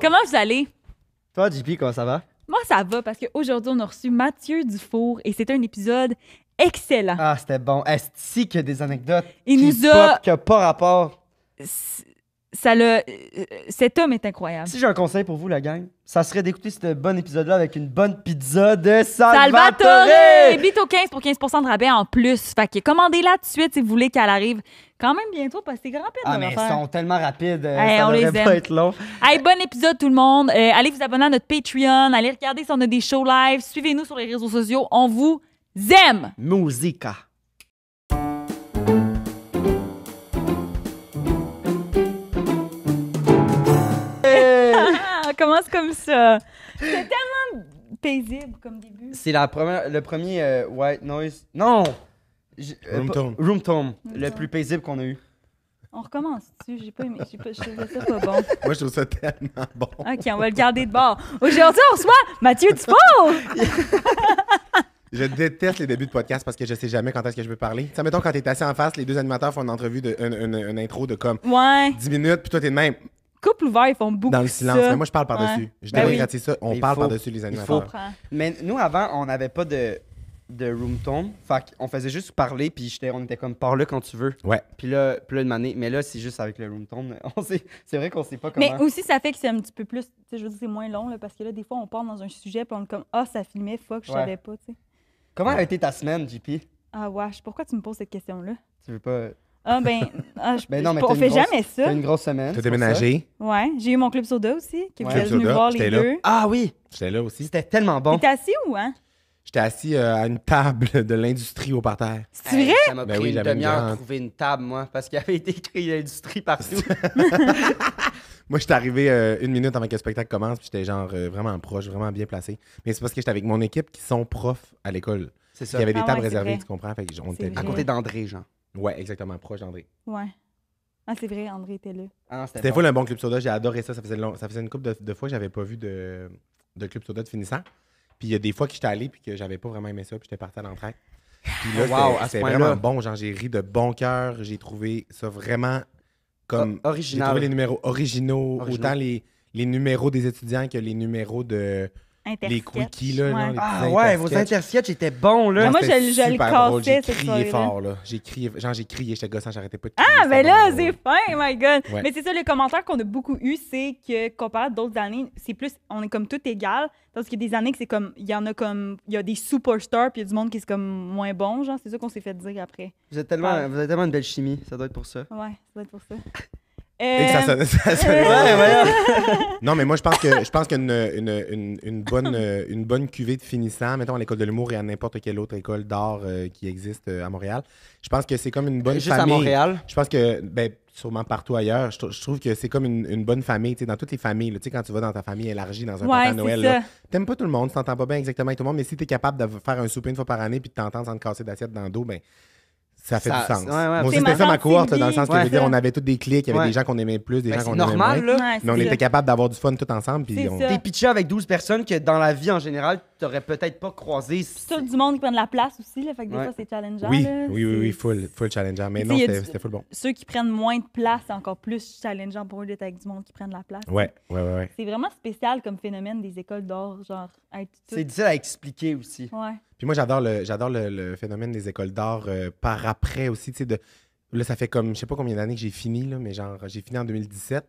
Comment vous allez? Toi, JP, comment ça va? Moi, ça va parce qu'aujourd'hui, on a reçu Mathieu Dufour et c'est un épisode excellent. Ah, c'était bon. Est-ce que des anecdotes? Il nous a. que pas rapport ça le, euh, euh, cet homme est incroyable. Si j'ai un conseil pour vous, la gang, ça serait d'écouter ce bon épisode-là avec une bonne pizza de Salvatore. Salvatore! Bito 15 pour 15 de rabais en plus. Fait que commandez-la tout de suite si vous voulez qu'elle arrive quand même bientôt parce que c'est rapide. Ah, mais ils sont tellement rapides. Euh, ça on être long. bon épisode, tout le monde. allez vous abonner à notre Patreon. Allez regarder si on a des shows live. Suivez-nous sur les réseaux sociaux. On vous aime! Musica. commence comme ça. C'est tellement paisible comme début. C'est la première, le premier euh, White Noise. Non! Euh, Room, Tone. Room Tone, le plus paisible qu'on a eu. On recommence dessus. J'ai pas aimé. J'ai pas, je trouve ça pas bon. Moi, je trouve ça tellement bon. OK, on va le garder de bord. Aujourd'hui, on reçoit Mathieu Dupont Je déteste les débuts de podcast parce que je sais jamais quand est-ce que je veux parler. Ça mettons quand t'es assis en face, les deux animateurs font une entrevue, de, une, intro de comme 10 minutes, puis toi t'es de même couple ouvert, ils font beaucoup Dans le silence. Mais moi, je parle par-dessus. Je ben ça. On parle par-dessus les animateurs. Faut... Mais nous, avant, on n'avait pas de de room tone. Fait faisait juste parler, puis on était comme parle quand tu veux. Ouais. Puis là, plus là, une mais là, c'est juste avec le room tone. C'est vrai qu'on sait pas comment. Mais aussi, ça fait que c'est un petit peu plus. Je veux dire, c'est moins long, parce que là, des fois, on parle dans un sujet, puis on est comme Ah, ça filmait, fuck, je ouais. savais pas, tu sais. Comment a été ta semaine, JP? Ah, wesh, pourquoi tu me poses cette question-là? Tu veux pas. Ah, ben, ah, je, ben non, mais on fait jamais ça. as une grosse semaine. as déménagé. Ouais, j'ai eu mon club soda aussi, qui ouais. voir les deux. Ah oui, j'étais là aussi. C'était tellement bon. T'étais assis où, hein? J'étais assis euh, à une table de l'industrie au parterre. C'est vrai? ça m'a ben pris une demi-heure à trouver une table, moi, parce qu'il y avait été écrit l'industrie partout. moi, j'étais arrivé euh, une minute avant que le spectacle commence, puis j'étais genre euh, vraiment proche, vraiment bien placé. Mais c'est parce que j'étais avec mon équipe qui sont profs à l'école. C'est ça. Il y avait des ah tables réservées, tu comprends? à côté d'André, Jean. Ouais, exactement, proche d'André. Ouais. Ah, c'est vrai, André était là. Ah, c'était fou, un bon Club Soda. J'ai adoré ça. Ça faisait, ça faisait une couple de, fois que j'avais pas vu de, de Club Soda de finissant. Puis il y a des fois que j'étais allé puis que j'avais pas vraiment aimé ça, puis j'étais parti à l'entraide. Puis là, oh, wow, c'était vraiment bon. Genre, j'ai ri de bon cœur. J'ai trouvé ça vraiment comme. original. J'ai trouvé les numéros originaux, autant les, les numéros des étudiants que les numéros de, les quickies, là. Ouais. ah ouais, vos interstices j'étais bon là. moi, je, je le cassais, J'ai crié fort, là. J'ai crié, genre, j'ai crié, j'étais gossant, j'arrêtais pas de crier. Ah, ben mais là, c'est fin, my God. Mais c'est ça, le commentaire qu'on a beaucoup eu, c'est que comparé à d'autres années, c'est plus, on est comme tout égal. Parce qu'il y a des années que c'est comme, il y en a comme, il y a des superstars, puis il y a du monde qui est comme moins bon, genre. C'est ça qu'on s'est fait dire après. Vous êtes tellement, vous avez tellement une belle chimie, ça doit être pour ça. Ouais, ça doit être pour ça. Et ça Non, mais moi, je pense que je pense qu'une une, bonne, euh, une bonne cuvée de finissant, mettons à l'école de l'humour et à n'importe quelle autre école d'art euh, qui existe euh, à Montréal, je pense que c'est comme une bonne Juste à Montréal. Je pense que, ben, sûrement partout ailleurs, je, trouve que c'est comme une, bonne famille, tu dans toutes les familles. Tu sais, quand tu vas dans ta famille élargie, dans un Ouais, Noël, t'aimes pas tout le monde, tu t'entends pas bien exactement avec tout le monde, mais si t'es capable de faire un souper une fois par année puis de t'entendre sans te casser d'assiette dans le dos, ben, ça fait du sens. Moi c'était ça ma cohorte, dans le sens que dire, on avait tous des clics, il y avait des gens qu'on aimait plus, des ben, gens qu'on aimait moins. Là. mais on était capable d'avoir du fun tout ensemble. Puis on... T'es pitché avec 12 personnes que dans la vie en général, t'aurais peut-être pas croisé. C'est tout du monde qui prennent de la place aussi, là, fait que des c'est challenger. Oui, oui, oui, full, full challengeant. Mais non, c'était full bon. Ceux qui prennent moins de place, c'est encore plus challengeant pour eux d'être avec du monde qui prennent de la place. Ouais, ouais, ouais. C'est vraiment spécial comme phénomène des écoles d'or, genre. C'est difficile à expliquer aussi. Ouais. Puis moi, j'adore le, j'adore le, phénomène des écoles d'art euh, par après aussi. de, là, ça fait comme, je sais pas combien d'années que j'ai fini, là, mais genre, j'ai fini en 2017.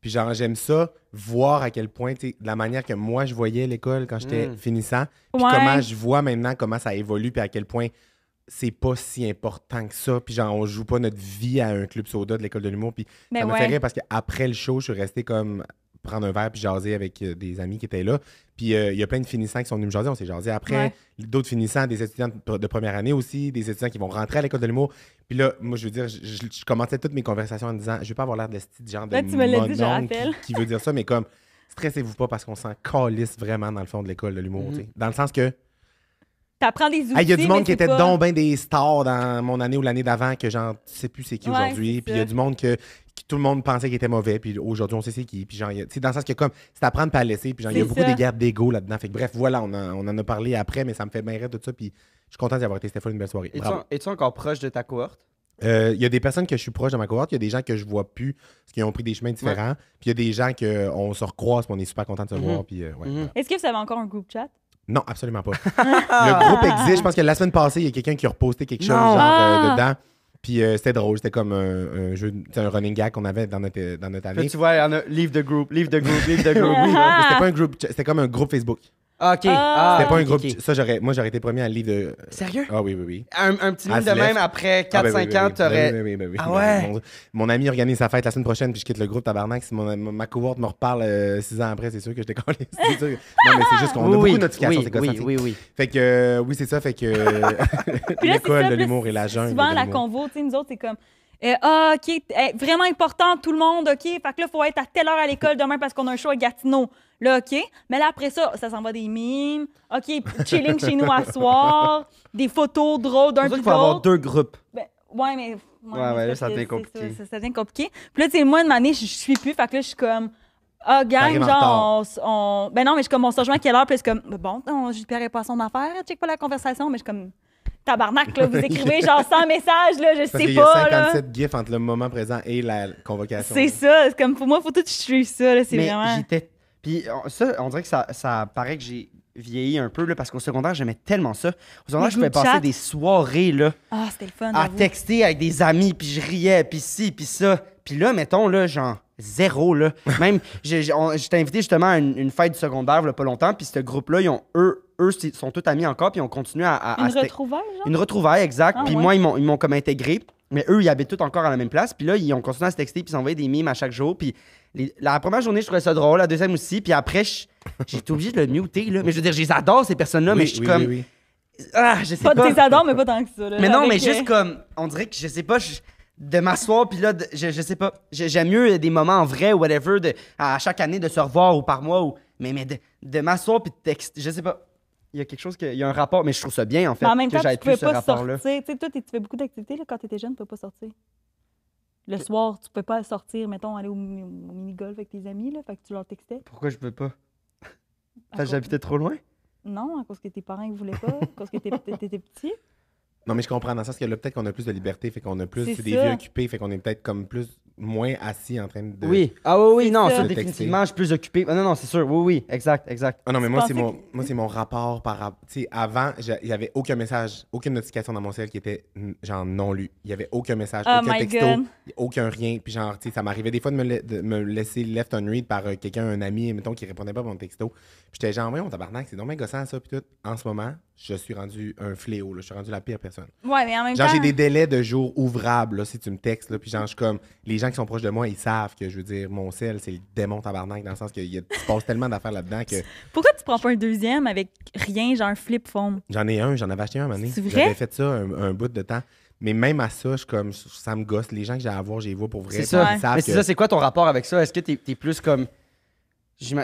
Puis genre, j'aime ça, voir à quel point, de la manière que moi, je voyais l'école quand j'étais fini mm. finissant, puis comment je vois maintenant comment ça évolue, puis à quel point c'est pas si important que ça. Puis genre, on joue pas notre vie à un club soda de l'école de l'humour. Puis ça me fait rire parce qu'après le show, je suis resté comme prendre un verre puis jaser avec euh, des amis qui étaient là. Puis euh, il y a plein de finissants qui sont venus me jaser, on s'est jasé après. D'autres finissants, des étudiants de première année aussi, des étudiants qui vont rentrer à l'école de l'humour. Puis là, moi, je veux dire, je, commençais toutes mes conversations en disant, je vais pas avoir l'air de ce genre de tu me qui, veut dire ça, mais comme, stressez-vous pas parce qu'on s'en calisse vraiment dans le fond de l'école de l'humour. Mhm. Dans le sens que, T'apprends des outils. Il y a du monde qui était donc ben des stars dans mon année ou l'année d'avant que j'en sais plus c'est qui aujourd'hui. Puis il y a du monde que, tout le monde pensait qu'il était mauvais, puis aujourd'hui, on sait c'est qui. Puis genre, c'est dans le sens que comme, c'est apprendre pas à laisser, puis genre, il y a beaucoup de guerres d'ego là-dedans. Fait que, bref, voilà, on, en a parlé après, mais ça me fait bien rire de tout ça, puis je suis content d'y avoir été, Stéphane, une belle soirée. Es-tu, es encore proche de ta cohorte? Euh, il y a des personnes que je suis proche de ma cohorte, il y a des gens que je vois plus parce qu'ils ont pris des chemins différents, puis il y a des gens qu'on se recroise, puis on est super content de se mhm. voir. Euh, ouais, mhm. Est-ce que vous avez encore un groupe chat? Non, absolument pas. le groupe existe. Je pense que la semaine passée, il y a quelqu'un qui a reposté quelque chose genre, euh, ah! dedans. Puis euh, c'était drôle, c'était comme un, un jeu, un running gag qu'on avait dans notre, dans notre année. tu vois, il y en a Leave the Group, Leave the Group, Leave the Group. c'était pas un groupe, c'était comme un groupe Facebook. Ah, OK. Ah. Ah. C'était pas un groupe. Ça, j'aurais, moi, j'aurais été premier à lire... de. Sérieux? Ah oui, oui, oui. Un, petit livre de même après 4-5 ben ans, t'aurais. Ben oui, oui, oui, ben oui, Ah ouais? Mon, ami organise sa fête la semaine prochaine, puis je quitte le groupe Tabarnak. Si mon, ma cohorte me reparle 6 euh, six ans après, c'est sûr que je déconne. c'est Non, mais c'est juste qu'on a beaucoup de notifications, c'est oui, oui, oui, oui. Fait que, euh, oui, c'est ça, fait que. Euh, l'école l'humour et la jeune. Souvent, la convo, tu sais, nous autres, c'est comme. OK, eh, vraiment important, tout le monde, OK. Fait que là, faut être à telle heure à l'école demain parce qu'on a un show à Gatineau. Là, OK. Mais là, après ça, ça s'en va des mimes. OK, chilling chez nous à soir. Des photos drôles d'un puis d'autre. Il faut avoir deux groupes. Ben, ouais, mais. Ouais, ouais, là, ça devient compliqué. Ça, devient compliqué. Puis là, tu sais, moi, une année, je suis plus. Fait que là, je suis comme. Ah, gang, genre, on, Ben non, mais je suis comme, on se rejoint à quelle heure? Puis c'est comme, bon, on, je paierai pas son affaire, check pas la conversation, mais je suis comme, tabarnak, là, vous écrivez genre 100 messages, là, je ne sais pas. Il y a 57 gifs entre le moment présent et la convocation. C'est ça, c'est comme, pour moi, faut tout suivre ça, c'est vraiment. J'étais puis euh, ça, on dirait que ça, ça paraît que j'ai vieilli un peu là, parce qu'au secondaire, j'aimais tellement ça. Au secondaire, je pouvais passer des soirées ah, à texter avec des amis, puis je riais, puis ci, puis ça. Puis là, mettons, là, genre zéro. Là. Même, j'étais invité justement à une, fête du secondaire, pas longtemps, puis ce groupe-là, ils ont, eux, eux sont tous amis encore, puis ils ont continué à. Une retrouvaille, genre? une retrouvaille, exact. Ah, puis moi, ils m'ont, ils m'ont comme intégré. Mais eux, ils habitent tous encore à la même place. Puis là, ils ont continué à se texter, puis ils envoyé des mimes à chaque jour. Puis la première journée, je trouvais ça drôle, la deuxième aussi. Puis après, j'ai été obligé de le muter. Là. Mais je veux dire, je les adore, ces personnes-là, mais je suis comme. Ah, je sais Pas pas. tes adores, mais pas tant que ça. Mais non, mais juste comme, on dirait que je sais pas, de m'asseoir, puis là, je, sais pas, j'aime mieux des moments en vrai ou whatever, de, à chaque année de se revoir ou par mois, ou, mais, mais de, de m'asseoir puis de texte je sais pas il y a quelque chose, que, il y a un rapport, mais je trouve ça bien en fait. que temps, tu ce pas sortir. Tu tu fais beaucoup d'activités quand tu étais jeune, tu peux pas sortir. Le soir, tu peux pas sortir, mettons, aller au, mini-golf avec tes amis, là, fait que tu leur textais. Pourquoi je ne peux pas? tu que j'habitais trop loin? Non, à cause que tes parents ne voulaient pas, à cause que étais petit. Non, mais je comprends dans le sens que là, peut-être qu'on a plus de liberté, fait qu'on a plus des vieux occupés, fait qu'on est peut-être comme plus moins assis en train de. Oui. Ah oui, oui, non, ça, définitivement, je suis plus occupé. Ah, non, non, c'est sûr. Oui, oui, exact, exact. Ah non, mais moi, c'est mon, moi, c'est mon rapport par rapport. Tu sais, avant, il n'y avait aucun message, aucune notification dans mon ciel qui était, genre, non lu. Il n'y avait aucun message, oh aucun texto, aucun rien. Puis, genre, tu sais, ça m'arrivait des fois de me, de me laisser left unread par euh, quelqu'un, un ami, mettons, qui répondait pas à mon texto. j'étais genre, voyons, on tabarnak, c'est donc gossant, ça, puis tout. En ce moment, je suis rendu un fléau, là. je suis rendu la pire personne. mais en même temps. j'ai des délais de jours ouvrables, là, si tu me textes, puis genre, je comme, les gens qui sont proches de moi, ils savent que, je veux dire, mon sel, c'est le démon tabarnak, dans le sens qu'il y a, tellement d'affaires là-dedans que. Pourquoi tu prends pas un deuxième avec rien, genre un flip phone? J'en ai un, j'en avais acheté un à J'avais fait ça un, bout de temps. Mais même à ça, je comme ça me gosse. Les gens que j'ai à voir, j'ai vois pour vrai. C'est ça. Mais c'est ça, c'est quoi ton rapport avec ça? Est-ce que t'es es plus comme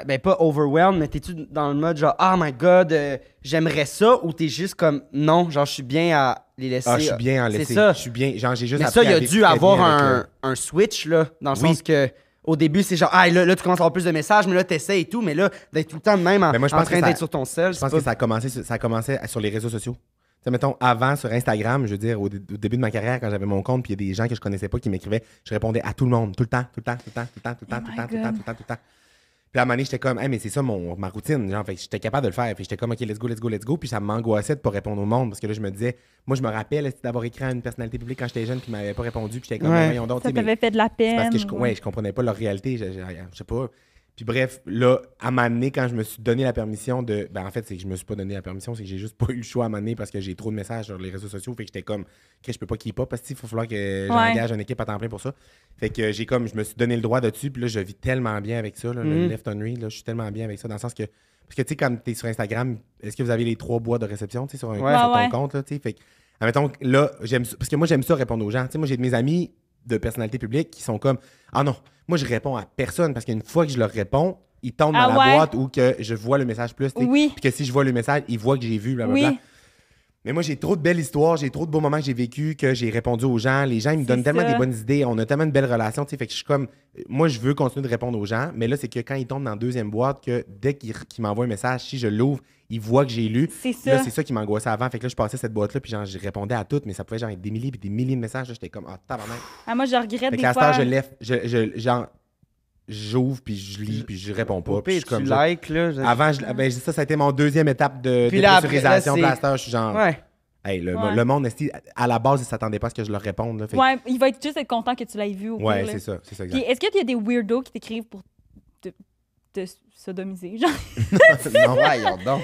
ben pas overwhelmed, mais t'es-tu dans le mode genre, oh my god, j'aimerais ça, ou t'es juste comme, non, genre, je suis bien à les laisser. Ah, je suis bien à laisser. C'est ça. Je suis bien, genre, j'ai juste Mais ça, il y a dû avoir un, un, switch, là, dans le sens que. Au début, c'est genre, ah, là, là, tu commences à avoir plus de messages, mais là, t'essaies et tout, mais là, d'être tout le temps même en, mais moi, en train d'être sur ton sel. Je pense que ça a, commencé, ça a commencé sur les réseaux sociaux. T'sais, mettons, avant, sur Instagram, je veux dire, au, début de ma carrière, quand j'avais mon compte, puis il y a des gens que je connaissais pas qui m'écrivaient, je répondais à tout le monde, tout le temps, tout le temps, tout le temps, tout le temps, tout le temps, tout le temps, tout le temps, tout le temps, tout le temps. Puis à moment j'étais comme, hey, mais c'est ça mon, ma routine. Genre, j'étais capable de le faire. Puis j'étais comme, OK, let's go, let's go, let's go. Puis ça m'angoissait de pas répondre au monde parce que là, je me disais, moi, je me rappelle d'avoir écrit à une personnalité publique quand j'étais jeune qui m'avait pas répondu. Puis j'étais comme, ouais. Ben voyons d'autres. » Ça t'avait fait de la peine. Parce que je, ouais, je comprenais pas leur réalité. Je, je, je sais pas. Puis bref, là, à m'amener, quand je me suis donné la permission de. Ben, en fait, c'est que je me suis pas donné la permission, c'est que j'ai juste pas eu le choix à m'amener parce que j'ai trop de messages sur les réseaux sociaux. Fait que j'étais comme, que je peux pas keep pas, parce qu'il faut falloir que j'engage une équipe à temps plein pour ça. Fait que j'ai comme, je me suis donné le droit dessus. Puis là, je vis tellement bien avec ça, le mm-hmm. left on read, là, je suis tellement bien avec ça dans le sens que. Parce que, tu sais, quand tu es sur Instagram, est-ce que vous avez les trois bois de réception, tu sais, sur, un, ton compte, là, tu sais. Fait que, admettons, là, j'aime Parce que moi, j'aime ça répondre aux gens. Tu sais, moi, j'ai de mes amis, de personnalités publiques qui sont comme Ah non, moi je réponds à personne parce qu'une fois que je leur réponds, ils tombent dans ah la boîte ou que je vois le message plus. Oui. Puis que si je vois le message, ils voient que j'ai vu, blablabla. Oui. Mais moi, j'ai trop de belles histoires, j'ai trop de beaux moments que j'ai vécu, que j'ai répondu aux gens. Les gens, ils me donnent tellement des bonnes idées. On a tellement de belles relations. Fait que je suis comme, moi, je veux continuer de répondre aux gens. Mais là, c'est que quand ils tombent dans la deuxième boîte, que dès qu'ils m'envoient un message, si je l'ouvre, il voit que j'ai lu. C'est ça. Là, c'est ça qui m'angoissait avant. Fait que là, je passais cette boîte-là, puis genre, je répondais à toutes, mais ça pouvait genre être des milliers puis des milliers de messages. j'étais comme, ah, tabarnak. Ah, moi, je regrette fait des fois. je lève, je, genre, j'ouvre, puis je lis, puis je réponds pas. Puis je like, là. Avant, je, ben, ça, ça a été mon deuxième étape de de Blaster, je suis genre... Ouais. Hey, le, monde, à la base, il ne pas à ce que je leur réponde. Ouais, il va être juste être content que tu l'aies vu. Ou ouais, c'est ça. C'est ça est-ce que y a des weirdos qui t'écrivent pour te sodomisé, Genre.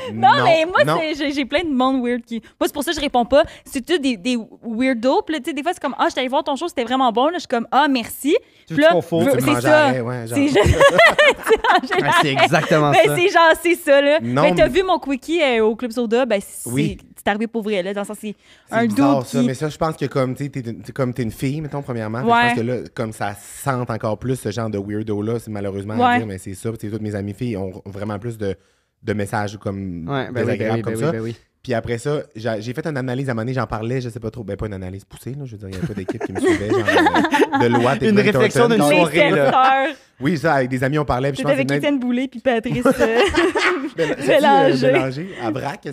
non, mais moi, j'ai plein de monde weird qui. Moi, c'est pour ça que je réponds pas. C'est tout des, des weirdos. des fois, c'est comme, ah, je t'allais voir ton show, c'était vraiment bon. Là, je suis comme, ah, merci. c'est ça. c'est ah, exactement ben, ça. C'est genre, c'est ça, là. Ben, t'as vu mon quickie euh, au Club Soda? Ben, c'est arrivé pour vrai, là. Dans le sens, c'est un doux. Qui... Mais ça, je pense que comme, tu es t'es une fille, mettons, premièrement. Je pense que là, comme ça sent encore plus ce genre de weirdo-là, c'est malheureusement à dire, mais c'est ça. c'est toutes mes amies ont vraiment plus de, de messages comme ouais, ben, ben comme ben ça. Ben puis après ça, j'ai fait une analyse à un moment j'en parlais, je sais pas trop. Ben, pas une analyse poussée, là, je veux dire, il y a pas d'équipe qui me suivait, genre euh, de, loi. Une réflexion d'une soirée, là. Oui, ça, avec des amis, on parlait. C'était avec Étienne Boulay puis Patrice euh, euh, Bélanger. à Brac,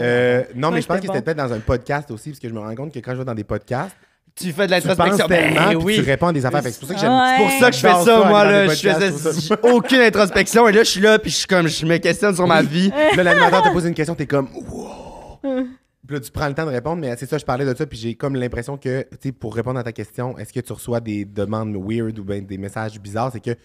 euh, Non, mais je pense que c'était peut-être dans un podcast aussi, parce que je me rends compte que quand je vais dans des podcasts, tu fais de l'introspection. Tu ben réponds à des affaires. C'est pour ça que je fais ça, moi. Là, je faisais aucune introspection. Et là, je suis là, puis je, comme, je me questionne sur ma vie. là, l'animateur te pose une question, t'es comme, wow. Puis là, tu prends le temps de répondre, mais c'est ça, je parlais de ça, puis j'ai comme l'impression que, tu sais, pour répondre à ta question, est-ce que tu reçois des demandes weird ou ben des messages bizarres, c'est que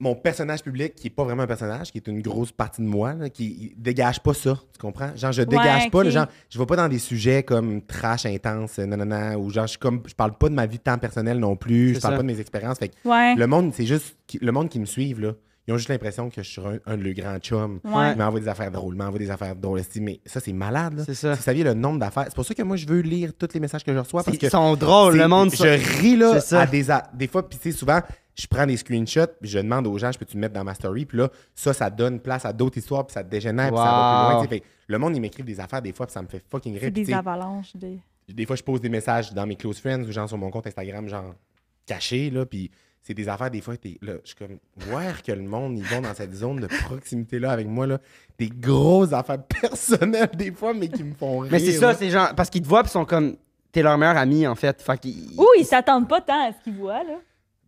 mon personnage public, qui n'est pas vraiment un personnage, qui est une grosse partie de moi, qui dégage pas ça, tu comprends? Genre, je dégage pas, genre, je vais pas dans des sujets comme trash, intense, euh, nanana, ou genre, je, comme, je parle pas de ma vie de temps personnelle non plus, je parle pas de mes expériences. le monde, c'est juste, le monde qui me suivent, là, ils ont juste l'impression que je suis un, de leurs grands chums. Ils m'envoient des affaires drôles, ils m'envoient des affaires drôles. Mais ça, c'est malade. C'est ça. Si vous saviez le nombre d'affaires. C'est pour ça que moi, je veux lire tous les messages que je reçois. Parce que ils sont drôles, le monde. Je ris là, à des, des fois, puis souvent, je prends des screenshots, puis je demande aux gens, je peux-tu me mettre dans ma story? Puis là, ça, ça donne place à d'autres histoires, puis ça dégénère, puis ça va plus loin. le monde, il m'écrivent des affaires des fois, puis ça me fait fucking rire. Des avalanches. Des... fois, je pose des messages dans mes close friends ou genre sur mon compte Instagram, genre caché, là, puis c'est des affaires, des fois, es là, je suis comme, voir que le monde, ils vont dans cette zone de proximité-là avec moi, là, des grosses affaires personnelles, des fois, mais qui me font rire. Mais c'est ça, c'est genre, parce qu'ils te voient, puis ils sont comme, t'es leur meilleur ami, en fait. fait Ouh, ils s'attendent pas tant à ce qu'ils voient, là.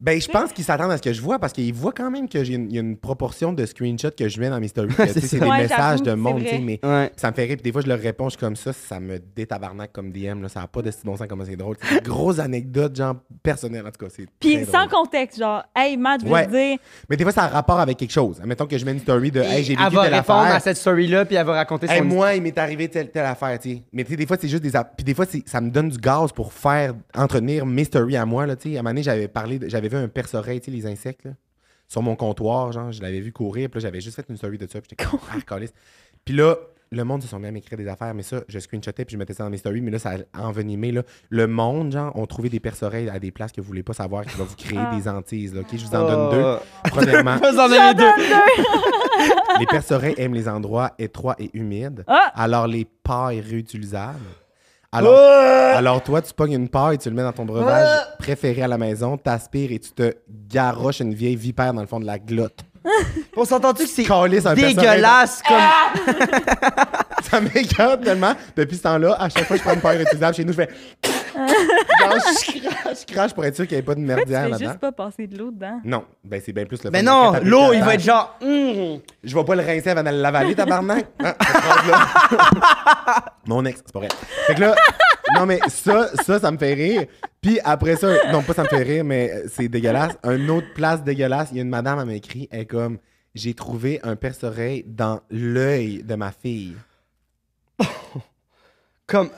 Ben, je pense qu'ils s'attendent à ce que je vois parce qu'ils voient quand même que j'ai y a une proportion de screenshots que je mets dans mes stories. c'est des messages de monde, mais ça me fait rire. Puis des fois, je leur réponds, comme ça, ça me détabarnaque comme DM. Là, ça n'a pas de si bon sens comme c'est drôle. C'est des grosses anecdotes, genre personnelle, en tout cas. C'est Puis sans contexte, genre, hey, Matt, je veux te dire, Mais des fois, ça a rapport avec quelque chose. mettons que je mets une story de Hey, j'ai vécu elle va répondre à cette story-là, puis elle va raconter son moi, il m'est arrivé telle, affaire, tu Mais tu sais, des fois, c'est juste des. Puis des fois, ça me donne du gaz pour faire entretenir mes stories à moi, là, tu sais. À un moment j'avais parlé, j'avais un perce-oreille, tu sais, les insectes, sur mon comptoir, genre, je l'avais vu courir, puis là, j'avais juste fait une story de ça, puis j'étais comme, ah, Puis là, le monde se sont même écrits des affaires, mais ça, je screenshotais puis je mettais ça dans mes stories, mais là, ça a envenimé. Là. Le monde, genre, ont trouvé des perce-oreilles à des places que vous voulez pas savoir, qui va vous créer ah. des hantises. Là, ok, Je vous en donne oh. deux. Premièrement, vous en les perce-oreilles aiment les endroits étroits et humides, ah! alors les pailles réutilisables alors, euh! alors toi, tu pognes une paille, tu le mets dans ton breuvage euh! préféré à la maison, t'aspires et tu te garoches une vieille vipère dans le fond de la glotte. On s'entend-tu que c'est dégueulasse comme. ça m'écoeure tellement. Depuis ce temps-là, à chaque fois que je prends une paille réutilisable chez nous, je fais. je crache, pour être sûr qu'il n'y avait pas de merdière là-dedans. Tu ne juste pas passer de l'eau dedans. Non, ben c'est bien plus le Mais non, l'eau, il va être genre. Je hmm. Je vais pas le rincer avant de l'avaler, tabarnak. Hein, Mon ex, c'est pas vrai. Fait que là, non, mais ça, ça, ça me fait rire. Puis après ça, non, pas ça me fait rire, mais euh, c'est dégueulasse. Un autre place dégueulasse, il y a une madame, elle écrit, elle est comme J'ai trouvé un perce-oreille dans l'œil de ma fille. Comme.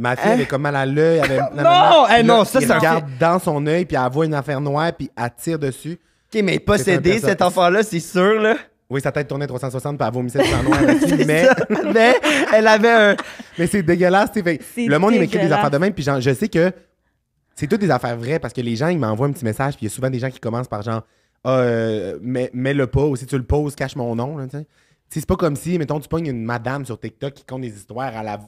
Ma fille hein? avait comme mal à l'œil. avait- Non, elle. regarde dans son œil, puis elle voit une affaire noire, puis elle tire dessus. Ok, mais possédé, cet enfant-là, c'est sûr, là. Oui, sa tête tournait 360, puis elle vomissait dans la mais, elle avait un. mais c'est dégueulasse. tu le monde, il m'écrit des affaires de même, puis je sais que c'est toutes des affaires vraies, parce que les gens, ils m'envoient un petit message, puis il y a souvent des gens qui commencent par genre, ah, euh, mets, le pas, ou si tu le poses, cache mon nom, tu sais c'est pas comme si, mettons, tu pognes une madame sur TikTok qui compte des histoires à la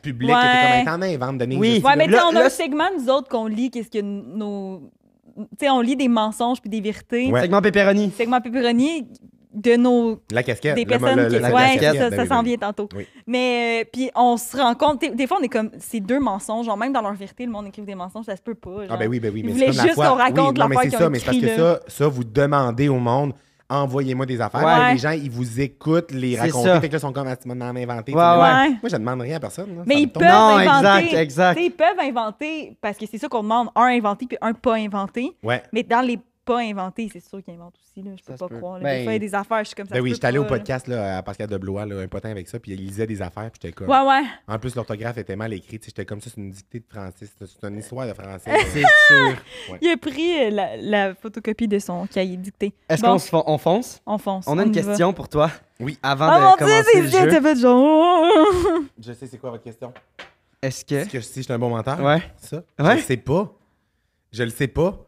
public ouais. t'es comme, donner Oui, mais là, on a un segment, nous autres, qu'on lit, qu'est-ce que nos. Tu sais, on lit des mensonges puis des vérités. Ouais. Segment pépéroni. Segment pépéroni de nos. La casquette. Des personnes qui. ça, ben ça s'en ben vient tantôt. Mais euh, puis on se rend compte, des fois, on est comme, c'est deux mensonges, genre, même dans leur vérité, le monde écrit des mensonges, ça se peut pas. ah, ben oui, ben oui, mais c'est juste qu'on raconte oui, la mais c'est ça, mais parce que ça, vous demandez au monde envoyez-moi des affaires. Les gens, ils vous écoutent, les raconter. sont comme, ah, tu inventé. Moi, je ne demande rien à personne. Mais ils peuvent non, inventer. Exact, exact. Ils peuvent inventer, parce que c'est ça qu'on demande, un inventé puis un pas inventé. Mais dans les pas inventé. C'est sûr qu'il invente aussi. Là. Je peux pas croire. Ben, il y des affaires, je suis comme ça. Ben oui, j'étais allé au podcast là, à Pascal de Blois, là, un potin avec ça, puis il lisait des affaires, puis j'étais comme. Ouais, ouais. En plus, l'orthographe était mal écrite. J'étais comme ça, c'est une dictée de français. C'est une euh, histoire de français. c'est sûr. Il a pris euh, la, photocopie de son cahier dicté. Est-ce qu'on se on fonce? On fonce. On a une question pour toi. Oui. Avant ah, de mon commencer le jeu. genre... Oh! je sais, c'est quoi votre question? Est-ce que... Est-ce que si je suis un bon menteur? Ouais. Ça? Ouais. Je sais pas. Je le sais pas.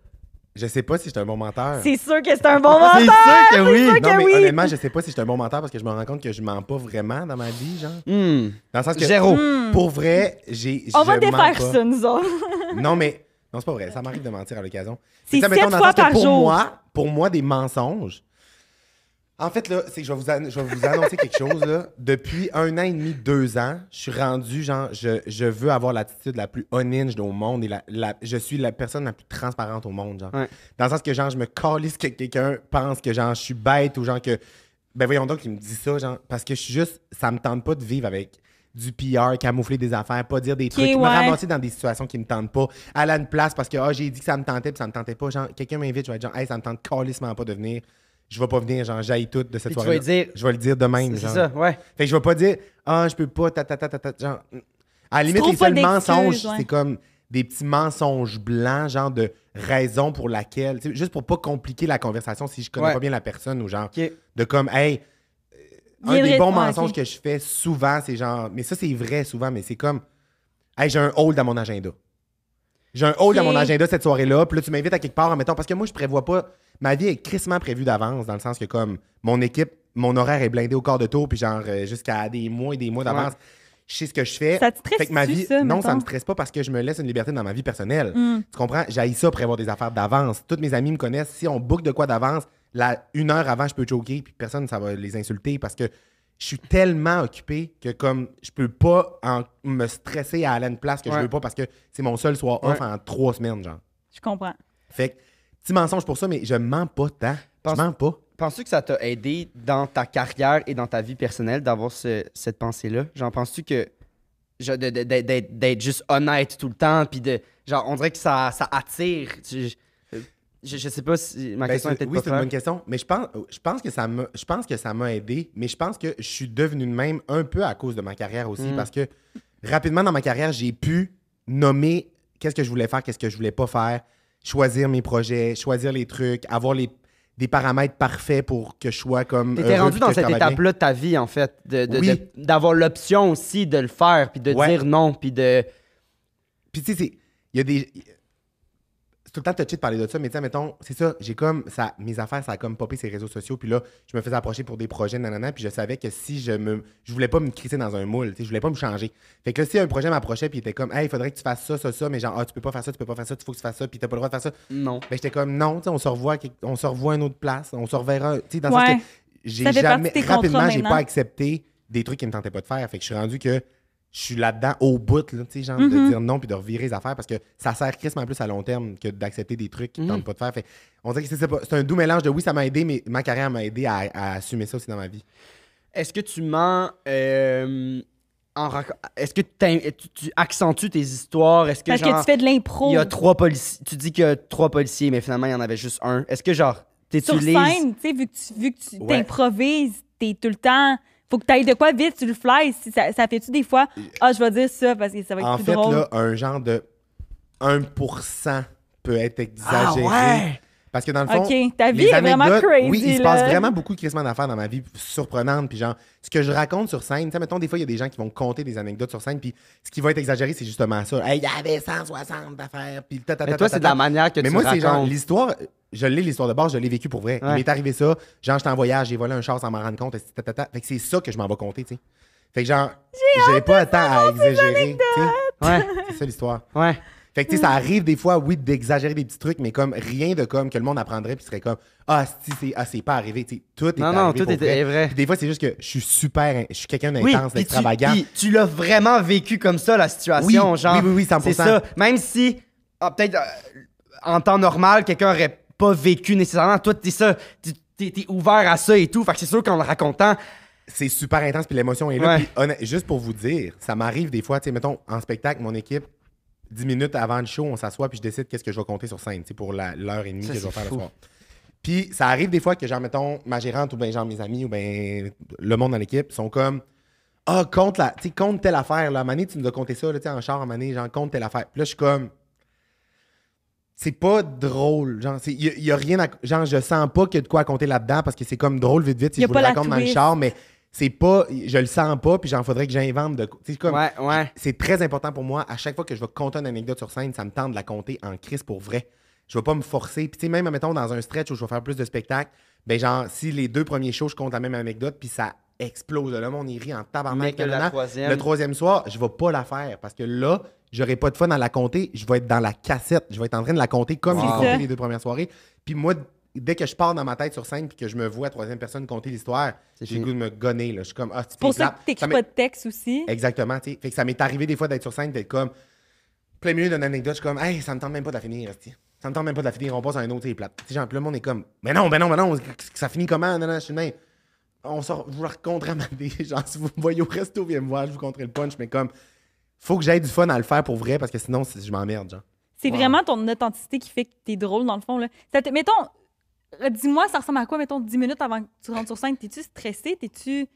Je sais pas si j'étais un bon menteur. C'est sûr que c'est un bon menteur. c'est sûr que oui. non, mais honnêtement, je sais pas si j'étais un bon menteur parce que je me rends compte que je mens pas vraiment dans ma vie, genre. Hmm. Dans le sens que. Zéro. Hmm. Pour vrai, j'ai. On va défaire ça, nous autres. non, mais. Non, c'est pas vrai. Ça m'arrive de mentir à l'occasion. C'est sept fois que par pour Moi, pour moi, des mensonges, en fait, là, c'est je vais vous, annoncer quelque chose. Depuis un an et demi, deux ans, je suis rendu, genre, je, veux avoir l'attitude la plus honnête au monde et la, je suis la personne la plus transparente au monde, genre. Dans le sens que, genre, je me calisse que quelqu'un pense que, genre, je suis bête ou, genre, que. Ben voyons donc, il me dit ça, genre. Parce que je suis juste, ça me tente pas de vivre avec du PR, camoufler des affaires, pas dire des trucs, me ramasser dans des situations qui me tentent pas, aller à une place parce que ah, j'ai dit que ça me tentait puis ça me tentait pas. Genre, quelqu'un m'invite, je vais être genre, hey, ça me tente calissement pas de venir je vais pas venir, genre, j'aille tout de cette soirée. Je vais le dire de même. C'est ça, ouais. Fait que je vais pas dire, ah, je peux pas, ta, ta, ta, ta, genre. Mm. À la limite, les seuls mensonges, c'est comme des petits mensonges blancs, genre de raison pour laquelle, juste pour pas compliquer la conversation si je connais pas bien la personne ou genre, de comme, hey, un des bons mensonges que je fais souvent, c'est genre, mais ça c'est vrai souvent, mais c'est comme, hey, j'ai un hold dans mon agenda. J'ai un hold dans mon agenda cette soirée-là, puis là tu m'invites à quelque part, en mettant, parce que moi je prévois pas, ma vie est crissement prévue d'avance, dans le sens que comme mon équipe, mon horaire est blindé au corps de tour, puis genre euh, jusqu'à des mois et des mois d'avance. Je sais ce que je fais. Ça te stresse fait que ma vie, ça, Non, ça me stresse pas parce que je me laisse une liberté dans ma vie personnelle. Hmm. Tu comprends? J'aille ça prévoir des affaires d'avance. Toutes mes amis me connaissent. Si on book de quoi d'avance, là, une heure avant, je peux choquer, puis personne, ça va les insulter parce que je suis tellement occupé que comme je peux pas me stresser à aller à une place que je veux pas parce que c'est mon seul soir off en trois semaines, genre. Je comprends. Fait petit mensonge pour ça, mais je mens pas tant. Pense, mens pas. Penses-tu que ça t'a aidé dans ta carrière et dans ta vie personnelle d'avoir cette pensée-là? Genre, penses-tu que d'être juste honnête tout le temps, puis de. Genre, on dirait que ça, attire. Je, je, sais pas si ma ben, question était Oui, c'est une bonne question, mais je pense, je pense que ça je pense que ça m'a aidé, mais je pense que je suis devenu de même un peu à cause de ma carrière aussi, hmm. parce que rapidement dans ma carrière, j'ai pu nommer qu'est-ce que je voulais faire, qu'est-ce que je voulais pas faire choisir mes projets, choisir les trucs, avoir les des paramètres parfaits pour que je sois comme. es rendu dans cette étape-là de ta vie, en fait, d'avoir l'option aussi de le faire, puis de dire non, puis de. Puis tu sais, il y a des tout le temps touché de parler de ça, mais tiens, mettons, c'est ça, j'ai comme, ça, mes affaires, ça a comme popé ces réseaux sociaux, puis là, je me faisais approcher pour des projets, nanana, puis je savais que si je me, je voulais pas me crisser dans un moule, je voulais pas me changer. Fait que si un projet m'approchait, puis il était comme, hey, il faudrait que tu fasses ça, ça, ça, mais genre, ah, tu peux pas faire ça, tu peux pas faire ça, tu faut que tu fasses ça, puis t'as pas le droit de faire ça. Non. mais ben, j'étais comme, non, tu sais, on se revoit, on se revoit à une autre place, on se reverra, tu sais, dans j'ai jamais, rapidement, j'ai pas accepté des trucs qui me tentaient pas de faire. Fait que je suis rendu que je suis là-dedans au bout, là, genre, de mhm. dire non puis de revirer les affaires parce que ça sert en plus à long terme que d'accepter des trucs qui mhm. ne pas de faire. on dirait que c'est un doux mélange de oui, ça m'a aidé, mais ma carrière m'a aidé à, assumer ça aussi dans ma vie. Est-ce que tu mens euh, Est-ce que tu, accentues tes histoires? Est-ce que, parce que tu fais de l'impro. trois Tu dis qu'il y a trois policiers, mais finalement, il y en avait juste un. Est-ce que genre, t'es Sur tu sais vu que tu, vu que tu es t'es tout le temps faut que tu ailles de quoi vite, tu le fly. Si ça, fait-tu des fois, ah, je vais dire ça parce que ça va être en plus fait, là, un genre de 1% peut être ah exagéré. ouais! Parce que dans le fond. OK, ta vie les est vraiment crazy. Oui, il se passe vraiment beaucoup de crissements d'affaires dans ma vie, surprenante. Puis genre, ce que je raconte sur scène, tu sais, mettons, des fois, il y a des gens qui vont compter des anecdotes sur scène. Puis ce qui va être exagéré, c'est justement ça. il y avait 160 d'affaires. Puis ta, ta, toi, c'est de la manière que Mais moi, c'est genre, l'histoire, je l'ai, l'histoire de bord, je l'ai vécu pour vrai. Il m'est arrivé ça. Genre, j'étais en voyage, j'ai volé un chat sans m'en rendre compte. Fait que c'est ça que je m'en vais compter, tu sais. Fait que genre, j'ai pas le temps à exagérer. Ouais. C'est ça l'histoire. Ouais. Fait que, tu ça mm. arrive des fois, oui, d'exagérer des petits trucs, mais comme rien de comme que le monde apprendrait puis serait comme Ah, si, c'est ah, pas arrivé. tout est non, non, tout est vrai. des fois, c'est juste que je suis super, je suis quelqu'un d'intense, d'extravagant. Tu, l'as vraiment vécu comme ça, la situation, genre. Oui, oui, oui, C'est ça. Même si, ah, peut-être, euh, en temps normal, quelqu'un aurait pas vécu nécessairement. Toi, t'es ça, t'es ouvert à ça et tout. Fait que c'est sûr qu'en le racontant, c'est super intense, puis l'émotion est là. juste pour vous dire, ça m'arrive des fois, tu sais, mettons, en spectacle, mon équipe, 10 minutes avant le show, on s'assoit puis je décide qu'est-ce que je vais compter sur scène, pour l'heure et demie que je vais faire le soir. Puis ça arrive des fois que, genre, mettons, ma gérante ou bien, genre, mes amis ou bien le monde dans l'équipe sont comme Ah, oh, compte, la, compte telle affaire, la Mané, tu nous dois compter ça, là, en char, en genre, compte telle affaire. Puis là, je suis comme C'est pas drôle. Genre, il y, a rien à. Genre, je sens pas qu'il y a de quoi compter là-dedans parce que c'est comme drôle, vite, vite, si je vous la raconte dans le char, mais c'est pas je le sens pas puis j'en faudrait que j'invente de ouais, ouais. c'est très important pour moi à chaque fois que je vais compter une anecdote sur scène ça me tente de la compter en crise pour vrai je vais pas me forcer puis tu sais même mettons dans un stretch où je vais faire plus de spectacles ben genre si les deux premiers shows je compte la même anecdote puis ça explose là on y rit en tabarnak le troisième soir je vais pas la faire parce que là j'aurai pas de fun à la compter je vais être dans la cassette je vais être en train de la compter comme j'ai compté les deux premières soirées puis moi dès que je pars dans ma tête sur scène puis que je me vois à troisième personne compter l'histoire, j'ai le goût de me gonner. Là. Je suis comme, ah, Pour ça que un pas de texte aussi. Exactement. sais, Fait que ça m'est arrivé des fois d'être sur scène, d'être comme, plein milieu d'une anecdote, je suis comme, hey, ça me tente même pas de la finir, Ça me tente même pas de la finir, on passe à un autre, et plate. sais, genre, le monde est comme, mais non, mais non, mais non, ça finit comment? Non, non, je suis même. On sort, je vous à ma Genre, si vous me voyez au resto, viens me voir, je vous contrerai le punch, mais comme, faut que j'aille du fun à le faire pour vrai parce que sinon, je m'emmerde, genre. C'est vraiment ton authenticité qui fait que t'es drôle, dans le fond. Là. Mettons, euh, dis-moi, ça ressemble à quoi, mettons, 10 minutes avant que tu rentres sur scène? T'es-tu stressé? T'es-tu. Tu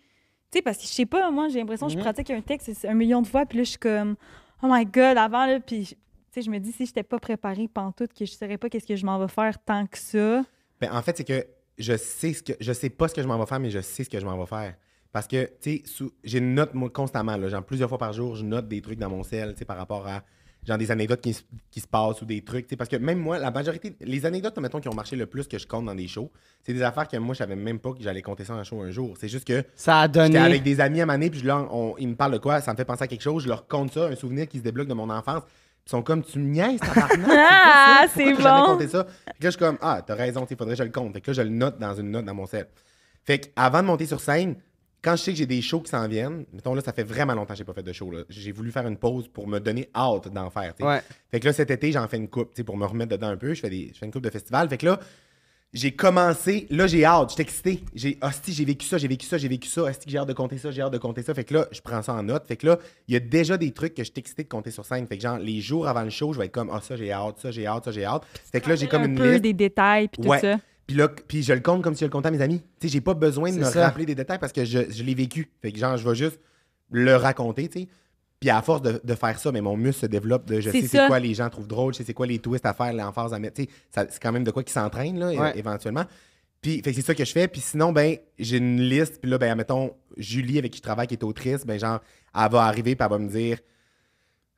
sais, parce que je sais pas, moi, j'ai l'impression que je mhm. pratique un texte un million de fois, puis là, je suis comme, oh my God, avant, là, puis, tu sais, je me dis, si j'étais pas préparée pantoute, que je saurais pas qu'est-ce que je m'en vais faire tant que ça. Ben, en fait, c'est que je sais ce que je sais pas ce que je m'en vais faire, mais je sais ce que je m'en vais faire. Parce que, tu sais, j'ai une note moi, constamment, là, genre plusieurs fois par jour, je note des trucs dans mon sel, tu sais, par rapport à genre des anecdotes qui, se passent ou des trucs. Parce que même moi, la majorité, les anecdotes, mettons, qui ont marché le plus que je compte dans des shows, c'est des affaires que moi, je savais même pas que j'allais compter ça dans un show un jour. C'est juste que. Ça a donné. avec des amis à année puis là, ils me parlent de quoi, ça me fait penser à quelque chose, je leur compte ça, un souvenir qui se débloque de mon enfance. Ils sont comme, tu me niaises, Ah, c'est bon. J'avais compté ça. que là, je suis comme, ah, t'as raison, il faudrait que je le compte. Fait que là, je le note dans une note dans mon set. Fait avant de monter sur scène, quand je sais que j'ai des shows qui s'en viennent, mettons là, ça fait vraiment longtemps que j'ai pas fait de show. J'ai voulu faire une pause pour me donner hâte d'en faire. Fait que là, cet été, j'en fais une coupe pour me remettre dedans un peu. Je fais, une coupe de festival. Fait que là, j'ai commencé. Là, j'ai hâte. J'étais excité. J'ai, hostie, ah, j'ai vécu ça, j'ai vécu ça, j'ai vécu ça. Hostie, j'ai hâte de compter ça, j'ai hâte de compter ça. Fait que là, je prends ça en note. Fait que là, il y a déjà des trucs que je excité de compter sur scène. Fait que genre, les jours avant le show, je vais être comme, ah, ça, j'ai hâte, ça, j'ai hâte, ça, j'ai hâte. Fait que là, j'ai comme une peu des détails puis tout ça. Puis là, puis je le compte comme si je le comptais à mes amis. Tu sais, j'ai pas besoin de me rappeler des détails parce que je, l'ai vécu. Fait que genre, je vais juste le raconter, tu sais. Puis à force de, faire ça, mais mon muscle se développe de je sais c'est quoi les gens trouvent drôle, je sais c'est quoi les twists à faire, les enfants à mettre. c'est quand même de quoi qui s'entraîne, là, éventuellement. Puis, fait c'est ça que je fais. Puis sinon, ben, j'ai une liste. Puis là, ben, mettons, Julie, avec qui je travaille, qui est autrice, ben, genre, elle va arriver, puis elle va me dire,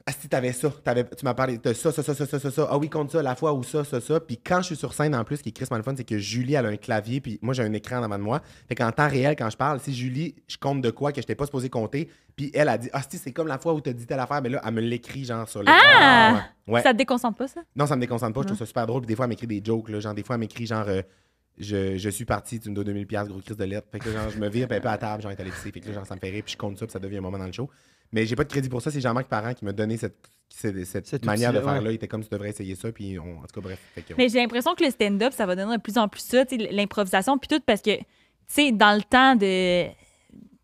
ah si t'avais ça, avais, tu m'as parlé de ça, ça, ça, ça, ça, ça, ah oui, compte ça, la fois où ça, ça, ça. Puis quand je suis sur scène, en plus, ce qui est Chris fun, c'est que Julie, elle a un clavier, puis moi, j'ai un écran devant de moi. Fait qu'en temps réel, quand je parle, si Julie, je compte de quoi que je n'étais pas supposé compter, puis elle a dit, ah si, c'est comme la fois où t'as dit telle affaire, mais ben là, elle me l'écrit, genre, sur le. Ah! Ouais. Ça te déconcentre pas, ça? Non, ça me déconcentre pas, je trouve ça super drôle. Puis des fois, elle m'écrit des jokes, là, genre, des fois, elle m'écrit, genre. Euh, je, je, suis parti, tu me dois 2000$, gros crise de lettres. Fait que genre, je me vire, puis un à table, genre, est ici Fait que là, genre, ça me fait rire, puis je compte ça, puis ça devient un moment dans le show. Mais j'ai pas de crédit pour ça. C'est Jean-Marc Parent qui m'a donné cette, manière de faire-là. Il était comme tu devrais essayer ça. Puis en tout cas, bref. Mais j'ai l'impression que le stand-up, ça va donner de plus en plus ça, l'improvisation, puis tout, parce que, tu sais, dans le temps de.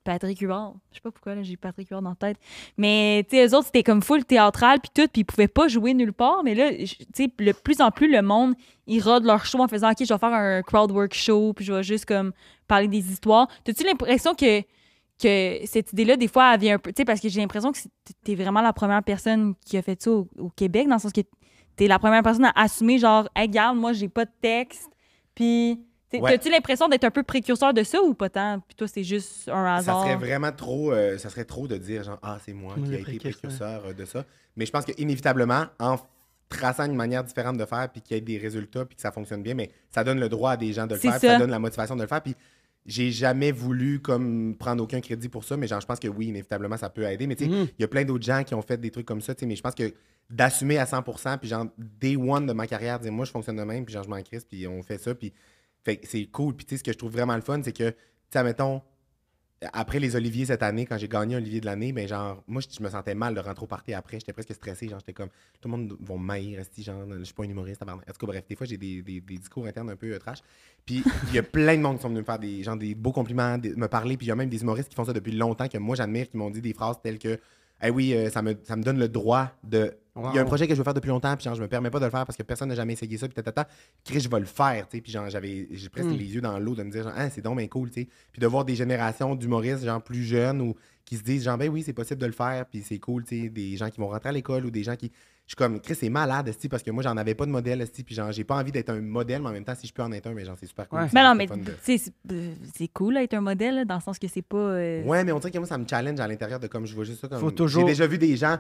Patrick Huard. Je sais pas pourquoi, là, j'ai Patrick Huard dans la tête. Mais, tu eux autres, c'était comme full théâtral, puis tout, puis ils pouvaient pas jouer nulle part. Mais là, tu sais, de plus en plus, le monde, ils rodent leur show en faisant, OK, je vais faire un crowd work show, puis je vais juste, comme, parler des histoires. T'as-tu l'impression que que cette idée-là, des fois, elle vient un peu. Tu sais, parce que j'ai l'impression que es vraiment la première personne qui a fait ça au, Québec, dans le sens que es la première personne à assumer, genre, hey, regarde, moi, j'ai pas de texte. Puis. tu' as tu l'impression d'être un peu précurseur de ça ou pas tant? Puis toi, c'est juste un hasard. Ça serait vraiment trop, euh, serait trop de dire genre ah c'est moi qui ai été précurseur de ça. Mais je pense qu'inévitablement, en traçant une manière différente de faire, puis qu'il y ait des résultats, puis que ça fonctionne bien, mais ça donne le droit à des gens de le faire, ça. ça donne la motivation de le faire, puis j'ai jamais voulu comme prendre aucun crédit pour ça, mais genre, je pense que oui, inévitablement, ça peut aider. Mais tu sais, mm. il y a plein d'autres gens qui ont fait des trucs comme ça, mais je pense que d'assumer à 100%, puis genre, day one de ma carrière, dire moi, je fonctionne de même, puis genre, je m'en crise puis on fait ça, puis c'est cool. Puis tu sais, ce que je trouve vraiment le fun, c'est que, tu sais, mettons, après les Oliviers cette année, quand j'ai gagné Olivier de l'année, ben genre, moi, je, me sentais mal de rentrer au parti après. J'étais presque stressé. j'étais comme, tout le monde va m'haïr, genre, je suis pas un humoriste. En tout cas, bref, des fois, j'ai des, discours internes un peu euh, trash. Puis, il y a plein de monde qui sont venus me faire des, genre, des beaux compliments, me parler. Puis, il y a même des humoristes qui font ça depuis longtemps, que moi, j'admire, qui m'ont dit des phrases telles que « Eh oui, euh, ça, me, donne le droit de. Il y a un projet que je veux faire depuis longtemps, puis genre, je me permets pas de le faire parce que personne n'a jamais essayé ça, puis tata. Chris, je vais le faire, tu sais. Puis genre, j'avais, j'ai presque hmm. les yeux dans l'eau de me dire, genre, ah, c'est donc cool, tu Puis de voir des générations d'humoristes, genre, plus jeunes ou qui se disent, genre, ben oui, c'est possible de le faire, puis c'est cool, tu sais. Des gens qui vont rentrer à l'école ou des gens qui je suis comme, Chris, c'est malade, aussi parce que moi, j'en avais pas de modèle, sti, puis genre, j'ai pas envie d'être un modèle, mais en même temps, si je peux en être un, mais genre, c'est super cool. Mais non, mais euh, c'est cool, d'être un modèle, dans le sens que c'est pas. Euh, ouais, mais on dirait que moi, ça me challenge à l'intérieur de comme je vois juste ça comme. J'ai déjà vu des gens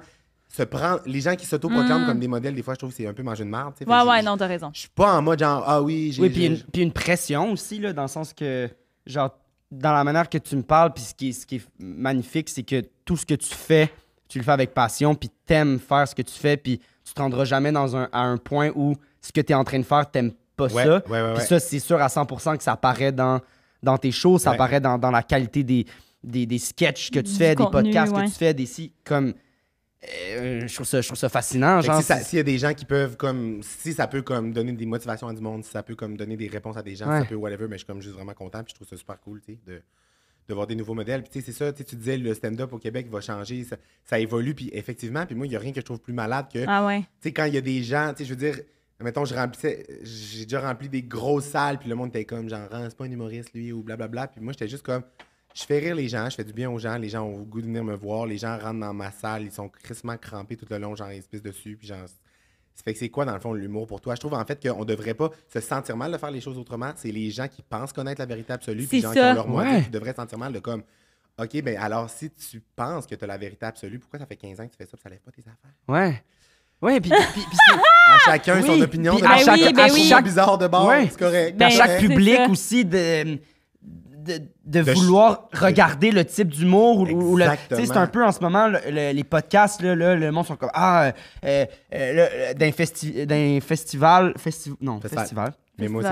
se prendre. Les gens qui s'autoproclament mm. comme des modèles, des fois, je trouve que c'est un peu manger de merde. Ouais, ouais, non, t'as raison. Je suis pas en mode genre, ah oui, j'ai. Oui, puis une, une pression aussi, là, dans le sens que, genre, dans la manière que tu me parles, puis ce qui, ce qui est magnifique, c'est que tout ce que tu fais tu le fais avec passion, puis t'aimes faire ce que tu fais, puis tu te rendras jamais dans un, à un point où ce que tu es en train de faire, t'aimes pas ça. puis ça, c'est sûr à 100% que ça apparaît dans, dans tes shows, ça apparaît dans, la qualité des, des, des sketchs que tu fais, des podcasts que tu fais, des si comme. Euh, je, trouve ça, je, ça, fascinant. si s'il y a des gens qui peuvent comme si ça peut comme donner des motivations à du monde, si ça peut comme donner des réponses à des gens, si ça peut whatever, mais je suis comme juste vraiment content puis je trouve ça super cool, tu de de voir des nouveaux modèles. Puis, tu sais, c'est ça, tu disais, le stand-up au Québec va changer, ça, évolue. Puis, effectivement, puis moi, il n'y a rien que je trouve plus malade que, ah tu sais, quand il y a des gens, tu sais, je veux dire, mettons, je remplissais, j'ai déjà rempli des grosses salles, puis le monde était comme, genre, ah, c'est pas un humoriste, lui, ou blablabla. Puis moi, j'étais juste comme, je fais rire les gens, je fais du bien aux gens, les gens ont le goût de venir me voir, les gens rentrent dans ma salle, ils sont crissement crampés tout le long, genre, ils pissent dessus, puis genre, fait que c'est quoi, dans le fond, l'humour pour toi? Je trouve en fait qu'on ne devrait pas se sentir mal de faire les choses autrement. C'est les gens qui pensent connaître la vérité absolue, puis les gens qui ont leur moi. qui devraient sentir mal de comme. OK, ben alors si tu penses que tu as la vérité absolue, pourquoi ça fait 15 ans que tu fais ça et ça lève pas tes affaires? Ouais. Ouais, puis, à chacun son opinion, de à, chaque, bizarre de bord, c'est correct. à ben, chaque public aussi de de, de, vouloir regarder le type d'humour ou, le. c'est un peu en ce moment les podcasts là, le monde sont comme ah euh, euh, d'un festival non festival. festival. Mais moi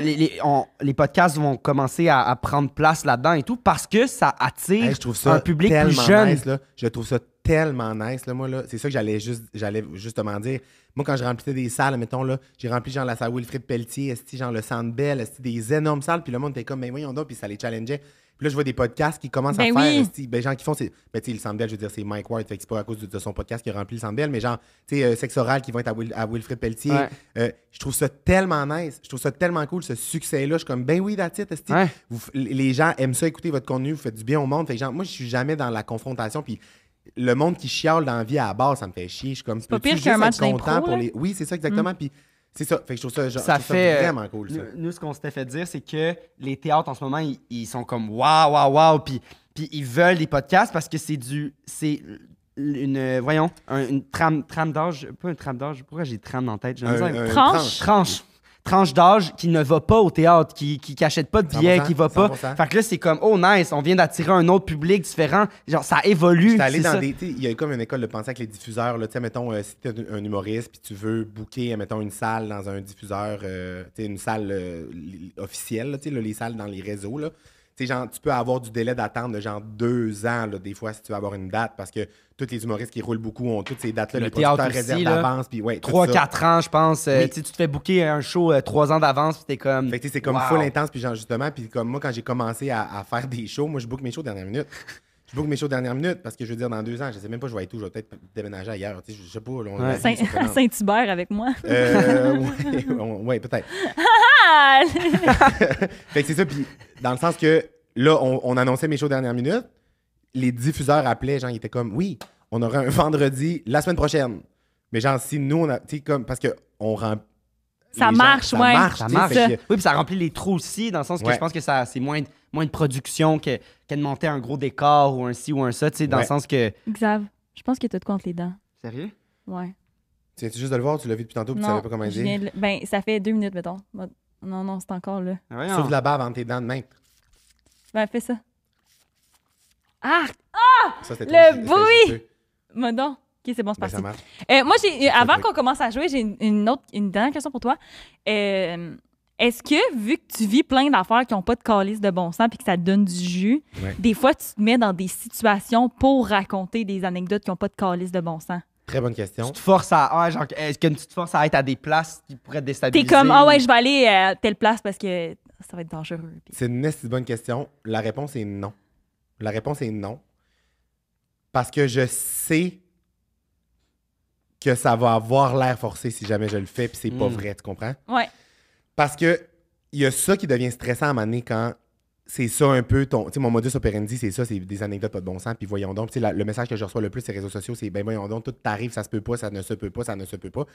les, les, podcasts vont commencer à, prendre place là-dedans et tout parce que ça attire un public plus jeune. Je trouve ça tellement nice. Là, moi, là, c'est ça que j'allais juste, j'allais justement dire. Moi, quand je remplissais des salles, mettons, là, j'ai rempli genre la salle Wilfrid Pelletier, esti, genre le Sandbell, esti, des énormes salles, puis le monde était comme, mais ben, voyons donc, puis ça les challengeait. Puis là, je vois des podcasts qui commencent à ben faire, ben, gens qui font, c'est, ben, tu sais, le Sandbell, je veux dire, c'est Mike Ward, fait que c'est pas à cause de, son podcast qui a rempli le Sandbell, mais genre, tu sais, euh, oral qui vont être à, Will, Pelletier. Euh, je trouve ça tellement nice, je trouve ça tellement cool, ce succès-là. Je suis comme, ben oui, that's les gens aiment ça, écouter votre contenu, vous faites du bien au monde. Fait genre, moi, je suis jamais dans la confrontation, puis le monde qui chiale dans la vie à la base, ça me fait chier. Je suis comme, c'est pas pire qu'un match content pour les... Oui, c'est ça, exactement. Mm. Puis c'est ça. Fait je trouve ça, fait, vraiment cool. Nous, ce qu'on s'était fait dire, c'est que les théâtres en ce moment, ils, sont comme waouh, waouh, waouh. Puis, ils veulent les podcasts parce que c'est du. C'est une. Voyons, une trame, trame d'âge. Pas une trame d'âge. Pourquoi j'ai trame en la tête? tranche. Tranche tranche d'âge qui ne va pas au théâtre, qui qui, pas de billets, qui va pas. Fait que là c'est comme oh nice, on vient d'attirer un autre public différent. Genre ça évolue. allé dans des il y a eu comme une école de pensée avec les diffuseurs tu sais mettons euh, si t'es un, humoriste puis tu veux booker mettons une salle dans un diffuseur euh, tu sais une salle euh, officielle, tu sais les salles dans les réseaux là genre, tu peux avoir du délai d'attente de genre deux ans, des fois, si tu veux avoir une date, parce que tous les humoristes qui roulent beaucoup ont toutes ces dates-là. Le les réserve d'avance. Puis, ouais, 3-4 ans, je pense. Euh, tu te fais booker un show euh, trois ans d'avance, puis t'es comme. Fait que c'est comme full intense, puis genre, justement, puis comme moi, quand j'ai commencé à, à, faire des shows, moi, je book mes shows dernière minute. Je boucle mes shows dernière minute parce que je veux dire, dans deux ans, je sais même pas, je vais être où, je vais peut-être déménager ailleurs. Tu sais, je sais pas. Saint, hubert avec moi. Euh, oui, peut-être. fait c'est ça. Puis dans le sens que là, on, annonçait mes shows dernière minute. Les diffuseurs appelaient, genre, ils étaient comme, oui, on aura un vendredi la semaine prochaine. Mais genre, si nous, on a. Tu sais, comme, parce qu'on remplit... Ça marche, ça Marche, Oui, puis ça remplit les trous aussi, dans le sens que je pense que ça, c'est moins moins de production que, que de monter un gros décor ou un ci ou un ça, tu sais, dans le sens que. Xav, je pense que tu te entre les dents. Sérieux? Ouais. Tu juste de le voir, tu l'as vu depuis tantôt, et tu savais pas comment je Ben, ça fait deux minutes, mettons. Non, non, c'est encore là. Ah, Sauf de la barbe entre tes dents de main. Ben, fais ça. Ah! Ça, Le bruit! OK, c'est bon, c'est ben, parti. ça marche. Euh, moi, j'ai, avant qu'on commence à jouer, j'ai une, une autre, une dernière question pour toi. Euh, est-ce que, vu que tu vis plein d'affaires qui n'ont pas de calice de bon sens puis que ça te donne du jus, des fois, tu te mets dans des situations pour raconter des anecdotes qui n'ont pas de calice de bon sens? Très bonne question. Tu te forces à. est-ce que tu te forces à être à des places qui pourraient te déstabiliser? T'es comme, ah ouais, je vais aller à euh, telle place parce que ça va être dangereux. C'est une bonne question. La réponse est non. La réponse est non. Parce que je sais que ça va avoir l'air forcé si jamais je le fais, puis c'est pas hmm. vrai, tu comprends? Ouais. Parce que il y a ça qui devient stressant à un moment quand c'est ça un peu ton. Tu sais, mon modus operandi, c'est ça, c'est des anecdotes pas de bon sens. Puis voyons donc, sais, le message que je reçois le plus, sur les réseaux sociaux, c'est ben voyons donc, tout t'arrive, ça se peut pas, ça ne se peut pas, ça ne se peut pas.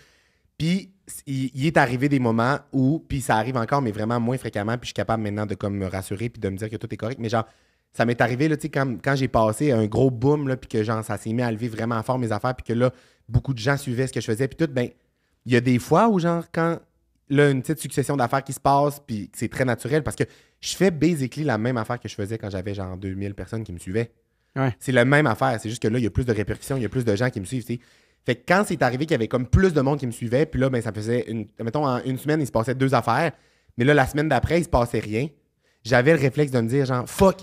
Puis il, est arrivé des moments où, puis ça arrive encore, mais vraiment moins fréquemment, puis je suis capable maintenant de comme me rassurer puis de me dire que tout est correct. Mais genre, ça m'est arrivé, là, tu sais, quand, j'ai passé un gros boom, là, puis que genre, ça s'est mis à lever vraiment fort mes affaires, puis que là, beaucoup de gens suivaient ce que je faisais, puis tout, ben, il y a des fois où, genre, quand là, une petite succession d'affaires qui se passe, puis c'est très naturel parce que je fais basically la même affaire que je faisais quand j'avais genre 2000 personnes qui me suivaient. C'est la même affaire, c'est juste que là, il y a plus de répercussions, il y a plus de gens qui me suivent, sais. Fait que quand c'est arrivé qu'il y avait comme plus de monde qui me suivait, puis là, ben, ça faisait, une, mettons, en une semaine, il se passait deux affaires, mais là, la semaine d'après, il se passait rien. J'avais le réflexe de me dire, genre, fuck,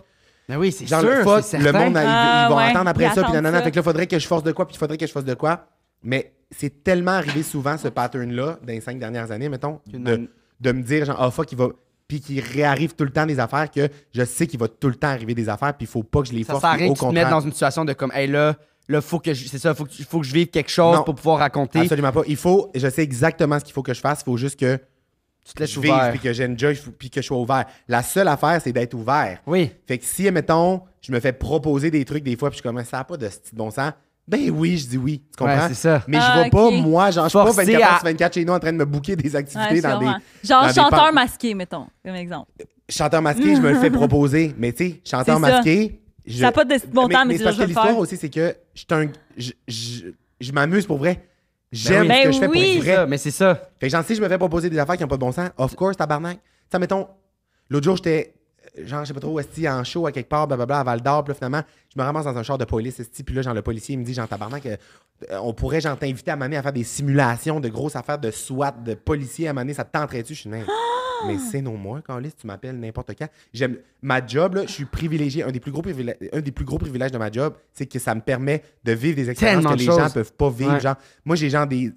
ben oui, c'est Genre, fuck, le monde, ils, ah, vont entendre après ça, puis nanana, fait que là, faudrait que je force de quoi, puis il faudrait que je fasse de quoi. Mais c'est tellement arrivé souvent ce pattern-là dans les cinq dernières années, mettons, de, me dire genre, oh, fuck, va. Puis qu'il réarrive tout le temps des affaires que je sais qu'il va tout le temps arriver des affaires, puis il faut pas que je les force. Ça sert à mettre dans une situation de comme, hey là, là, faut que je, c'est ça, faut que, faut que je vive quelque chose pour pouvoir raconter. Absolument pas. Il faut, je sais exactement ce qu'il faut que je fasse, il faut juste que tu te laisses je vive, puis que j'enjoy, puis que je sois ouvert. La seule affaire, c'est d'être ouvert. Oui. Fait que si, mettons, je me fais proposer des trucs des fois, puis je commence à pas de bon sens, ben oui, je dis oui. Tu comprends? c'est Mais je ne vais ah, pas, moi, genre, je suis pas 24 à... 24 chez nous en train de me bouquer des activités dans des. Genre, chanteur masqué, mettons, comme exemple. Chanteur masqué, je me le fais proposer. Mais tu sais, chanteur masqué. Ça. Je... n'a pas de bon mais, temps, mais, mais c'est l'histoire aussi, c'est que je un... je, je, je m'amuse pour vrai. Ben J'aime ce que je fais ben oui. pour vrai. mais ben c'est ça. Fait que j'en sais, je me fais proposer des affaires qui n'ont pas de bon sens. Of course, tabarnak. Ça, mettons, l'autre jour, j'étais genre, je sais pas trop, esti, en show à quelque part, blablabla, à Val d'Or, puis finalement, je me ramasse dans un char de police, est-ce puis là, genre, le policier, il me dit, genre, tabarnak, que euh, euh, on pourrait, genre, t'inviter à m'amener à faire des simulations de grosses affaires de SWAT, de policier, à m'amener, ça te tenterait-tu? Je suis, mais, ah! mais c'est non moi, Carlis, tu m'appelles n'importe quand. J'aime ma job, là, je suis privilégié. Un des, plus gros privilèges, un des plus gros privilèges de ma job, c'est que ça me permet de vivre des expériences que les gens peuvent pas vivre. Genre, moi, j'ai genre des,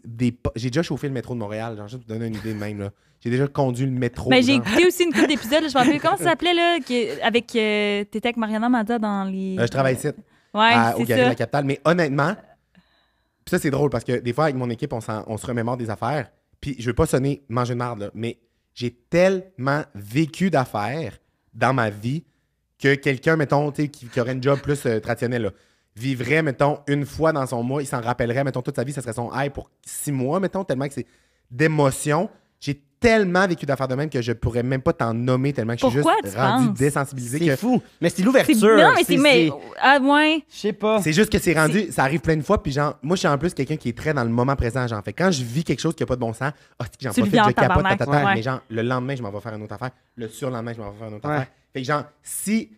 j'ai déjà chauffé le métro de Montréal, genre, je te donner une idée même, là. J'ai déjà conduit le métro. Mais ben, j'ai écouté aussi une coupe d'épisodes, je me rappelle comment ça s'appelait là, avec euh, t'étais avec Mariana Mada dans les. Euh, je travaille ici. Ouais, au Galerie de la Capitale. Mais honnêtement, ça c'est drôle parce que des fois avec mon équipe, on, se remémore des affaires. Puis je veux pas sonner manger de marde, là, mais j'ai tellement vécu d'affaires dans ma vie que quelqu'un, mettons, qui, qui aurait une job plus euh, traditionnelle traditionnel, vivrait, mettons, une fois dans son mois, il s'en rappellerait, mettons, toute sa vie, ça serait son high pour six mois, mettons, tellement que c'est d'émotion. J'ai tellement vécu d'affaires de même que je pourrais même pas t'en nommer tellement que je suis juste rendu désensibilisé. C'est fou. Mais c'est l'ouverture. Non, mais c'est. Mais... Ah, euh, ouais. Je sais pas. C'est juste que c'est rendu. Ça arrive plein de fois. Puis, genre, moi, je suis en plus quelqu'un qui est très dans le moment présent. Genre, fait quand je vis quelque chose qui n'a pas de bon sens, ah, que j'en profite, je capote, ta, ta, Mais, genre, le lendemain, je m'en vais faire une autre affaire. Le surlendemain, je m'en vais faire une autre affaire. Fait genre, si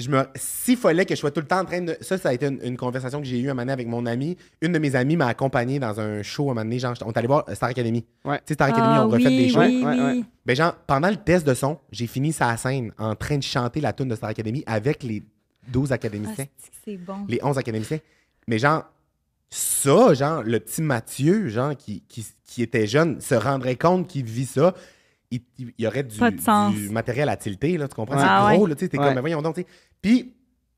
je me fallait que je sois tout le temps en train de. Ça, ça a été une, conversation que j'ai eue un moment avec mon ami. Une de mes amies m'a accompagné dans un show un moment donné. Genre, on est allé voir euh, Star Academy. Tu sais, Star Academy, ah on refait des shows. Oui, ben, genre, pendant le test de son, j'ai fini sa scène en train de chanter la tune de Star Academy avec les 12 académiciens. Ah, c'est bon. Les 11 académiciens. Mais genre, ça, genre, le petit Mathieu, genre, qui, qui, était jeune, se rendrait compte qu'il vit ça. Il, y aurait du, matériel à tilter, là, tu comprends? C'est ah gros, tu sais, t'es comme, mais voyons donc, tu puis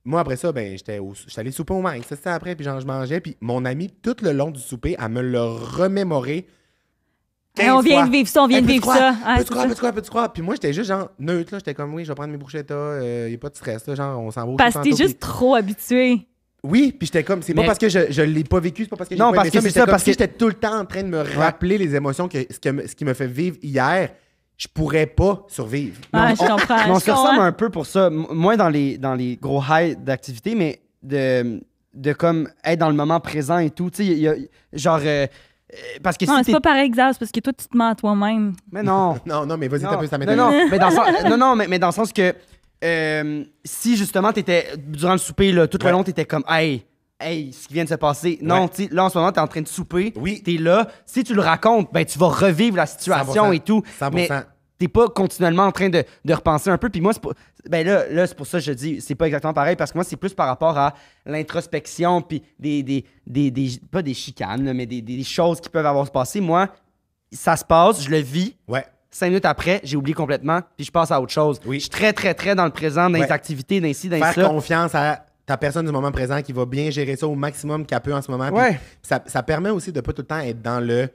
moi, après ça, ben, j'étais allé souper au Mike, ça c'était après, puis genre, je mangeais. Puis mon ami, tout le long du souper, à me le remémorer. Eh, on vient de vivre ça, on vient de vivre ça. peux, tu croire, peux tu croire, peux tu croire, Puis moi, j'étais juste genre neutre, là. J'étais comme, oui, je vais prendre mes là il n'y a pas de stress, là. Genre, on s'en va Parce que t'es juste trop habitué. Oui, puis j'étais comme, c'est pas parce que je, je l'ai pas vécu, c'est pas parce que j'ai pas parce ça, mais c'est parce que j'étais tout le temps en train de me rappeler les émotions, que, ce, ce qui me fait vivre hier je pourrais pas survivre. je comprends. On, se ressemble un peu pour ça, moins dans les, dans les gros highs d'activité, mais de, de comme être dans le moment présent et tout. Tu sais, y genre. Euh, euh, parce que non, c'est pas pareil, exact, parce que toi, tu te mens à toi-même. Mais non. non, mais vas-y, t'as plus ta Non, non, mais dans non, non, mais, dans le sens que euh, si justement, t'étais, durant le souper, là, tout le long, t'étais comme, hey, hey, ce qui vient de se passer. Non, là, en ce moment, t'es en train de souper. Oui. T'es là. Si tu le racontes, ben, tu vas revivre la situation et tout. 100% t'es pas continuellement en train de, repenser un peu. Puis moi, c'est pour, ben là, là c'est pour ça que je dis, c'est pas exactement pareil, parce que moi, c'est plus par rapport à l'introspection, puis des, des, des, pas des chicanes, mais des, choses qui peuvent avoir se passé. Moi, ça se passe, je le vis. Ouais. Cinq minutes après, j'ai oublié complètement, puis je passe à autre chose. Je suis très, très, très dans le présent, dans les activités, dans ici, dans Faire confiance à ta personne du moment présent qui va bien gérer ça au maximum qu'elle peut en ce moment. ça, ça, permet aussi de pas tout le temps être dans le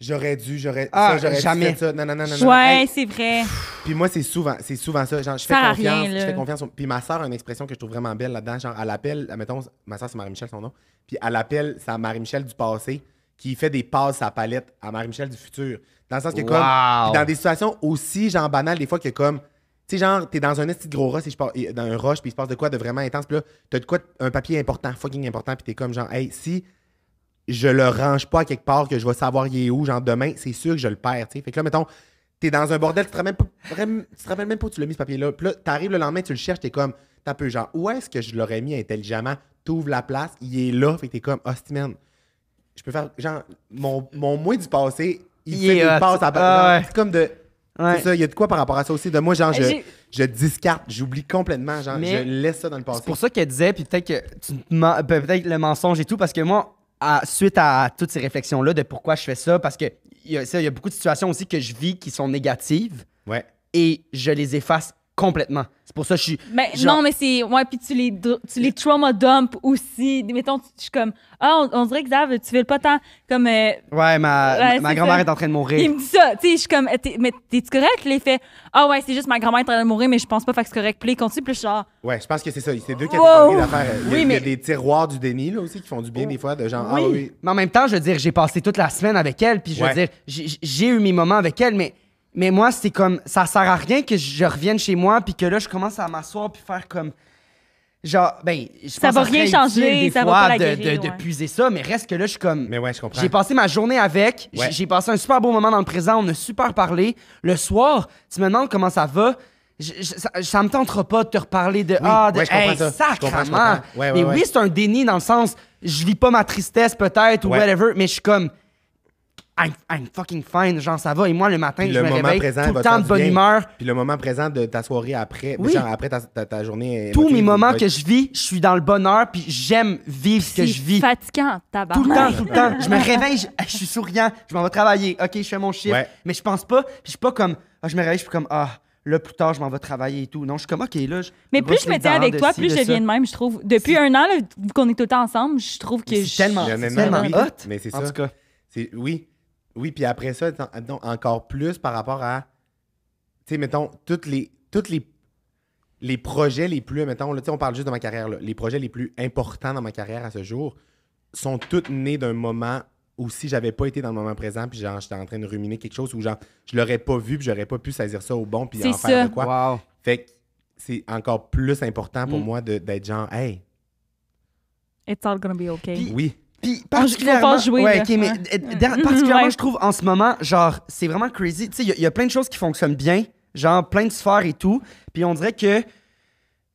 j'aurais dû, j'aurais ah, jamais. ça. Non, non, non, non. Ouais, c'est vrai. Puis moi, c'est souvent, c'est souvent ça. Genre, je fais confiance, je fais confiance. Puis ma sœur a une expression que je trouve vraiment belle là-dedans. Genre, à l'appel, admettons, ma sœur, c'est Marie-Michel, son nom. Puis à l'appel, c'est Marie-Michel du passé qui fait des passes à palette à Marie-Michel du futur. Dans le sens que, comme, dans des situations aussi, genre, banales, des fois, que comme, tu sais, genre, t'es dans un petit gros rush, et je dans un rush, puis il se passe de quoi de vraiment intense, puis là, t'as de quoi, un papier important, fucking important, puis t'es comme, genre, hey, si je le range pas quelque part que je vais savoir il est où, genre demain, c'est sûr que je le perds. sais. Fait que là, mettons, t'es dans un bordel, tu te, rappelles même pas tu l'as mis ce papier-là. Puis là, t'arrives le lendemain, tu le cherches, t'es comme, t'as peu genre, où est-ce que je l'aurais mis intelligemment? T'ouvres la place, il est là, fait que t'es comme, Oh man, je peux faire, genre, mon, mon moins du passé, il, fait est, passe à ah C'est comme de. C'est ça, il y a de quoi par rapport à ça aussi. De moi, genre, je, je discarte, j'oublie complètement, genre, je laisse ça dans le passé. C'est pour ça qu'elle disait, puis peut-être que tu, ben, peut-être le mensonge et tout, parce que moi, suite à toutes ces réflexions-là de pourquoi je fais ça, parce que il y, a, beaucoup de situations aussi que je vis qui sont négatives. Et je les efface complètement. C'est pour ça que je suis. Mais non, mais c'est. Ouais, puis tu les, tu les trauma dump aussi. Mettons, je suis comme. Ah, on, dirait que Xav, tu veux pas tant. Comme. Euh, ouais, ma, ma grand-mère est en train de mourir. Il me dit ça. Tu sais, je suis comme. Euh, mais t'es-tu correct? Les fait. Ah ouais, c'est juste ma grand-mère est en train de mourir, mais je pense pas, fait que c'est correct. Puis continue, plus genre. Ouais, je pense que c'est ça. C'est deux catégories d'affaires. Il, oui, mais... il y a des tiroirs du déni, là aussi, qui font du bien oh. des fois, de genre. Ah oui. Mais en même temps, je veux dire, j'ai passé toute la semaine avec elle, puis je veux dire, j'ai eu mes moments avec elle, mais mais moi, c'était comme, ça sert à rien que je revienne chez moi, puis que là, je commence à m'asseoir, puis faire comme. Genre, ben, je ça va rien changer, ça va pas de, guérir, de, de puiser ça, mais reste que là, je suis comme. Mais ouais, je comprends. J'ai passé ma journée avec, j'ai passé un super beau moment dans le présent, on a super parlé. Le soir, tu me demandes comment ça va. ça, me tentera pas de te reparler de ah de ouais, mais oui, c'est un déni dans le sens je vis pas ma tristesse peut-être ou whatever, mais je suis comme I'm, fucking fine, genre ça va. Et moi, le matin, je me réveille tout le temps de bonne humeur. Puis le moment présent de ta soirée après, genre après ta, journée. Tous mes moments que je vis, je suis dans le bonheur, puis j'aime vivre ce que je vis. C'est fatigant, tabac. Tout le temps, tout le temps. Je me réveille, je, suis souriant, je m'en vais travailler. OK, je fais mon chiffre. Mais je pense pas, puis je suis pas comme, ah, je me réveille, je suis comme, ah là, plus tard, je m'en vais travailler et tout. Non, je suis comme, OK, là. Je mais plus je me tiens avec toi, plus je viens de même, je trouve. Depuis un an, qu'on est tout le temps ensemble, je trouve que je. Tellement, tellement, hot. Mais c'est ça. En Oui, oui, puis après ça, encore plus par rapport à, tu sais, mettons, toutes les, toutes les, les projets les plus, mettons, là, on parle juste de ma carrière, les projets les plus importants dans ma carrière à ce jour sont tous nés d'un moment où si j'avais pas été dans le moment présent, puis genre, j'étais en train de ruminer quelque chose, ou genre, je l'aurais pas vu, puis j'aurais pas pu saisir ça au bon, puis en faire de quoi. Wow. Fait que c'est encore plus important pour mm. moi d'être genre, hey. It's all gonna be okay. oui. Puis particulièrement, je trouve en ce moment, genre, c'est vraiment crazy. Tu sais, il y, a plein de choses qui fonctionnent bien, genre plein de sphères et tout. Puis on dirait que,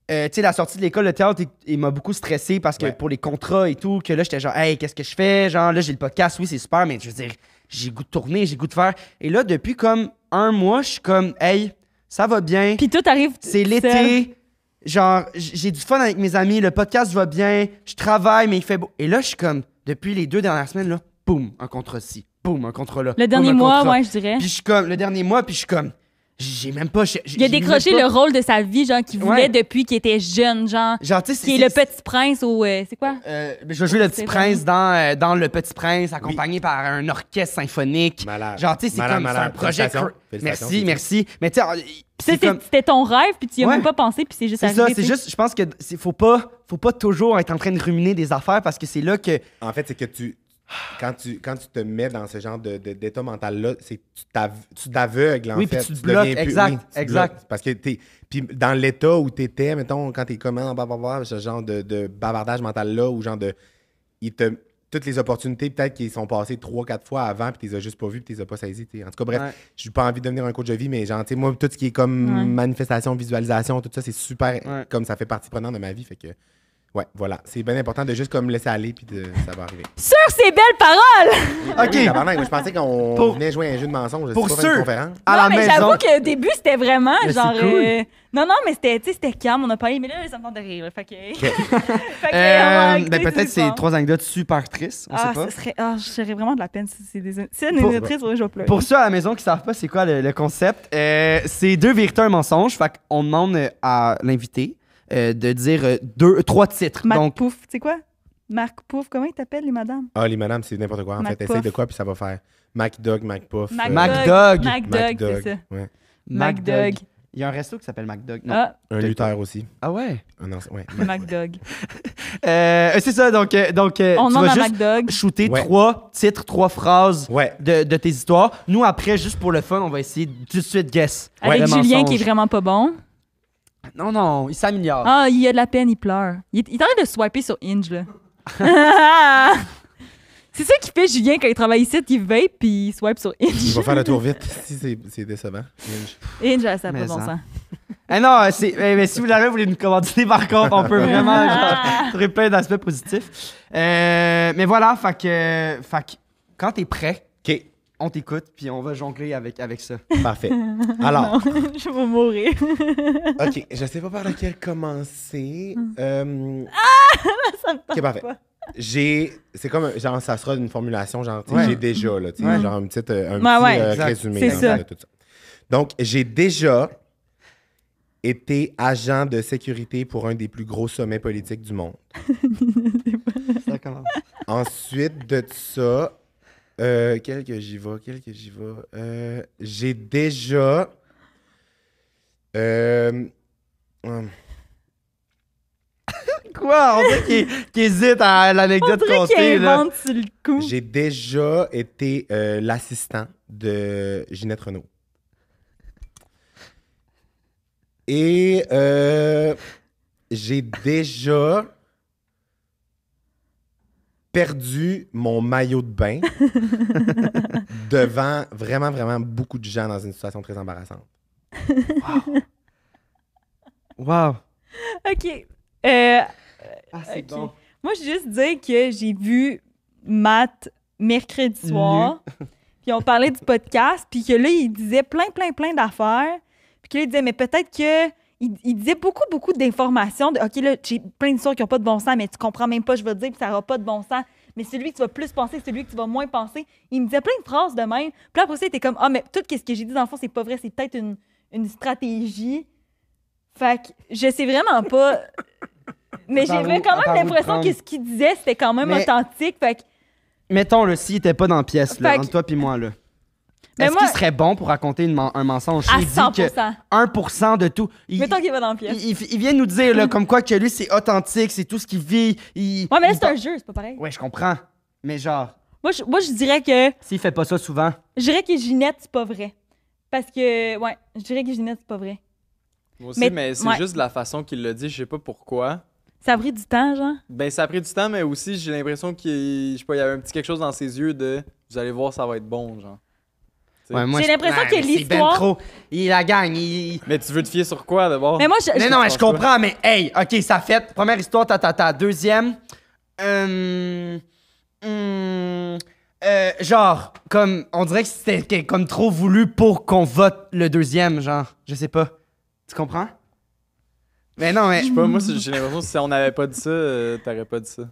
euh, tu sais, la sortie de l'école le théâtre, il, m'a beaucoup stressé parce que pour les contrats et tout, que là, j'étais genre, hey, qu'est-ce que je fais? Genre, là, j'ai le podcast, oui, c'est super, mais je veux dire, j'ai goût de tourner, j'ai goût de faire. Et là, depuis comme un mois, je suis comme, hey, ça va bien. Puis tout arrive. C'est l'été genre, j'ai du fun avec mes amis, le podcast va bien, je travaille, mais il fait beau. Et là, je suis comme, depuis les deux dernières semaines, là, boum, un contre ci boum, un contre là Le dernier mois, ouais, je dirais. Puis je comme, le dernier mois, puis je suis comme, j'ai même pas. Il a décroché le rôle de sa vie, genre, qu'il voulait depuis qu'il était jeune, genre. Genre, tu sais, Qui est, le petit prince au. Euh, c'est quoi? Euh, ben, je vais jouer le petit prince dans, euh, dans Le Petit Prince, accompagné par un orchestre symphonique. Malade. Genre, tu sais, c'est comme un projet. merci, merci. Mais tu sais, c'était ton rêve, puis tu y as même pas pensé, puis c'est juste C'est ça, c'est juste, je pense que faut pas, faut pas toujours être en train de ruminer des affaires parce que c'est là que. En fait, c'est que tu quand tu, quand tu te mets dans ce genre d'état mental-là, c'est tu t'aveugles en oui, fait. tu, te bloques, exact, exact. parce que dans l'état où tu étais, mettons, quand t'es comment, bah, bah, bah, ce genre de, bavardage mental-là, ou genre de. toutes les opportunités peut-être qui sont passées trois, quatre fois avant, puis tu les as juste pas vues, puis tu as pas saisies. En tout cas, bref, je j'ai pas envie de devenir un coach de vie, mais genre, moi, tout ce qui est comme manifestation, visualisation, tout ça, c'est super, comme ça fait partie prenante de ma vie. Fait que Ouais, voilà. C'est bien important de juste comme laisser aller puis de... ça va arriver. Sur ces belles paroles! OK. je pensais qu'on venait jouer un jeu de mensonge. Pour sûr. À la non, mais j'avoue que au début, c'était vraiment genre. Euh, non, non, mais c'était, c'était calme, on a parlé, mais là, ils me de rire. Fait que. fait que, euh, ben, peut-être c'est trois anecdotes super tristes, Ah, ça serait. Ah, je serais vraiment de la peine si c'est des. Si des Pour- triste, Pour ceux à la maison qui savent pas c'est quoi le, concept, euh, c'est deux vérités un mensonge. Fait qu'on demande à l'invité euh, de dire euh, deux, trois titres. Marc Donc, Pouf, c'est quoi? Marc Pouf, comment ils t'appellent les madames? Ah, les madames, c'est n'importe quoi. En fait, essaye de quoi, puis ça va faire Mac Dog, Mac Pouf. Euh, Mac, Dog. c'est ça. Ouais. Mac, Il y a un resto qui s'appelle Mac Non. Ah. Un Luther aussi. Ah ouais? un ah Mac ouais. c'est ça, donc, donc On tu vas juste shooter trois titres, trois phrases de, de, tes histoires. Nous, après, juste pour le fun, on va essayer tout de suite guess. Avec Julien qui est vraiment pas bon. Non, non, il s'améliore. Ah, il a de la peine, il pleure. Il, il de swiper sur Inge, là. c'est ça qui fait Julien quand il travaille ici, il vape puis il swipe sur Inge. Il va faire le tour vite. Si, c'est décevant. Inge. Inge, ça n'a pas bon sens. Eh non, eh, mais, si vous l'avez, vous voulez nous commander par contre, on peut vraiment genre, trouver plein d'aspects positifs. Euh, mais voilà, fait que, quand t'es prêt, OK on t'écoute, puis on va jongler avec, avec ça. Parfait. Alors. je vais mourir. OK, je sais pas par laquelle commencer. Mm. Euh, ah! Ça me OK, parfait. J'ai. C'est comme. Genre, ça sera une formulation, genre, j'ai déjà, là, tu sais, genre, un petit euh, euh, résumé. De tout ça. Donc, j'ai déjà été agent de sécurité pour un des plus gros sommets politiques du monde. ça commence. Ensuite de ça, quelque euh, quel que j'y vais, quelque j'y vais. Euh, j'ai déjà. Euh... Hum. Quoi? On dirait qu'il hésite à l'anecdote qu'on dirait coup. J'ai déjà été euh, l'assistant de Ginette Renault. Et euh, j'ai déjà perdu mon maillot de bain devant vraiment, vraiment beaucoup de gens dans une situation très embarrassante. Wow! wow. OK. Euh, ah, euh, Moi, je juste dire que j'ai vu Matt mercredi soir, puis on parlait du podcast, puis que là, il disait plein, plein, plein d'affaires, puis qu'il disait, mais peut-être que il, disait beaucoup, beaucoup d'informations. De, OK, là, j'ai plein de d'histoires qui n'ont pas de bon sens, mais tu comprends même pas, je vais te dire, puis ça n'aura pas de bon sens. Mais celui que tu vas plus penser, celui que tu vas moins penser. Il me disait plein de phrases de même. Puis là, après cétait il était comme, ah, mais tout ce que j'ai dit, dans le fond, c'est pas vrai, c'est peut-être une, une stratégie. Fait que je sais vraiment pas. mais j'avais quand même l'impression que ce qu'il disait, c'était quand même authentique. Fait que. Mettons, le s'il n'était pas dans la pièce, là, entre toi puis moi, là. Est-ce qu'il serait bon pour raconter un mensonge? À 100%. 1 de tout. Il, Mettons qu'il va dans le Il, vient nous dire, comme quoi, que lui, c'est authentique, c'est tout ce qu'il vit. ouais, mais là, c'est un jeu, c'est pas pareil. Ouais, je comprends. Mais genre. Moi, je, dirais que. S'il fait pas ça souvent. Je dirais que Ginette, c'est pas vrai. Parce que, ouais, je dirais que Ginette, c'est pas vrai. Moi aussi, mais, c'est juste la façon qu'il le dit, je sais pas pourquoi. Ça a pris du temps, genre? Ben, ça a pris du temps, mais aussi, j'ai l'impression qu'il y avait un petit quelque chose dans ses yeux de vous allez voir, ça va être bon, genre. Ouais, J'ai l'impression que ben l'histoire- Il la gagne. Mais tu veux te fier sur quoi d'abord? Mais moi, je. non, je comprends, mais hey, ok, ça fait. Première histoire, ta ta ta. Deuxième. Euh, hmm, euh genre, comme. On dirait que c'était comme trop voulu pour qu'on vote le deuxième, genre. Je sais pas. Tu comprends? Mais non, mais. Je sais pas, moi, j'ai l'impression que si on n'avait pas dit ça, euh, t'aurais pas dit ça.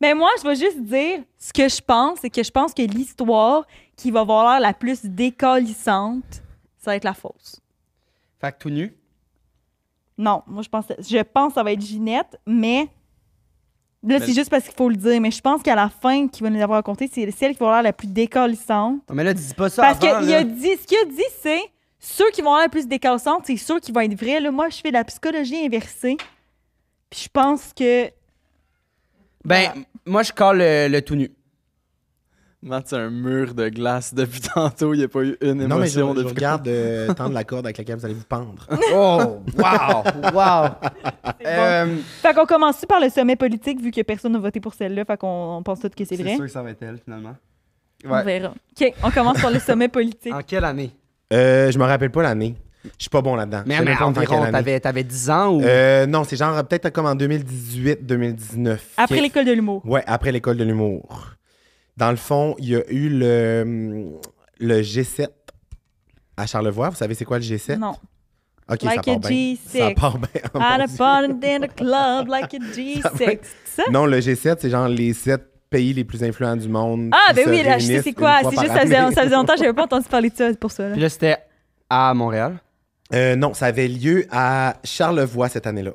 Mais moi, je vais juste dire ce que je pense, c'est que je pense que l'histoire, qui va avoir l'air la plus décalissante, ça va être la fausse. Fait que tout nu? Non, moi je pense, je pense que ça va être Ginette, mais là c'est juste parce qu'il faut le dire, mais je pense qu'à la fin qu'il va nous avoir raconté, c'est celle qui va avoir l'air la plus décalissante. Non, mais là, dis pas ça. Parce qu'il a dit, ce qu'il a dit, c'est ceux qui vont avoir l'air la plus décalissante, c'est ceux qui vont être vrais. moi, je fais de la psychologie inversée, puis je pense que. Ben, moi, je colle le tout nu. Matt, c'est un mur de glace depuis tantôt. Il n'y a pas eu une émotion non, mais je, je, regarde de euh, tendre la corde avec laquelle vous allez vous pendre. oh, wow, wow. euh... Fait qu'on commence par le sommet politique, vu que personne n'a voté pour celle-là. Fait qu'on pense tout que c'est vrai. C'est sûr que ça va être elle, finalement. On verra. OK, on commence par le sommet politique. en quelle année? Euh, je me rappelle pas l'année. Je suis pas bon là-dedans. Mais, mais environ, t'avais, avais 10 ans ou... Euh, non, c'est genre peut-être comme en 2018-2019. Après l'école de l'humour. Ouais, après l'école de l'humour. Dans le fond, il y a eu le, le G7 à Charlevoix. Vous savez c'est quoi le G7? Non. OK, like ça, part bien. ça part bien. Oh, Had a party in club like a G6. Ça? Non, le G7, c'est genre les sept pays les plus influents du monde. Ah, ben oui, là, je sais c'est quoi. C'est juste, ça faisait, longtemps je n'avais pas entendu parler de ça pour ça. Puis là, c'était à Montréal? Euh, non, ça avait lieu à Charlevoix cette année-là.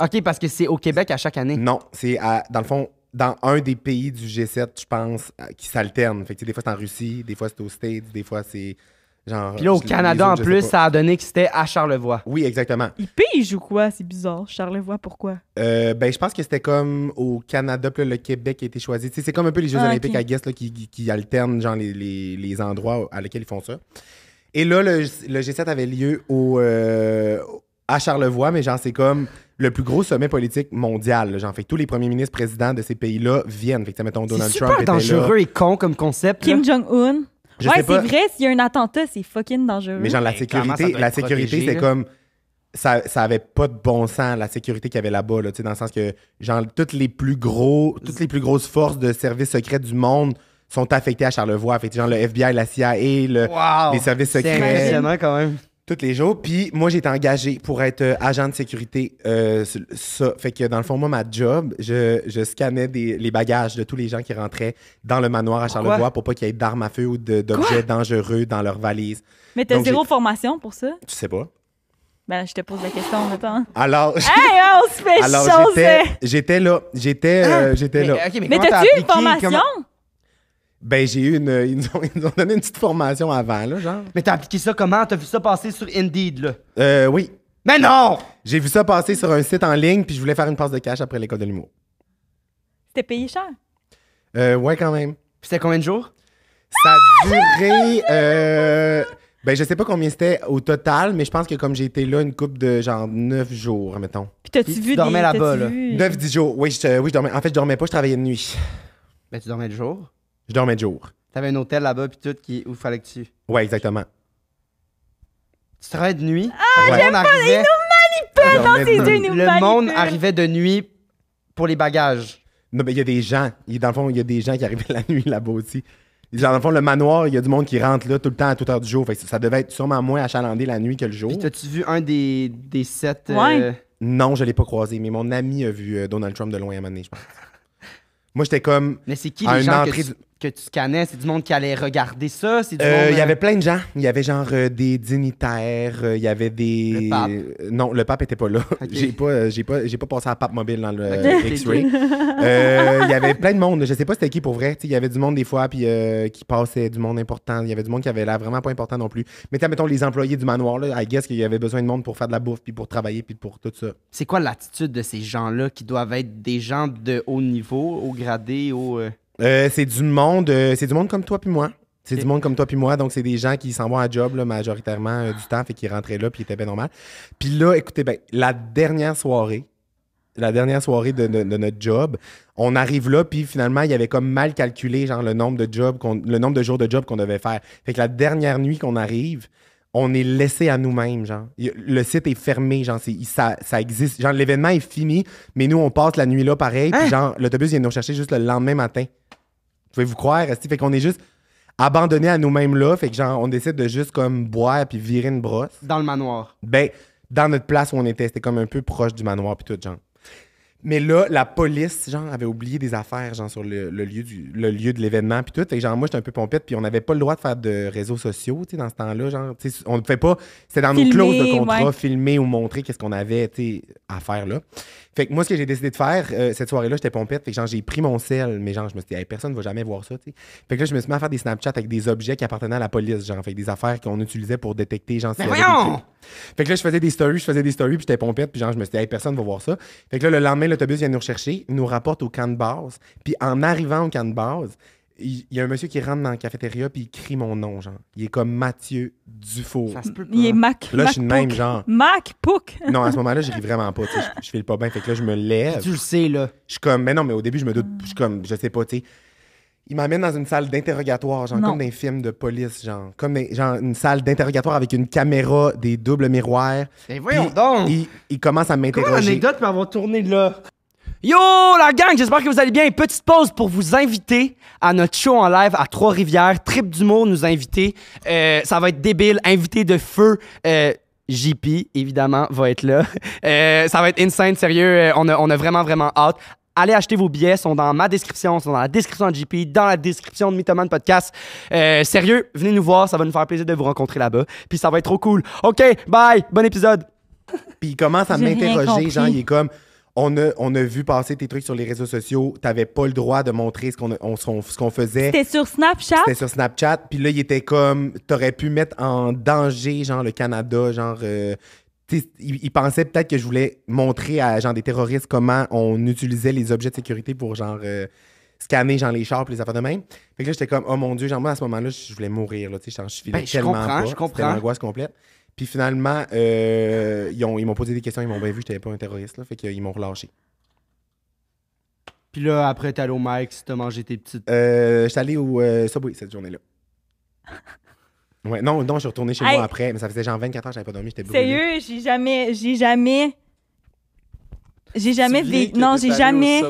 OK, parce que c'est au Québec à chaque année. Non, c'est à, dans le fond, dans un des pays du G7, je pense, euh, qui s'alterne. Fait que, des fois, c'est en Russie, des fois, c'est aux States, des fois, c'est. Genre, Puis là, au Canada, en plus, ça a donné que c'était à Charlevoix. Oui, exactement. Il pige ou quoi? C'est bizarre. Charlevoix, pourquoi? Euh, ben, je pense que c'était comme au Canada, puis le Québec a été choisi. c'est comme un peu les Jeux ah, olympiques, à Guest qui, alternent genre, les, endroits à lesquels ils font ça. Et là, le, G7 avait lieu au, euh, à Charlevoix, mais genre, c'est comme le plus gros sommet politique mondial. genre, fait tous les premiers ministres présidents de ces pays-là viennent. Fait mettons, Donald Trump. C'est dangereux et con comme concept. Kim Jong-un. ouais, c'est vrai, s'il y a un attentat, c'est fucking dangereux. Mais genre, la sécurité, la sécurité c'est comme. Ça, ça avait pas de bon sens, la sécurité qu'il y avait là-bas, là, dans le sens que, genre, toutes les plus gros, toutes les plus grosses forces de services secrets du monde sont affectées à Charlevoix. Fait genre, le FBI, la CIA, le, les services secrets. C'est impressionnant quand même. Toutes les jours. Puis moi, j'étais engagée engagé pour être euh, agent de sécurité. Euh, ça. Fait que dans le fond, moi, ma job, je, je scannais des, les bagages de tous les gens qui rentraient dans le manoir à Charlevoix pour pas qu'il y ait d'armes à feu ou d'objets dangereux dans leurs valises. Mais t'as zéro formation pour ça? Tu sais pas. Ben, je te pose la question en Alors, oh, Alors, j'étais là, j'étais, ah! euh, j'étais là. mais, t'as-tu une formation? Ben, j'ai eu une. Ils nous, ont, donné une petite formation avant, là, genre. Mais t'as appliqué ça comment? T'as vu ça passer sur Indeed, là? Euh, oui. Mais non! J'ai vu ça passer sur un site en ligne, puis je voulais faire une passe de cash après l'école de l'humour. C'était payé cher? Euh, ouais, quand même. Puis c'était combien de jours? Ça a duré. Euh, ben, je sais pas combien c'était au total, mais je pense que comme j'ai été là une coupe de genre 9 jours, mettons. Puis t'as-tu vu tu là-bas, là? 9 jours. Oui je, oui, je dormais. En fait, je dormais pas, je travaillais de nuit. Ben, tu dormais le jour. Je dormais de jour. T'avais un hôtel là-bas, puis tout, qui, où fallait que tu. Ouais, exactement. Tu travailles de nuit. Ah, j'aime pas, il nous manipule dans yeux, Le monde arrivait de nuit pour les bagages. Non, mais il y a des gens. Il, dans le fond, il y a des gens qui arrivaient la nuit là-bas aussi. dans le fond, le manoir, il y a du monde qui rentre là tout le temps à toute heure du jour. Fait ça devait être sûrement moins achalandé la nuit que le jour. t'as-tu vu un des, des sept. Euh, ouais. Non, je l'ai pas croisé, mais mon ami a vu euh, Donald Trump de loin à un je pense. Moi, j'étais comme Mais c'est qui les que tu scannais, c'est du monde qui allait regarder ça? Euh, il y euh, avait plein de gens. Il y avait genre euh, des dignitaires, il y avait des... Non, le pape était pas là. J'ai pas, j'ai pas passé à pape mobile dans le X-ray. Il y avait plein de monde. Je sais pas c'était qui pour vrai. Il y avait du monde des fois puis qui passait, du monde important. Il y avait du monde qui avait l'air vraiment pas important non plus. Mais mettons, les employés du manoir, là, I guess qu'il y avait besoin de monde pour faire de la bouffe, puis pour travailler, puis pour tout ça. C'est quoi l'attitude de ces gens-là qui doivent être des gens de haut niveau, haut gradé, haut... Euh, c'est du monde, euh, c'est du monde comme toi puis moi. C'est du monde comme toi puis moi, donc c'est des gens qui s'en vont à job là, majoritairement euh, du temps, fait qu'ils rentraient là puis étaient bien normal. Puis là, écoutez, la dernière soirée, la dernière soirée de, notre job, on arrive là puis finalement il y avait comme mal calculé genre le nombre de jobs le nombre de jours de job qu'on devait faire. Fait que la dernière nuit qu'on arrive, on est laissé à nous-mêmes, genre. Le site est fermé, genre, c'est- ça, ça existe. Genre, l'événement est fini, mais nous, on passe la nuit là pareil, puis hein? genre, l'autobus vient nous chercher juste le lendemain matin. Pouvez-vous croire? Fait qu'on est juste abandonné à nous-mêmes là. Fait que genre, on décide de juste comme boire puis virer une brosse. Dans le manoir. Ben, dans notre place où on était, c'était comme un peu proche du manoir puis tout, genre. Mais là, la police, genre, avait oublié des affaires, genre, sur le, lieu, le lieu de l'événement, puis tout. Et genre, moi, j'étais un peu pompette, puis on n'avait pas le droit de faire de réseaux sociaux, tu sais, dans ce temps-là. Genre, tu sais, on ne fait pas. C'était dans nos clauses de contrat, filmer ou montrer qu'est-ce qu'on avait, tu sais, à faire là. Fait que moi, ce que j'ai décidé de faire, euh, cette soirée-là, j'étais pompette, fait que genre, j'ai pris mon sel, mais genre, je me suis dit, personne ne va jamais voir ça, tu sais. Fait que là, je me suis mis à faire des Snapchat avec des objets qui appartenaient à la police, genre, fait des affaires qu'on utilisait pour détecter, genre, Fait que là, je faisais des stories, je faisais des stories, puis j'étais pompette, puis genre, je me suis dit, personne va voir ça. Fait que là, le lendemain, l'autobus vient nous rechercher, nous rapporte au camp de base. Puis en arrivant au camp de base, il y a un monsieur qui rentre dans la cafétéria puis il crie mon nom, genre. Il est comme Mathieu Dufour. Ça se peut pas. Il est Mac. Là, je suis le même, genre. Mac Pouc! non, à ce moment-là, je ris vraiment pas. Je, je file pas bien. Fait que là, je me lève. tu le sais, là. Je suis comme, mais non, mais au début, je me doute. Je suis comme, je sais pas, tu sais. Il m'amène dans une salle d'interrogatoire, genre comme dans un film de police, genre comme genre, une salle d'interrogatoire avec une caméra, des doubles miroirs. Et voyons donc! Il, commence à m'interroger. Comment l'anecdote va tourné là? Yo, la gang, j'espère que vous allez bien. petite pause pour vous inviter à notre show en live à Trois-Rivières. Trip d'humour nous inviter. Euh, ça va être débile, invité de feu. Euh, JP, évidemment, va être là. Euh, ça va être insane, sérieux. On a, on a vraiment, vraiment hâte. Allez acheter vos billets, sont dans ma description, sont dans la description de JP, dans la description de Mythoman Podcast. Euh, sérieux, venez nous voir, ça va nous faire plaisir de vous rencontrer là-bas. Puis ça va être trop cool. OK, bye, bon épisode. Puis il commence à m'interroger, genre, il est comme on a, on a vu passer tes trucs sur les réseaux sociaux. T'avais pas le droit de montrer ce qu'on ce qu'on faisait. C'était sur Snapchat. C'était sur Snapchat. Puis là, il était comme, t'aurais pu mettre en danger genre le Canada, genre euh, ils pensaient peut-être que je voulais montrer à genre des terroristes comment on utilisait les objets de sécurité pour genre euh, scanner genre les chars les affaires de même. Fait que là j'étais comme oh mon dieu, genre moi à ce moment-là je voulais mourir là, tu sais, je suis ben, comprends, je comprends. l'angoisse complète. Puis finalement euh, ils, m'ont posé des questions, ils m'ont bien vu que j'étais pas un terroriste là, fait qu'ils m'ont relâché. Puis là après t'es allé au si t'as mangé tes petites. Je euh, j'étais allé au Subway cette journée-là non, non, je suis retournée chez moi après, mais ça faisait genre 24 heures que j'avais pas dormi, j'étais brûlée. Sérieux, j'ai jamais, j'ai jamais, j'ai jamais, Tu non, j'ai jamais,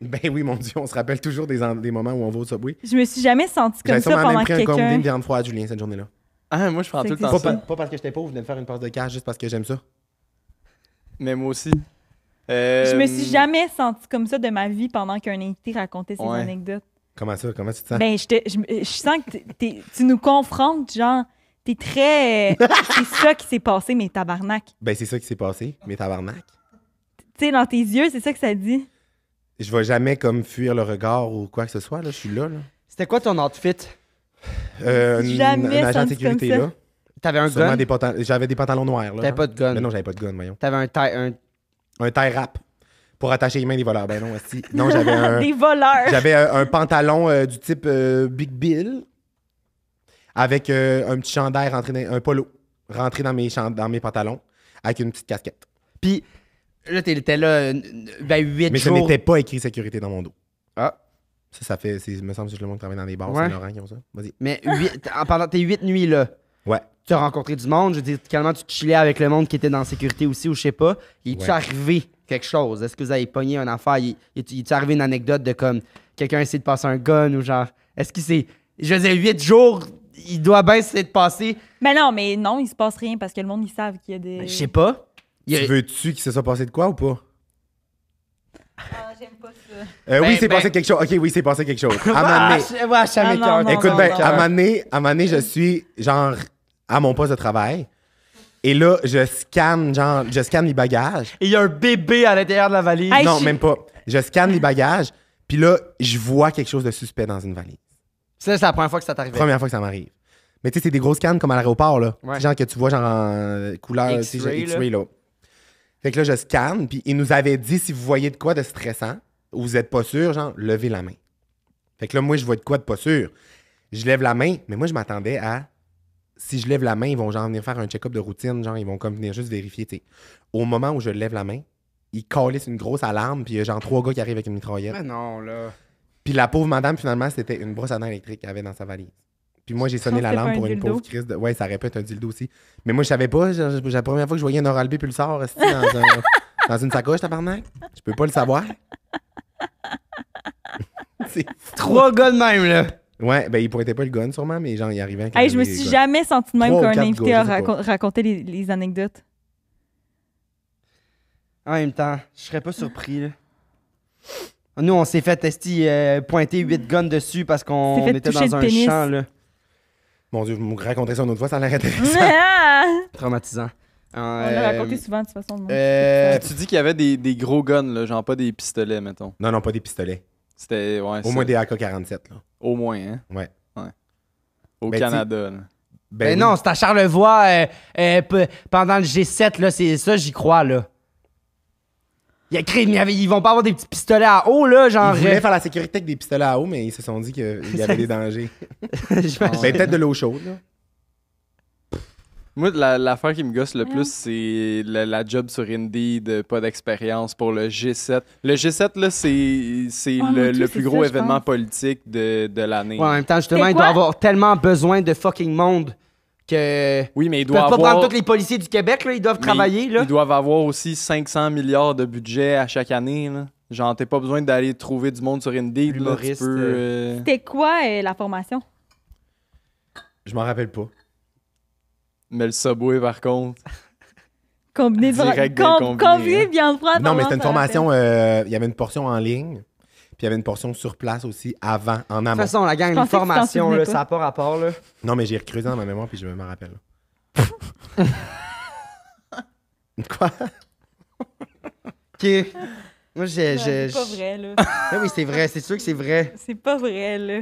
Ben oui, mon Dieu, on se rappelle toujours des, des moments où on va au Subway. je me suis jamais sentie comme ça sûrement pendant même pris que un combiné comme de viande froide, Julien, cette journée-là. Ah, moi, je prends tout le temps Pas, ça. pas parce que j'étais pauvre, je venais de faire une passe de cash juste parce que j'aime ça. Mais moi aussi. Euh, Je me suis euh, jamais sentie comme ça de ma vie pendant qu'un invité racontait ses anecdotes. Comment ça? Comment tu te sens? Ben, je, je, je sens que tu nous confrontes, genre, t'es très. c'est ça qui s'est passé, mes tabarnak. Ben, c'est ça qui s'est passé, mes tabarnak. Tu sais, dans tes yeux, c'est ça que ça dit. Je vais jamais comme fuir le regard ou quoi que ce soit, là. Je suis là, là. C'était quoi ton outfit? Euh, Jamais un T'avais un gun? J'avais des pantalons noirs, là. T'avais pas de gun? Mais non, j'avais pas de gun, voyons. T'avais un tie... Un... Un tie rap pour attacher les mains des voleurs. Ben non, aussi. Non, j'avais un. des voleurs. J'avais un, pantalon euh, du type euh, Big Bill avec euh, un petit chandail rentré dans, un polo rentré dans mes, dans mes pantalons avec une petite casquette. Puis là, étais là, ben 8 Mais jours. Mais je n'étais pas écrit sécurité dans mon dos. Ah. Ça, ça fait. Il me semble que c'est le monde qui travaille dans des bars, C'est laurent qui ont ça. Vas-y. Mais pendant tes huit nuits là. Ouais. Tu as rencontré du monde, je veux dire, calmement, tu chillais avec le monde qui était dans sécurité aussi, ou je sais pas. Il est-tu arrivé chose? Est-ce que vous avez pogné une affaire? Il est arrivé une anecdote de comme quelqu'un essaie de passer un gun ou genre. Est-ce qu'il s'est. Je veux dire, huit jours, il doit bien essayer de passer. Mais non, mais non, il se passe rien parce que le monde, ils savent qu'il y a des. Ben, je sais pas. Tu veux-tu qu'il s'est soit passé de quoi ou pas? Ah, j'aime pas ça. Euh, oui, c'est ben, ben. passé quelque chose. Ok, oui, c'est passé quelque chose. À ah, ah, Écoute, ben, à un moment je suis genre à mon poste de travail. Et là, je scanne, genre, je scanne les bagages. Et il y a un bébé à l'intérieur de la valise. non, même pas. Je scanne les bagages, puis là, je vois quelque chose de suspect dans une valise. c'est la première fois que ça t'arrive. Première fois que ça m'arrive. Mais tu sais, c'est des grosses scans comme à l'aéroport, là. Genre que tu vois, genre, en couleur là. Fait que là, je scanne, puis il nous avait dit si vous voyez de quoi de stressant ou vous êtes pas sûr, genre, levez la main. Fait que là, moi, je vois de quoi de pas sûr. Je lève la main, mais moi, je m'attendais à si je lève la main, ils vont genre venir faire un check-up de routine, genre ils vont comme venir juste vérifier. Au moment où je lève la main, ils calissent une grosse alarme, puis il y a genre trois gars qui arrivent avec une mitraillette. Mais non, là. Puis la pauvre madame, finalement, c'était une brosse à dents électrique qu'elle avait dans sa valise. Puis moi, j'ai sonné l'alarme pour une pauvre crise de. Ouais, ça répète un dildo aussi. Mais moi, je savais pas. C'est la première fois que je voyais un Oral-B pulsar dans, dans une sacoche, tabarnak. Je peux pas le savoir. trois gars de même, là. Ouais, ben il pointait pas le gun sûrement, mais genre il arrivait. Hey, je me suis jamais senti de même qu'un invité a raconté les, anecdotes. En même temps, je serais pas surpris. Là. Nous, on s'est fait tester euh, pointer huit guns dessus parce qu'on était dans un champ là. Mon Dieu, vous me racontez ça une autre fois, ça a Traumatisant. on l'a raconté euh, souvent de toute façon. Euh, tu dis qu'il y avait des, des, gros guns, là, genre pas des pistolets, mettons. Non, non, pas des pistolets. C'était, ouais, Au moins des AK-47, Au moins, hein? Ouais. ouais. Au ben, Canada, là. Ben, ben non, c'est à Charlevoix euh, euh, pendant le G7, là, c'est ça, j'y crois, là. Il a créé, ils vont pas avoir des petits pistolets à eau, là, genre. Ils voulaient euh, faire la sécurité avec des pistolets à eau, mais ils se sont dit qu'il y avait des dangers. ben, peut-être de l'eau chaude, là. Moi, l'affaire qui me gosse le plus, c'est la, job sur de euh, pas d'expérience pour le G7. Le G7, là, c'est oh le, plus gros événement politique de, l'année. en même temps, justement, ils doivent avoir tellement besoin de fucking monde que. Oui, mais ils doivent avoir... pas prendre tous les policiers du Québec, ils doivent travailler. Là. Ils doivent avoir aussi 500 milliards de budget à chaque année. Là. Genre, t'es pas besoin d'aller trouver du monde sur Indeed. Euh. Euh, C'était quoi la formation? Je m'en rappelle pas. Mais le Subway, par contre. combiné direct de... Com combiné. Hein. viande Non, mais c'était une formation. Euh, il y avait une portion en ligne. Puis il y avait une portion sur place aussi avant, en amont. De toute façon, la gang, une formation, ça n'a pas rapport. Là. Non, mais j'ai recruté dans ma mémoire, puis je me rappelle. Quoi? ok. Moi, C'est pas vrai, là. Ben oui, c'est vrai. C'est sûr que c'est vrai. C'est pas vrai, là.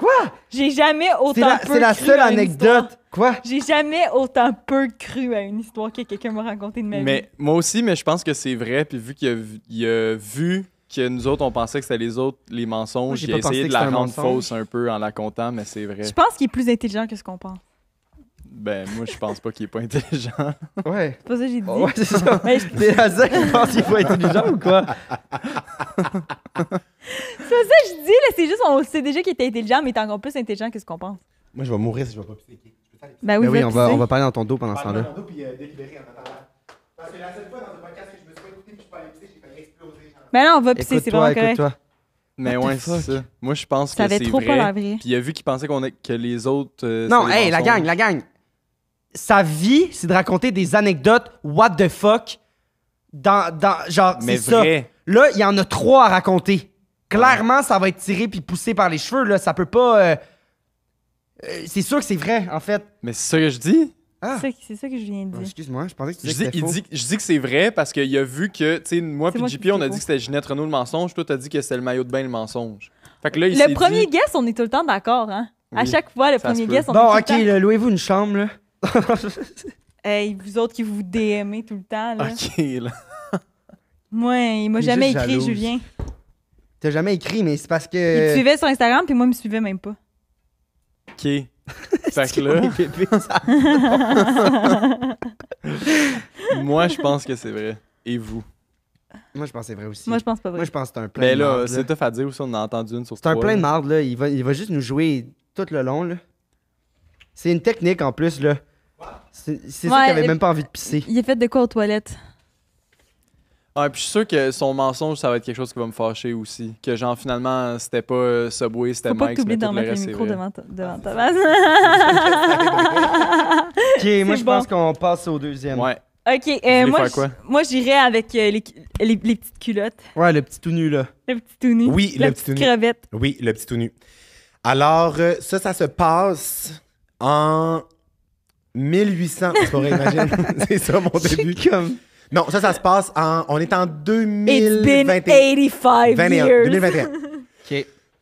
Quoi? J'ai jamais autant peu C'est la cru seule anecdote. Quoi? J'ai jamais autant peu cru à une histoire que quelqu'un m'a racontée de ma vie. mais, Moi aussi, mais je pense que c'est vrai. Puis vu qu'il a, vu que nous autres, on pensait que c'était les autres, les mensonges, j'ai essayé de la rendre fausse un peu en la comptant, mais c'est vrai. Je pense qu'il est plus intelligent que ce qu'on pense. Ben, moi, je pense pas qu'il est pas intelligent. Ouais. C'est pas ça que j'ai dit. ouais, c'est ça. Mais je- qu'il pense qu'il est pas intelligent ou quoi? C'est ça que je dis, là. C'est juste, on sait déjà qu'il était intelligent, mais il est encore plus intelligent que ce qu'on pense. Moi, je vais mourir si je vais pas pisser. Ben, ben oui, on va, on va parler dans ton dos pendant ce temps-là. Ben non, on va pisser, c'est vraiment correct. Mais ouais, c'est ça. Moi, je pense Ça que c'est trop pas l'air Puis il a vu qu'il pensait qu'on est- que les autres. Euh, non, hé hey, la gang, la gang! sa vie, c'est de raconter des anecdotes what the fuck dans, dans genre c'est ça. Là, il y en a trois à raconter. Clairement, ça va être tiré puis poussé par les cheveux là, ça peut pas euh, euh, c'est sûr que c'est vrai en fait. Mais c'est ça que je dis. Ah. C'est ça que je viens de dire. Excuse-moi, je pensais que tu disais je dis, que c'est vrai parce qu'il a vu que, tu sais, moi puis JP, on a dit que c'était Ginette Renault le mensonge. Toi, t'as dit que c'était le maillot de bain le mensonge. Fait que là, il le premier guess, on est tout le temps d'accord, hein? à chaque fois, le premier guess, on est tout le temps... OK, louez-vous une chambre, là. hey, vous autres qui vous DMez tout le temps, là. OK, là. moi, il m'a jamais écrit, Julien. T'as jamais écrit, mais c'est parce que. Il me suivait sur Instagram, puis moi, il me suivait même pas. OK. Fait que là. moi, je pense que c'est vrai. Et vous? Moi, je pense que c'est vrai aussi. Moi, je pense pas vrai. Moi, je pense que c'est un plein Mais ben là, c'est tough à dire aussi, on a entendu une sur C'est un plein de marde, là. Il va, il va juste nous jouer tout le long, là. C'est une technique en plus, là. C'est ça qu'il avait même pas envie de pisser. Il a fait de quoi aux toilettes? Ah, puis je suis sûr que son mensonge, ça va être quelque chose qui va me fâcher aussi. Que genre, finalement, c'était pas euh, Subway, c'était Mike. Faut pas que d'en mettre le micro devant, devant ta OK, moi, je pense qu'on passe au deuxième. Ouais. OK, euh, moi, moi j'irais avec euh, les, les, petites culottes. Ouais, le petit tout nu, là. Le petit tout nu. Oui, le petit tout nu. crevette. Oui, le petit tout nu. Alors, euh, ça, ça se passe en 1800. tu pourrais imaginer. c'est ça mon début. Non, ça, ça se passe en. On est en 2021. It's been years. 2021.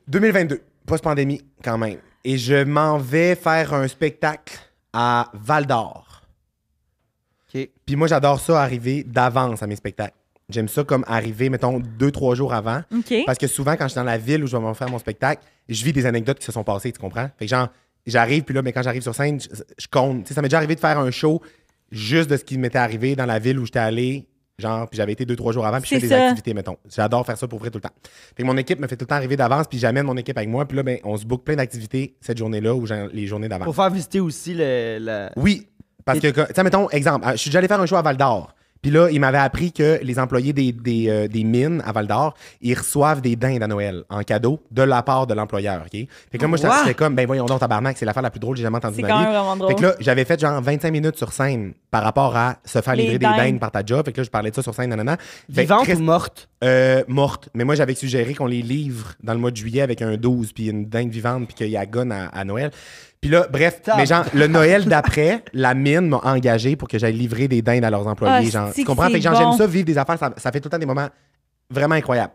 2022, post-pandémie, quand même. Et je m'en vais faire un spectacle à Val d'Or. OK. Puis moi, j'adore ça, arriver d'avance à mes spectacles. J'aime ça comme arriver, mettons, deux, trois jours avant. Parce que souvent, quand je suis dans la ville où je vais faire mon spectacle, je vis des anecdotes qui se sont passées, tu comprends? Fait que genre, j'arrive, puis là, mais quand j'arrive sur scène, je, compte. ça m'est déjà arrivé de faire un show juste de ce qui m'était arrivé dans la ville où j'étais allé. Genre, puis j'avais été deux, trois jours avant, puis je fais des activités, mettons. J'adore faire ça pour vrai tout le temps. Fait mon équipe me fait tout le temps arriver d'avance, puis j'amène mon équipe avec moi, puis là, ben, on se book plein d'activités cette journée-là ou les journées d'avant. Pour faire visiter aussi le. Oui, parce que, tu sais, mettons, exemple, euh, je suis déjà allé faire un show à Val d'Or. Puis là, il m'avait appris que les employés des, des, euh, des mines à Val d'Or, ils reçoivent des dindes à Noël en cadeau de la part de l'employeur. OK? Fait que là, moi, j'étais comme, ben voyons donc, tabarnak, c'est l'affaire la plus drôle que j'ai jamais entendue de ma vie. Fait que là, j'avais fait genre 25 minutes sur scène par rapport à se faire livrer des dindes par ta job. Fait que là, je parlais de ça sur scène, nanana. Vivante ou morte? Euh, morte. Mais moi, j'avais suggéré qu'on les livre dans le mois de juillet avec un 12 puis une dinde vivante puis qu'il y a gonne à Noël. Puis là, bref, mais genre, le Noël d'après, la mine m'a engagé pour que j'aille livrer des dindes à leurs employés. genre, tu comprends? Fait que j'aime ça, vivre des affaires, ça, fait tout le temps des moments vraiment incroyables.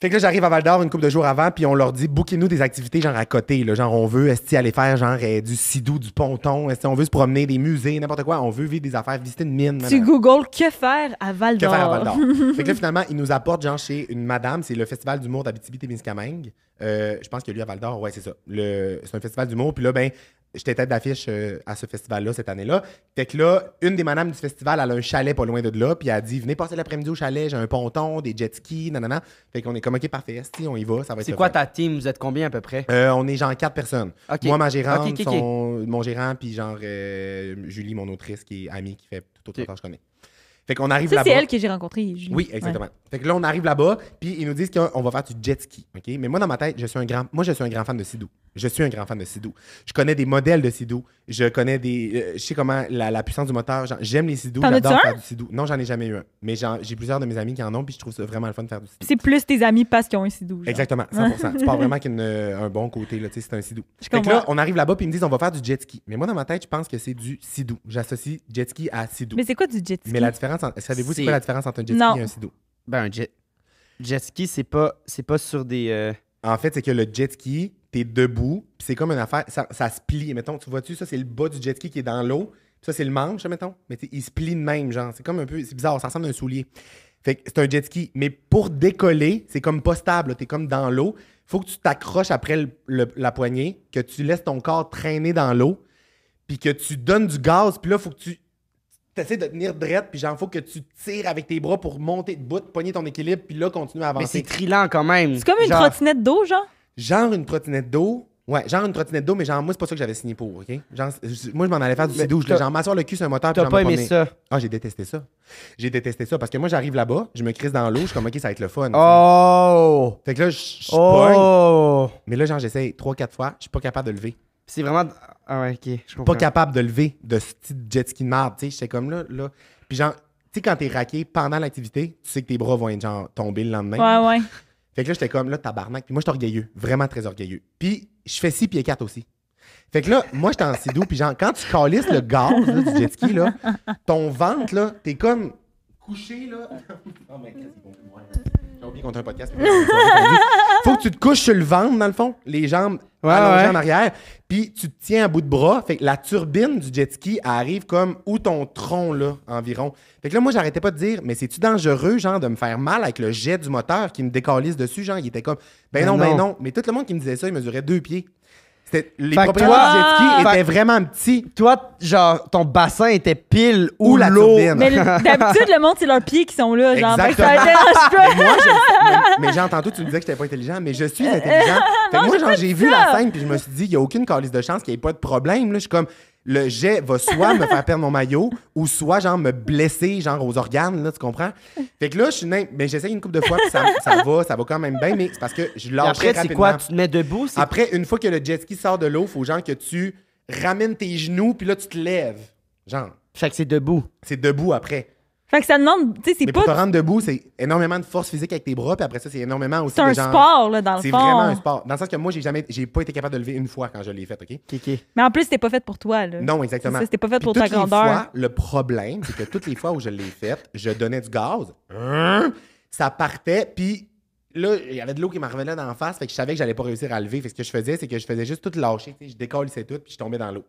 Fait que là, j'arrive à Val d'Or une couple de jours avant, puis on leur dit, bouquez-nous des activités genre à côté. genre, on veut est-ce esti aller faire genre euh, du sidou, du ponton, est-ce on veut se promener, des musées, n'importe quoi. On veut vivre des affaires, visiter une mine. Tu google que faire à Val d'Or. Que faire à Val d'Or. fait que là, finalement, ils nous apportent genre chez une madame, c'est le Festival du d'humour d'Abitibi-Témiscamingue. Euh, je pense que lui à Val d'Or, ouais, c'est ça. C'est un festival d'humour. Puis là, ben, j'étais tête d'affiche euh, à ce festival-là cette année-là. Fait que là, une des madames du festival, elle a un chalet pas loin de là, puis elle a dit Venez passer l'après-midi au chalet, j'ai un ponton, des jet skis, nanana. Fait qu'on est comme OK, parfait, si on y va, ça va être. C'est quoi ta team Vous êtes combien à peu près euh, On est genre quatre personnes. Moi, ma gérante, mon gérant, puis genre Julie, mon autrice, qui est amie, qui fait tout autre que je connais. Fait qu'on arrive là-bas. C'est elle que j'ai rencontrée, Oui, exactement. Fait que là, on arrive là-bas, puis ils nous disent qu'on va faire du jet ski. OK? Mais moi, dans ma tête, je suis un grand, moi, je suis un grand fan de Sidou. Je suis un grand fan de Sidou. Je connais des modèles de Sidou. Je connais des. Euh, je sais comment la, puissance du moteur. J'aime les Sidou. J'adore faire du Sidou. Non, j'en ai jamais eu un. Mais j'ai plusieurs de mes amis qui en ont, puis je trouve ça vraiment le fun de faire du Sidou. C'est plus tes amis parce qu'ils ont un Sidou. Exactement, 100 Tu parles vraiment qu'un euh, un bon côté, là. c'est un Sidou. Fait que là, on arrive là-bas, puis ils me disent on va faire du jet ski. Mais moi, dans ma tête, je pense que c'est du Sidou. J'associe jet ski à Sidou. Mais c'est quoi du jet ski? Savez-vous c'est quoi la différence entre un jet ski et un sido? Ben, un jet, jet ski, c'est pas, c'est pas sur des. Euh, en fait, c'est que le jet ski, t'es debout, puis c'est comme une affaire, ça, se plie. Mettons, tu vois-tu, ça, c'est le bas du jet ski qui est dans l'eau, ça, c'est le manche, mettons. Mais il se plie de même, genre. C'est comme un peu, c'est bizarre, ça ressemble à un soulier. Fait que c'est un jet ski. Mais pour décoller, c'est comme pas stable, t'es comme dans l'eau. Faut que tu t'accroches après la poignée, que tu laisses ton corps traîner dans l'eau, puis que tu donnes du gaz, puis là, faut que tu t'essaies de tenir drette, puis genre, faut que tu tires avec tes bras pour monter de bout, pogner ton équilibre, puis là, continuer à avancer. Mais c'est trilant quand même. C'est comme une trottinette d'eau, genre? Genre une trottinette d'eau. Ouais, genre une trottinette d'eau, mais genre, moi, c'est pas ça que j'avais signé pour, OK? Genre, moi, je m'en allais faire du sidou. Genre, m'asseoir le cul sur un moteur. T'as pas aimé ça? Ah, j'ai détesté ça. J'ai détesté ça parce que moi, j'arrive là-bas, je me crisse dans l'eau, je suis comme, OK, ça va être le fun. Oh! Fait que là, je Oh! mais là, genre, j'essaye 3-4 fois, je suis pas capable de lever. C'est vraiment. Ah ouais, ok, je suis Pas capable de lever de ce petit jet ski de merde, tu sais. J'étais comme là, là. Puis genre, tu sais, quand t'es raqué pendant l'activité, tu sais que tes bras vont être genre tombés le lendemain. Ouais, ouais. Fait que là, j'étais comme là, tabarnak. Puis moi, j'étais orgueilleux, vraiment très orgueilleux. Puis je fais 6 pieds 4 aussi. Fait que là, moi, j'étais en sidou, puis genre, quand tu calisses le gaz du jet ski, là, ton ventre, là, t'es comme couché, là. oh, mais qu'est-ce bon, moi, j'ai contre un podcast. Faut que tu te couches sur le ventre, dans le fond, les jambes allongées en arrière, puis tu te tiens à bout de bras. Fait que la turbine du jet ski arrive comme où ton tronc, là, environ. Fait que là, moi, j'arrêtais pas de dire, mais c'est-tu dangereux, genre, de me faire mal avec le jet du moteur qui me décalisse dessus, genre, il était comme, ben, ben non, ben non. Mais tout le monde qui me disait ça, il mesurait deux pieds les propriétaires de ski étaient vraiment petits. Toi, genre, ton bassin était pile Ou la turbine. Mais d'habitude, le monde, c'est leurs pieds qui sont là. Genre, ben, mais, mais genre, tu me disais que j'étais pas intelligent, mais je suis intelligent. moi, genre, j'ai vu la scène, puis je me suis dit, il y a aucune calice de chance qu'il n'y ait pas de problème. là. Je suis comme, le jet va soit me faire perdre mon maillot ou soit genre me blesser genre aux organes là, tu comprends Fait que là je suis mais j'essaye une couple de fois puis ça, va, ça va quand même bien mais c'est parce que je lâche Après c'est quoi Tu te mets debout Après une fois que le jet ski sort de l'eau, faut genre que tu ramènes tes genoux puis là tu te lèves. Genre. Fait que c'est debout. C'est debout après. Fait que ça demande, tu sais, c'est pas. Pour te rendre debout, c'est énormément de force physique avec tes bras, puis après ça, c'est énormément aussi. C'est un sport, là, dans le fond. C'est vraiment un sport. Dans le sens que moi, j'ai jamais, j'ai pas été capable de lever une fois quand je l'ai fait, OK? Mais en plus, c'était pas fait pour toi, là. Non, exactement. C'était pas fait pour ta grandeur. Fois, le problème, c'est que toutes les fois où je l'ai fait, je donnais du gaz, hein? ça partait, puis là, il y avait de l'eau qui m'arrivait revenait dans la face, fait que je savais que j'allais pas réussir à lever. Fait ce que je faisais, c'est que je faisais juste tout lâcher, je décollissais tout, puis je tombais dans l'eau.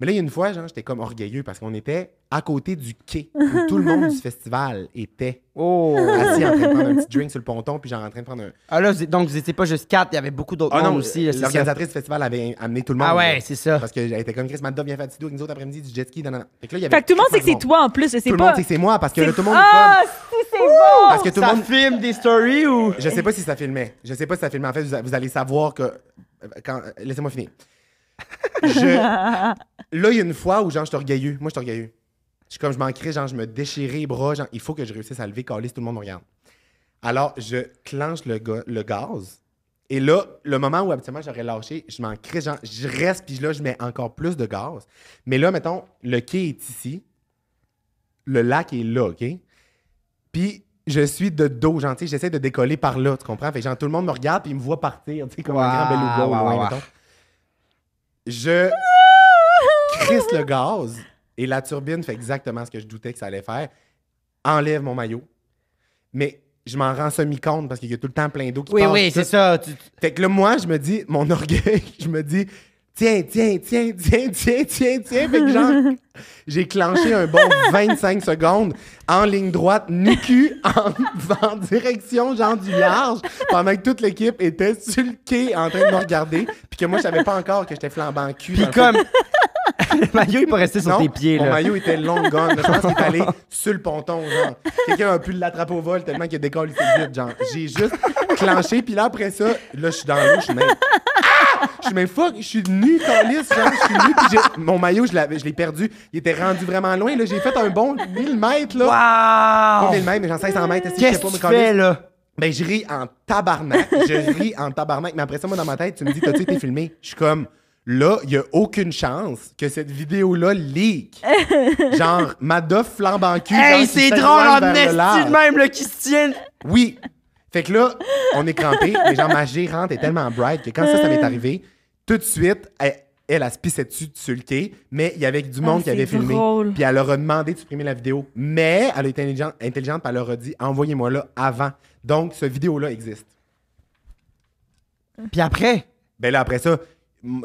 Mais là, il y a une fois, genre, j'étais comme orgueilleux parce qu'on était à côté du quai où tout le monde du festival était. Oh! Assis en train de prendre un petit drink sur le ponton, puis genre en train de prendre un. Ah là, donc vous n'étiez pas juste quatre, il y avait beaucoup d'autres Ah aussi. l'organisatrice du festival avait amené tout le ah monde. Ah ouais, c'est ça. Parce qu'elle était comme Chris Maddox vient faire du avec nous autres après-midi, du jet ski. Dans, Fait que là, il y avait Fait que tout le monde sait que c'est toi en plus. C'est Tout le monde sait que c'est moi parce que tout le monde Ah, si, c'est bon! Parce que tout le monde. filme des stories ou. Je sais pas si ça filmait. Je sais pas si ça filmait. En fait, vous, allez savoir que. Euh, laissez-moi finir. Là, il y a une fois où, genre, je suis orgueilleux. Moi, je suis orgueilleux. Je suis comme, je m'en genre, je me déchirais les bras. Genre, il faut que je réussisse à lever, si tout le monde me regarde. Alors, je clenche le, gaz. Et là, le moment où habituellement j'aurais lâché, je m'en crée, genre, je reste, puis là, je mets encore plus de gaz. Mais là, mettons, le quai est ici. Le lac est là, OK? Puis je suis de dos, gentil. J'essaie de décoller par là, tu comprends? Fait genre, tout le monde me regarde, puis il me voit partir, tu sais, comme un grand beluga wow, je crisse le gaz et la turbine fait exactement ce que je doutais que ça allait faire. Enlève mon maillot. Mais je m'en rends semi-compte parce qu'il y a tout le temps plein d'eau qui Oui, oui, c'est ça. Fait que là, moi, je me dis, mon orgueil, je me dis, tiens, tiens, tiens, tiens, tiens, tiens, tiens. Fait que genre, j'ai clenché un bon 25 secondes en ligne droite, nu en, direction, genre, du large, pendant que toute l'équipe était sur le quai en train de me regarder, puis que moi, je savais pas encore que j'étais flambant cul. Puis comme... le maillot, il peut rester sur tes pieds, là. Le maillot était long gone. Je pense qu'il est allé sur le ponton, genre. Quelqu'un a pu l'attraper au vol tellement qu'il décolle ses vite, genre. J'ai juste clenché, puis là, après ça, là, je suis dans l'eau, je suis même... Ah! Je suis même fuck, je suis nu, calice, genre, je suis nu, mon maillot, je l'ai perdu. Il était rendu vraiment loin, là. J'ai fait un bon 1000 mètres, là. Pas 1000 mètres, mais sais 500 mètres. sais Qu'est-ce que tu fais, là? Ben, je ris en tabarnak. je ris en tabarnak. Mais après ça, moi, dans ma tête, tu me dis, toi, tu t'es filmé? Je suis comme, là, il n'y a aucune chance que cette vidéo-là leak. genre, Madoff flambe en cul. Hey, c'est drôle, en le de même, qui se Oui, fait que là, on est crampé. les genre, ma gérante est tellement bright que quand ça, ça m'est arrivé, tout de suite, elle, a spissé se dessus le mais il y avait du ah, monde qui avait filmé. Puis elle leur a demandé de supprimer la vidéo. Mais elle a intelligente, intelligente elle leur a dit envoyez-moi là avant. Donc, ce vidéo-là existe. Puis après? Ben là, après ça,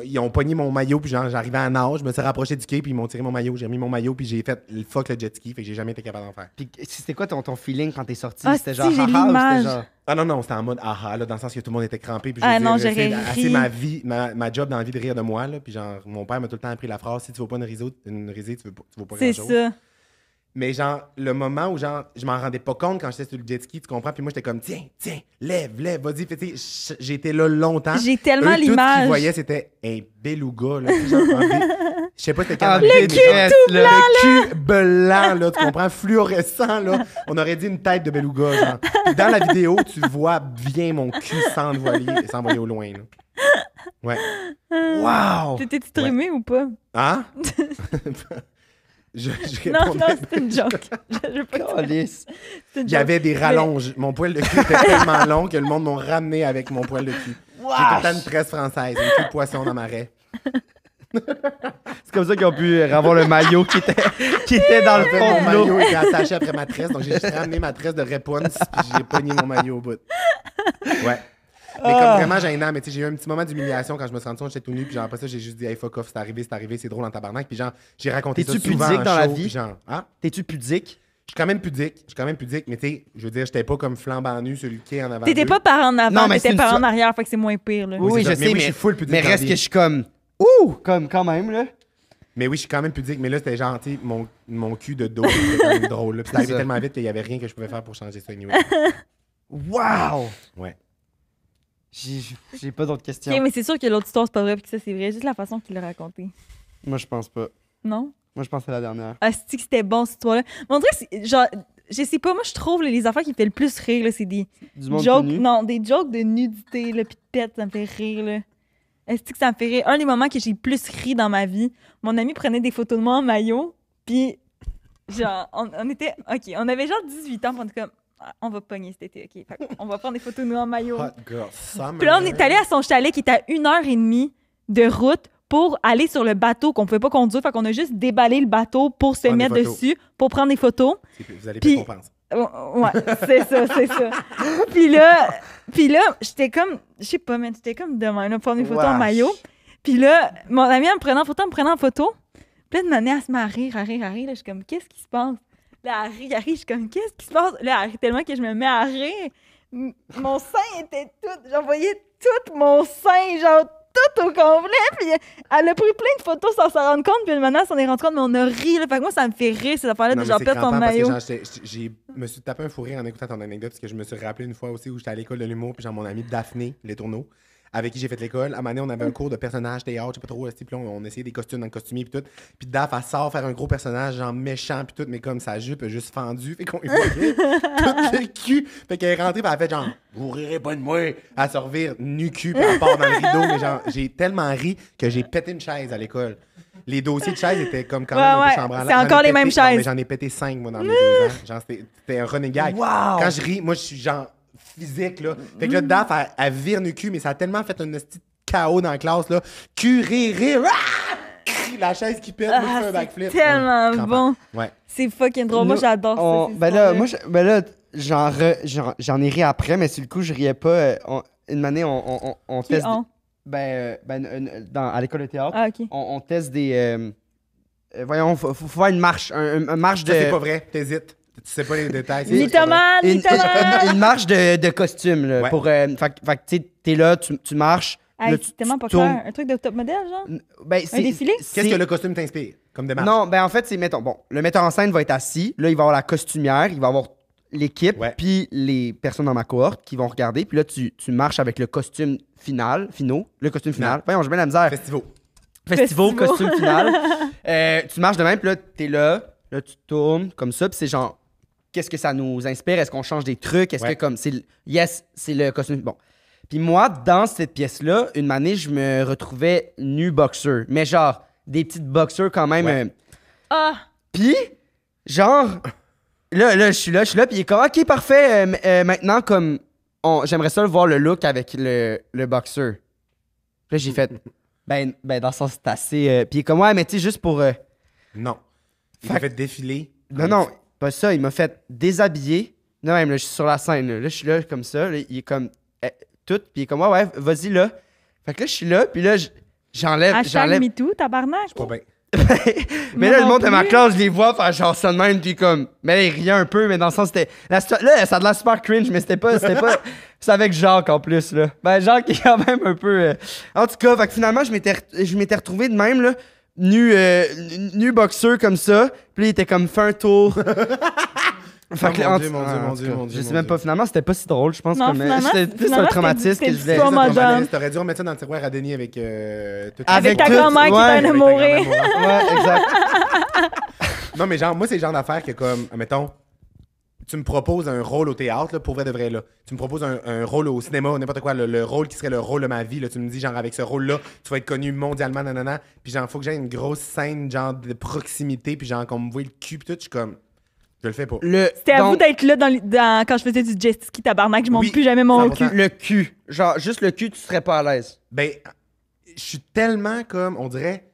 ils ont pogné mon maillot, puis genre, j'arrivais à nage, je me suis rapproché du quai, puis ils m'ont tiré mon maillot, j'ai remis mon maillot, puis j'ai fait le fuck le jet ski, fait que j'ai jamais été capable d'en faire. Puis c'était quoi ton, feeling quand t'es sorti? c'était genre, si, ah, c'était genre... Ah non, non, c'était en mode ah, ah là, dans le sens que tout le monde était crampé. Puis ah dit, non, j'ai ri. C'est ma vie, ma, job dans la vie de rire de moi, là. Puis genre, mon père m'a tout le temps appris la phrase si tu veux pas une risée, une risée tu, veux pas, veux C'est ça. Mais genre, le moment où genre, je m'en rendais pas compte quand j'étais sur le jet ski, tu comprends? Puis moi, j'étais comme, tiens, tiens, lève, lève, vas-y. j'étais là longtemps. J'ai tellement l'image. Ce voyais c'était un beluga, là. Je sais pas c'était quand ah, Le cul tout blanc, là. Le cul blanc, là, tu comprends? Fluorescent, là. On aurait dit une tête de beluga, genre. Puis dans la vidéo, tu vois bien mon cul s'envoyer au loin, là. Ouais. Ah. Wow! T'étais étais ou pas? Hein? non, non, c'est une joke. Je, veux pas Il y avait des rallonges. Mon poil de cul était tellement long que le monde m'a ramené avec mon poil de cul. J'étais J'ai une tresse française, une queue poisson dans ma raie. c'est comme ça qu'ils ont pu avoir le maillot qui était, qui était dans le fond. Mon maillot était attaché après ma tresse, donc j'ai juste ramené ma tresse de réponse puis j'ai pogné mon maillot au bout. Ouais. Mais comme ah. vraiment gênant, mais tu sais, j'ai eu un petit moment d'humiliation quand je me suis rendu compte que j'étais tout nu, puis genre après ça, j'ai juste dit, hey fuck off, c'est arrivé, c'est arrivé, c'est drôle en tabarnak, puis genre, j'ai raconté ça souvent tu show, dans la vie? hein? T'es-tu pudique? Je suis quand même pudique, je suis quand même pudique, mais tu sais, je veux dire, j'étais pas comme flambant nu sur le quai en avant. T'étais pas par en avant, mais t'étais par en arrière, fait que c'est moins pire. Là. Oui, je sais, Mais je suis full mais reste que je suis comme. Ouh! Comme quand même, là. Mais oui, je suis quand même pudique, mais là, c'était tu mon, mon cul de dos, drôle. là. Puis ça tellement vite qu'il y avait rien que je pouvais faire pour changer ça anyway. Ouais. J'ai pas d'autres questions. mais c'est sûr que l'autre histoire, c'est pas vrai, puis ça, c'est vrai. Juste la façon qu'il l'a raconté. Moi, je pense pas. Non? Moi, je pense à la dernière. Ah, ce que c'était bon, cette histoire-là? genre, je sais pas, moi, je trouve les affaires qui me font le plus rire, c'est des jokes. Non, des jokes de nudité, là, de ça me fait rire, là. Est-ce que ça me fait rire? Un des moments que j'ai plus ri dans ma vie, mon ami prenait des photos de moi en maillot, puis genre, on, était. OK, on avait genre 18 ans, pis on comme, ah, on va pogner cet été, OK? on va prendre des photos, nous, en maillot. Hot girl Puis là, on est allé à son chalet qui est à une heure et demie de route pour aller sur le bateau qu'on pouvait pas conduire. Fait qu'on a juste déballé le bateau pour se mettre dessus, pour prendre des photos. Vous allez plus oh, Ouais, c'est ça, c'est ça. Puis là, puis là j'étais comme, je sais pas, mais j'étais comme demain, prendre des photos en maillot. Puis là, mon ami, en me prenant photo, en me prenant photo, plein de à se marrer, rire, rire, je suis comme, qu'est-ce qui se passe? Là, elle rit, Je suis comme, qu'est-ce qui se passe? Là, tellement que je me mets à rire. Mon sein était tout. J'envoyais tout mon sein, genre tout au complet. Puis elle a pris plein de photos sans s'en rendre compte. Puis maintenant, on s'en est rendu compte, mais on a ri. Fait que moi, ça me fait rire, cette affaire-là, de genre perdre ton maillot. Je me suis tapé un fou rire en écoutant ton anecdote, parce que je me suis rappelé une fois aussi où j'étais à l'école de l'humour, puis genre mon ami Daphné Les Tourneaux, avec qui j'ai fait l'école. À donné, on avait un cours de personnage théâtre, je sais pas trop, puis on, essayait des costumes dans le costumier, puis tout. Puis Daf, elle sort faire un gros personnage, genre méchant, puis tout, mais comme sa jupe juste fendue, fait qu'on lui voyait tout le cul. Fait qu'elle est rentrée, puis elle a fait genre, vous rirez pas de moi, à se revire nu cul, par part dans le rideau. Mais genre, j'ai tellement ri que j'ai pété une chaise à l'école. Les dossiers de chaise étaient comme quand même ouais, un peu C'est encore les mêmes chaises. J'en ai pété cinq, moi, dans mes deux ans. Genre, c'était un running gag. Wow. Quand je ris, moi, je suis genre physique, là. Fait que là, Daf, elle, vire le cul, mais ça a tellement fait un petit chaos dans la classe, là. Curé, rire, rire, la chaise qui pète, ah, un backflip. tellement bon. Ouais. C'est fucking drôle. moi, j'adore ça. Ben là, moi, ben là, j'en, j'en, ai ri après, mais sur le coup, je riais pas. Euh, une année, on, on, on teste. Ben, euh, ben à l'école de théâtre, ah, on, teste des. Euh, voyons, faut, faut, faire une marche. Un, marche de. c'est pas vrai, t'hésites. Tu sais pas les détails. Ni une, marche de, de costume. pour, euh, fait, que, tu sais, t'es là, tu, tu marches. Ah, pas Un truc de top modèle, genre? Ben, un défilé? Qu'est-ce que le costume t'inspire comme démarche? Non, ben en fait, c'est, mettons, bon, le metteur en scène va être assis. Là, il va avoir la costumière, il va avoir l'équipe, puis les personnes dans ma cohorte qui vont regarder. Puis là, tu, tu, marches avec le costume final, finaux, le costume final. Voyons, je mets la misère. festival festival costume final. Euh, tu marches de même, puis là, t'es là, là, tu tournes comme ça, puis c'est genre qu'est-ce que ça nous inspire? Est-ce qu'on change des trucs? Est-ce que comme c'est yes, c'est le costume. Bon. Puis moi, dans cette pièce-là, une année, je me retrouvais nu boxer, Mais genre, des petites boxeurs quand même. Euh, ah! Puis, genre, là, là, je suis là, je suis là, puis il est comme, OK, parfait, euh, euh, maintenant, comme, on... j'aimerais ça voir le look avec le, le boxeur. là, j'ai fait, ben, ben, dans ce sens, c'est assez. Puis il est comme, ouais, mais tu juste pour. Non. Il fait... fait défiler. Non, non, ça, il m'a fait déshabiller. Non, même, là, je suis sur la scène. Là, je suis là comme ça. il est comme eh, tout. Puis il est comme, ouais, ouais, vas-y là. Fait que là, je suis là. Puis là, j'enlève. Hashtag MeToo, tabarnak. Je pas bien. mais là, le monde de ma classe, je les vois faire genre ça de même, puis comme, mais là, il riait un peu, mais dans le sens, c'était. Là, ça a de la super cringe, mais c'était pas. C'était pas. C'est avec Jacques en plus, là. Ben, Jacques est quand même un peu. Euh, en tout cas, finalement, je m'étais, je m'étais retrouvé de même, là. Euh, nu, boxeur comme ça. Puis il était comme fait un tour. mon Dieu, mon Dieu, Je sais même pas, finalement, c'était pas si drôle, je pense. c'était plus un traumatisme que je voulais. T'aurais dû remettre ça dans le tiroir à Denis avec. Euh, avec ta grand-mère qui va de mourir. Ouais, exact. non, mais genre, moi, c'est le genre d'affaire que, comme, mettons, tu me proposes un rôle au théâtre, pour vrai de vrai, là. tu me proposes un, un rôle au cinéma, n'importe quoi, le, rôle qui serait le rôle de ma vie, là. tu me dis, genre, avec ce rôle-là, tu vas être connu mondialement, nanana, puis genre, faut que j'aie une grosse scène, genre, de proximité, puis genre, qu'on me voit le cul, puis tout, je suis comme, je le fais pas. Le... C'était à vous d'être là dans, quand je faisais du jet ski tabarnak, je monte plus jamais mon cul. Le cul, genre, juste le cul, tu serais pas à l'aise. Ben, je suis tellement comme, on dirait,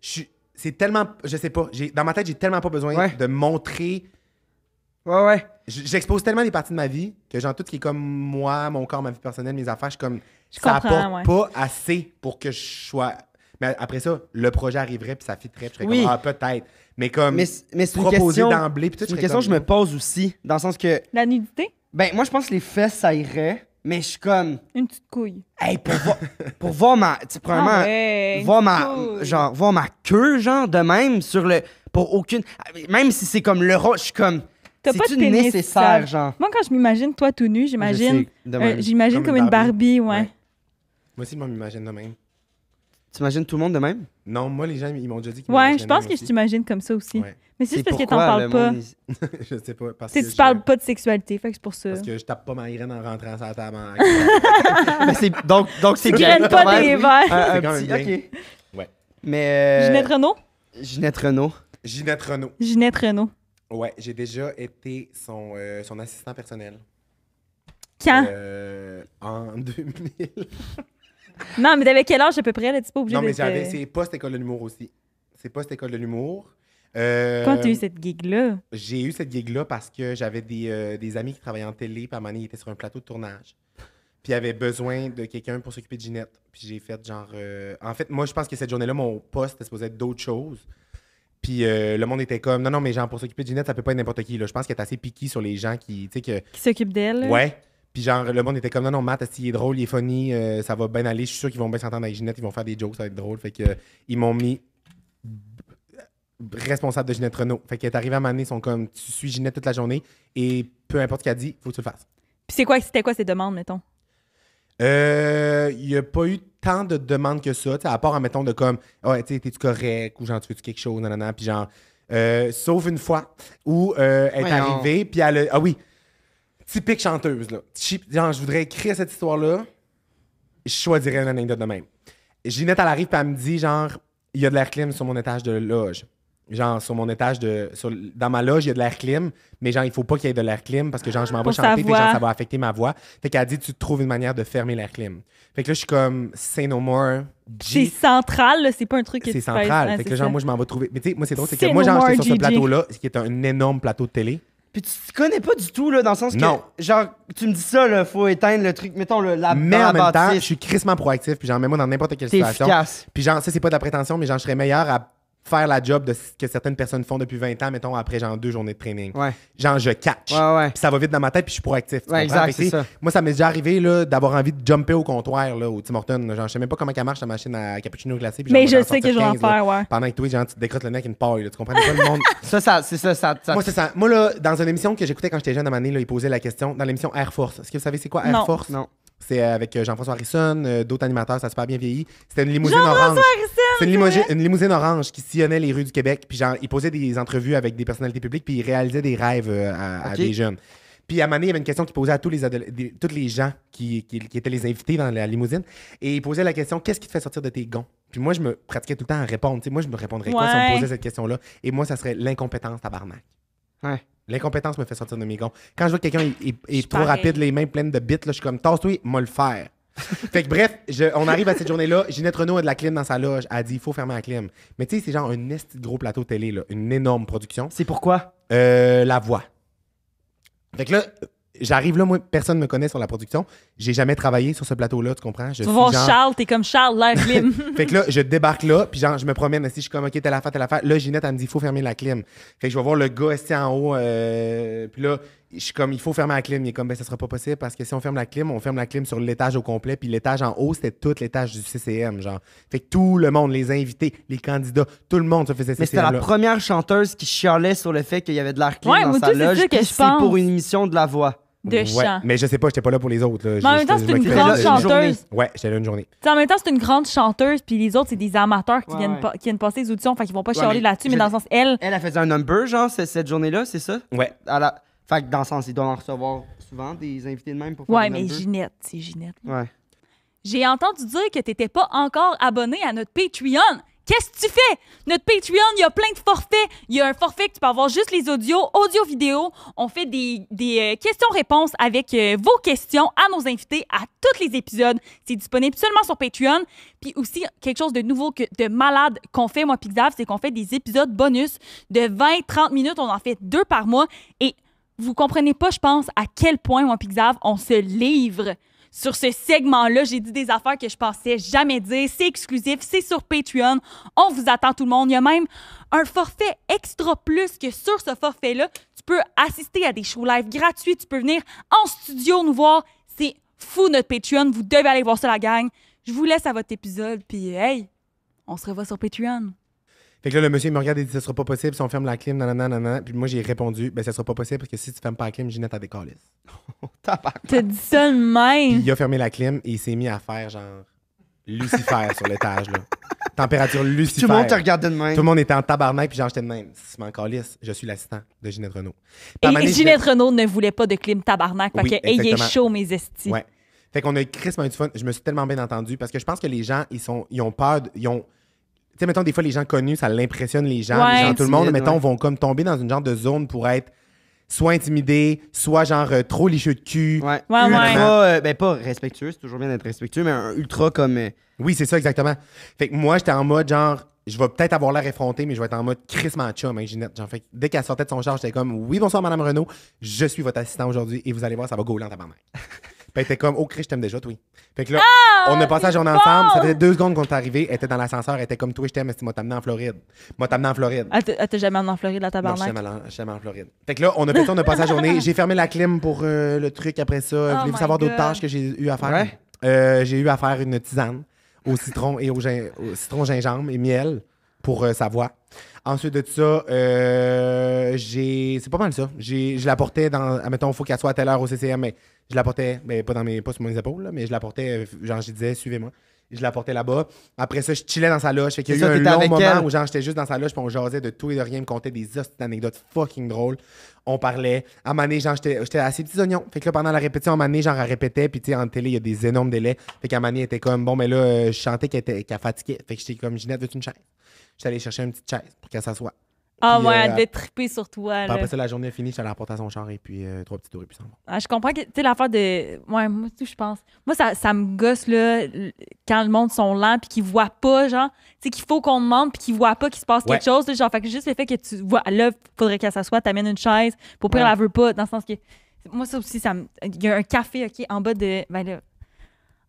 je suis, c'est tellement, je sais pas, dans ma tête, j'ai tellement pas besoin de montrer Ouais, ouais. J'expose tellement des parties de ma vie que genre tout ce qui est comme moi, mon corps, ma vie personnelle, mes affaires, je comme ça apporte pas assez pour que je sois. Mais après ça, le projet arriverait puis ça fitterait, puis je serais ah peut-être. Mais comme mais, mais c'est une question d'emblée, une question que je me pose aussi dans le sens que la nudité. Ben moi je pense que les fesses ça irait. Mais je suis comme. Une petite couille. Hey, pour, voir, pour voir ma. Tu ah voir ma. Genre, voir ma queue, genre, de même, sur le. Pour aucune. Même si c'est comme le roche, je suis comme cest pas de nécessaire, Moi, quand je m'imagine toi tout nu, j'imagine ah, euh, j'imagine comme, une Barbie, ouais. Moi aussi, moi, je m'imagine de même. Tu imagines tout le monde de même? Non, moi, les gens, ils m'ont déjà dit qu'ils Ouais, je pense que je t'imagine comme ça aussi. Mais c'est juste parce que t'en parles pas. Je je sais pas. Parce que tu parles pas de sexualité, fait que c'est pour ça. Parce que je tape pas ma graine en rentrant sur la table. Mais donc, donc c'est bien. Tu pas des verres. Ah, ok. Ouais. Mais. Euh, Ginette Renault? Ginette Renault. Ginette Renault. Ginette Renault. Ouais, j'ai déjà été son, euh, son assistant personnel. Quand? Euh, en 2000. non, mais t'avais quel âge à peu près? Là, tu pas obligé non, mais j'avais. ces euh, C'est post-école de l'humour aussi. C'est post-école de l'humour. Pourquoi Quand tu as eu cette gig-là? J'ai eu cette gig-là parce que j'avais des, des amis qui travaillaient en télé, puis à un moment ils étaient sur un plateau de tournage. Puis ils avaient besoin de quelqu'un pour s'occuper de Ginette. Puis j'ai fait genre. En fait, moi, je pense que cette journée-là, mon poste était supposé être d'autres choses. Puis euh, le monde était comme, non, non, mais genre, pour s'occuper de Ginette, ça peut pas être n'importe qui. Je pense qu'elle est assez piquée sur les gens qui, tu sais, que... Qui s'occupent d'elle. Ouais. Puis genre, le monde était comme, non, non, Matt, il est drôle, il est funny, euh, ça va bien aller. Je suis sûr qu'ils vont bien s'entendre avec Ginette, ils vont faire des jokes, ça va être drôle. Fait que ils m'ont mis responsable de Ginette Renault. Fait qu'elle est arrivée à m'amener, sont comme, tu suis Ginette toute la journée et peu importe ce qu'elle dit, faut que tu le fasses. Puis c'est quoi, c'était quoi ces demandes, mettons? Euh, il n'y a pas eu tant de demandes que ça, à part, admettons, de comme, ouais, tu t'es-tu correct ou genre, tu veux-tu quelque chose, nanana, puis genre, euh, sauf une fois où euh, elle est arrivée, puis elle a, ah oui, typique chanteuse, là. genre, je voudrais écrire cette histoire-là, je choisirais une anecdote de même. Ginette, elle arrive, puis elle me dit, genre, il y a de l'air clim sur mon étage de loge genre sur mon étage de dans ma loge il y a de l'air clim mais genre il faut pas qu'il y ait de l'air clim parce que genre je m'en vais chanter fait genre, ça va affecter ma voix fait qu'elle dit tu trouves une manière de fermer l'air clim fait que là je suis comme say no more c'est central c'est pas un truc c'est central fait que genre moi je m'en vais trouver mais tu sais moi c'est drôle c'est que moi genre j'étais sur ce plateau là qui est un énorme plateau de télé puis tu te connais pas du tout, là, dans le sens non. que, genre, tu me dis ça, là, faut éteindre le truc, mettons, le, la Mais en même temps, je suis crissement proactif, puis genre, mets-moi dans n'importe quelle situation. Puis genre, ça, c'est pas de la prétention, mais genre, je serais meilleur à faire la job de, que certaines personnes font depuis 20 ans, mettons, après genre deux journées de training. Ouais. Genre, je catch. Ouais, ouais. Puis ça va vite dans ma tête, puis je suis proactif. Tu exact, Moi, ça m'est déjà arrivé là, d'avoir envie de jumper au comptoir là, au Tim Hortons. Genre, je sais même pas comment elle marche la machine à cappuccino glacé. Puis, Mais je sais que je vais en faire, ouais. Pendant que toi, genre, tu te le nez avec une paille. tu comprends pas le monde. ça, ça c'est ça, ça, Moi, c'est ça. Moi, là, dans une émission que j'écoutais quand j'étais jeune à ma année, là, ils posaient la question, dans l'émission Air Force. Est-ce que vous savez c'est quoi Air non. Force? Non. C'est euh, avec euh, Jean-François Harrison, euh, d'autres animateurs, ça s'est pas bien vieilli. C'était une limousine orange. C'est une, limousine, une limousine orange qui sillonnait les rues du Québec. Puis genre, il posait des entrevues avec des personnalités publiques, puis il réalisait des rêves à, des jeunes. Puis à Mané, il y avait une question qu'il posait à tous les, les gens qui, étaient les invités dans la limousine. Et il posait la question Qu'est-ce qui te fait sortir de tes gonds Puis moi, je me pratiquais tout le temps à répondre. moi, je me répondrais quoi si on me posait cette question-là Et moi, ça serait l'incompétence tabarnak. Ouais. L'incompétence me fait sortir de mes gonds. Quand je vois quelqu'un est, trop rapide, les mains pleines de bits, là, je suis comme tasse-toi, moi le faire. fait que bref, on arrive à cette journée-là. Ginette Renault a de la clim dans sa loge. Elle dit il faut fermer la clim. Mais tu sais, c'est genre un esti gros plateau télé, là, une énorme production. C'est pourquoi euh, La voix. Fait que là, J'arrive là, moi, personne ne me connaît sur la production. J'ai jamais travaillé sur ce plateau-là, tu comprends? tu vois voir Charles, t'es comme Charles, live clim. fait que là, je débarque là, puis genre, je me promène, si je suis comme, OK, telle affaire, la affaire. Là, Ginette, elle me dit, il faut fermer la clim. Fait que je vais voir le gars, est en haut, euh, puis là, je suis comme, il faut fermer la clim. Il est comme, ben, ça sera pas possible parce que si on ferme la clim, on ferme la clim sur l'étage au complet. Puis l'étage en haut, c'était tout l'étage du CCM, genre. Fait que tout le monde, les invités, les candidats, tout le monde se faisait CCM. Mais c'était la première chanteuse qui chialait sur le fait qu'il y avait de l'air clim ouais, dans sa loge. C'est pour une émission de La Voix de chant. Mais je sais pas, j'étais pas là pour les autres. Mais en même temps, c'est une grande chanteuse. ouais, j'étais là une journée. T'sais, en même temps, c'est une grande chanteuse, puis les autres, c'est des amateurs qui, viennent, qui passer les auditions, fait qu'ils vont pas ouais, chialer là-dessus, mais, dans le sens, elle. Elle a fait un number, genre, cette journée-là, c'est ça? Ouais. Alors, fait que dans le sens, ils doivent en recevoir souvent des invités de même pour faire Ouais, mais Ginette, c'est Ginette. Ouais. J'ai entendu dire que tu n'étais pas encore abonné à notre Patreon. Qu'est-ce que tu fais? Notre Patreon, il y a plein de forfaits. Il y a un forfait que tu peux avoir juste les audios, audio-vidéo. On fait des, euh, questions-réponses avec euh, vos questions à nos invités à tous les épisodes. C'est disponible seulement sur Patreon. Puis aussi, quelque chose de nouveau, de malade qu'on fait, moi, Pixav, c'est qu'on fait des épisodes bonus de 20-30 minutes. On en fait deux par mois. Et vous comprenez pas, je pense, à quel point, moi, Pixav, on se livre sur ce segment-là. J'ai dit des affaires que je pensais jamais dire. C'est exclusif, c'est sur Patreon. On vous attend tout le monde. Il y a même un forfait extra plus que sur ce forfait-là, tu peux assister à des shows live gratuits. Tu peux venir en studio nous voir. C'est fou notre Patreon. Vous devez aller voir ça, la gang. Je vous laisse à votre épisode. Puis, hey, on se revoit sur Patreon. Fait que là, le monsieur il me regarde et dit Ça sera pas possible si on ferme la clim, nanana, nanana. Puis moi, j'ai répondu Ben, ça sera pas possible parce que si tu fermes pas la clim, Ginette a des calices. T'as dit ça le même. il a fermé la clim et il s'est mis à faire genre Lucifer sur l'étage, là. Température Lucifer. Tout le monde te regarde de même. Tout le monde était en tabarnak, puis genre, j'étais de même. Si mon calice, je suis l'assistant de Ginette Renault. Et Ginette, Renault ne voulait pas de clim tabarnak parce que qu'elle est chaud, mes estis. Ouais. Fait qu'on a eu du fun. Je me suis tellement bien entendu parce que je pense que les gens, ils, sont, ils ont peur, de, ils ont tu sais, mettons, des fois, les gens connus, ça l'impressionne les gens. les tout le monde, mettons, vont comme tomber dans une genre de zone pour être soit intimidé, soit genre euh, trop licheux de cul. Ouais. ouais, euh, ben, pas respectueux, c'est toujours bien d'être respectueux, mais un ultra comme. Euh, oui, c'est ça, exactement. Fait que moi, j'étais en mode genre, je vais peut-être avoir l'air effronté, mais je vais être en mode Chris chum mais hein, dès qu'elle sortait de son char, j'étais comme, oui, bonsoir, Madame Renault, je suis votre assistant aujourd'hui et vous allez voir, ça va gauler en tabarnak. Elle était comme, oh, Chris, je t'aime déjà, toi. Fait que là, oh, on a passé la journée ensemble. Ça faisait deux secondes qu'on est arrivé. Elle était dans l'ascenseur. Elle était comme, toi, je t'aime, mais moi Moi, en Floride. Moi, t'amener en Floride. Elle t'a jamais amené en Floride, la tabarnak? Non, je suis en, en Floride. Fait que là, on a passé la journée. J'ai fermé la clim pour euh, le truc après ça. Oh Voulez-vous savoir d'autres tâches que j'ai eu à faire? Euh, j'ai eu à faire une tisane au citron et au, au citron, gingembre et miel pour euh, sa voix. Ensuite de ça, euh, j'ai c'est pas mal ça. Je la portais dans, admettons, il faut qu'elle soit à telle heure au CCM, mais je la portais, mais pas, dans mes, pas sur mes épaules, là, mais je la portais, euh, genre je disais, suivez-moi je la portais là-bas. Après ça, je chillais dans sa loge. Fait qu'il y a un long moment où genre j'étais juste dans sa loge puis on jasait de tout et de rien, me compter des anecdotes fucking drôles. On parlait. À un genre j'étais à ses petits oignons. Fait que là, pendant la répétition, à un genre elle répétait, puis tu sais, en télé, il y a des énormes délais. Fait qu'à était comme bon mais ben là, je chantais qu'elle était qu'elle fatiguée. Fait que j'étais comme Ginette, veux une chaise? suis allé chercher une petite chaise pour qu'elle s'assoie. Ah ouais, euh, elle devait triper sur toi. Là. Après ça, la journée est finie, suis allé à son char et puis euh, trois petits tours et puis bon. ah, Je comprends que, tu sais, l'affaire de. Ouais, moi, tout, je pense. Moi, ça, ça me gosse, là, quand le monde sont lents puis qu'ils voient pas, genre, tu sais, qu'il faut qu'on demande puis qu'ils voient pas qu'il se passe quelque chose, genre, fait que juste le fait que tu vois, là, faudrait qu'elle s'assoie, t'amènes une chaise, pour pire, ouais. elle veut pas, dans le sens que. Moi, ça aussi, ça me. Il y a un café, OK, en bas de. Ben là,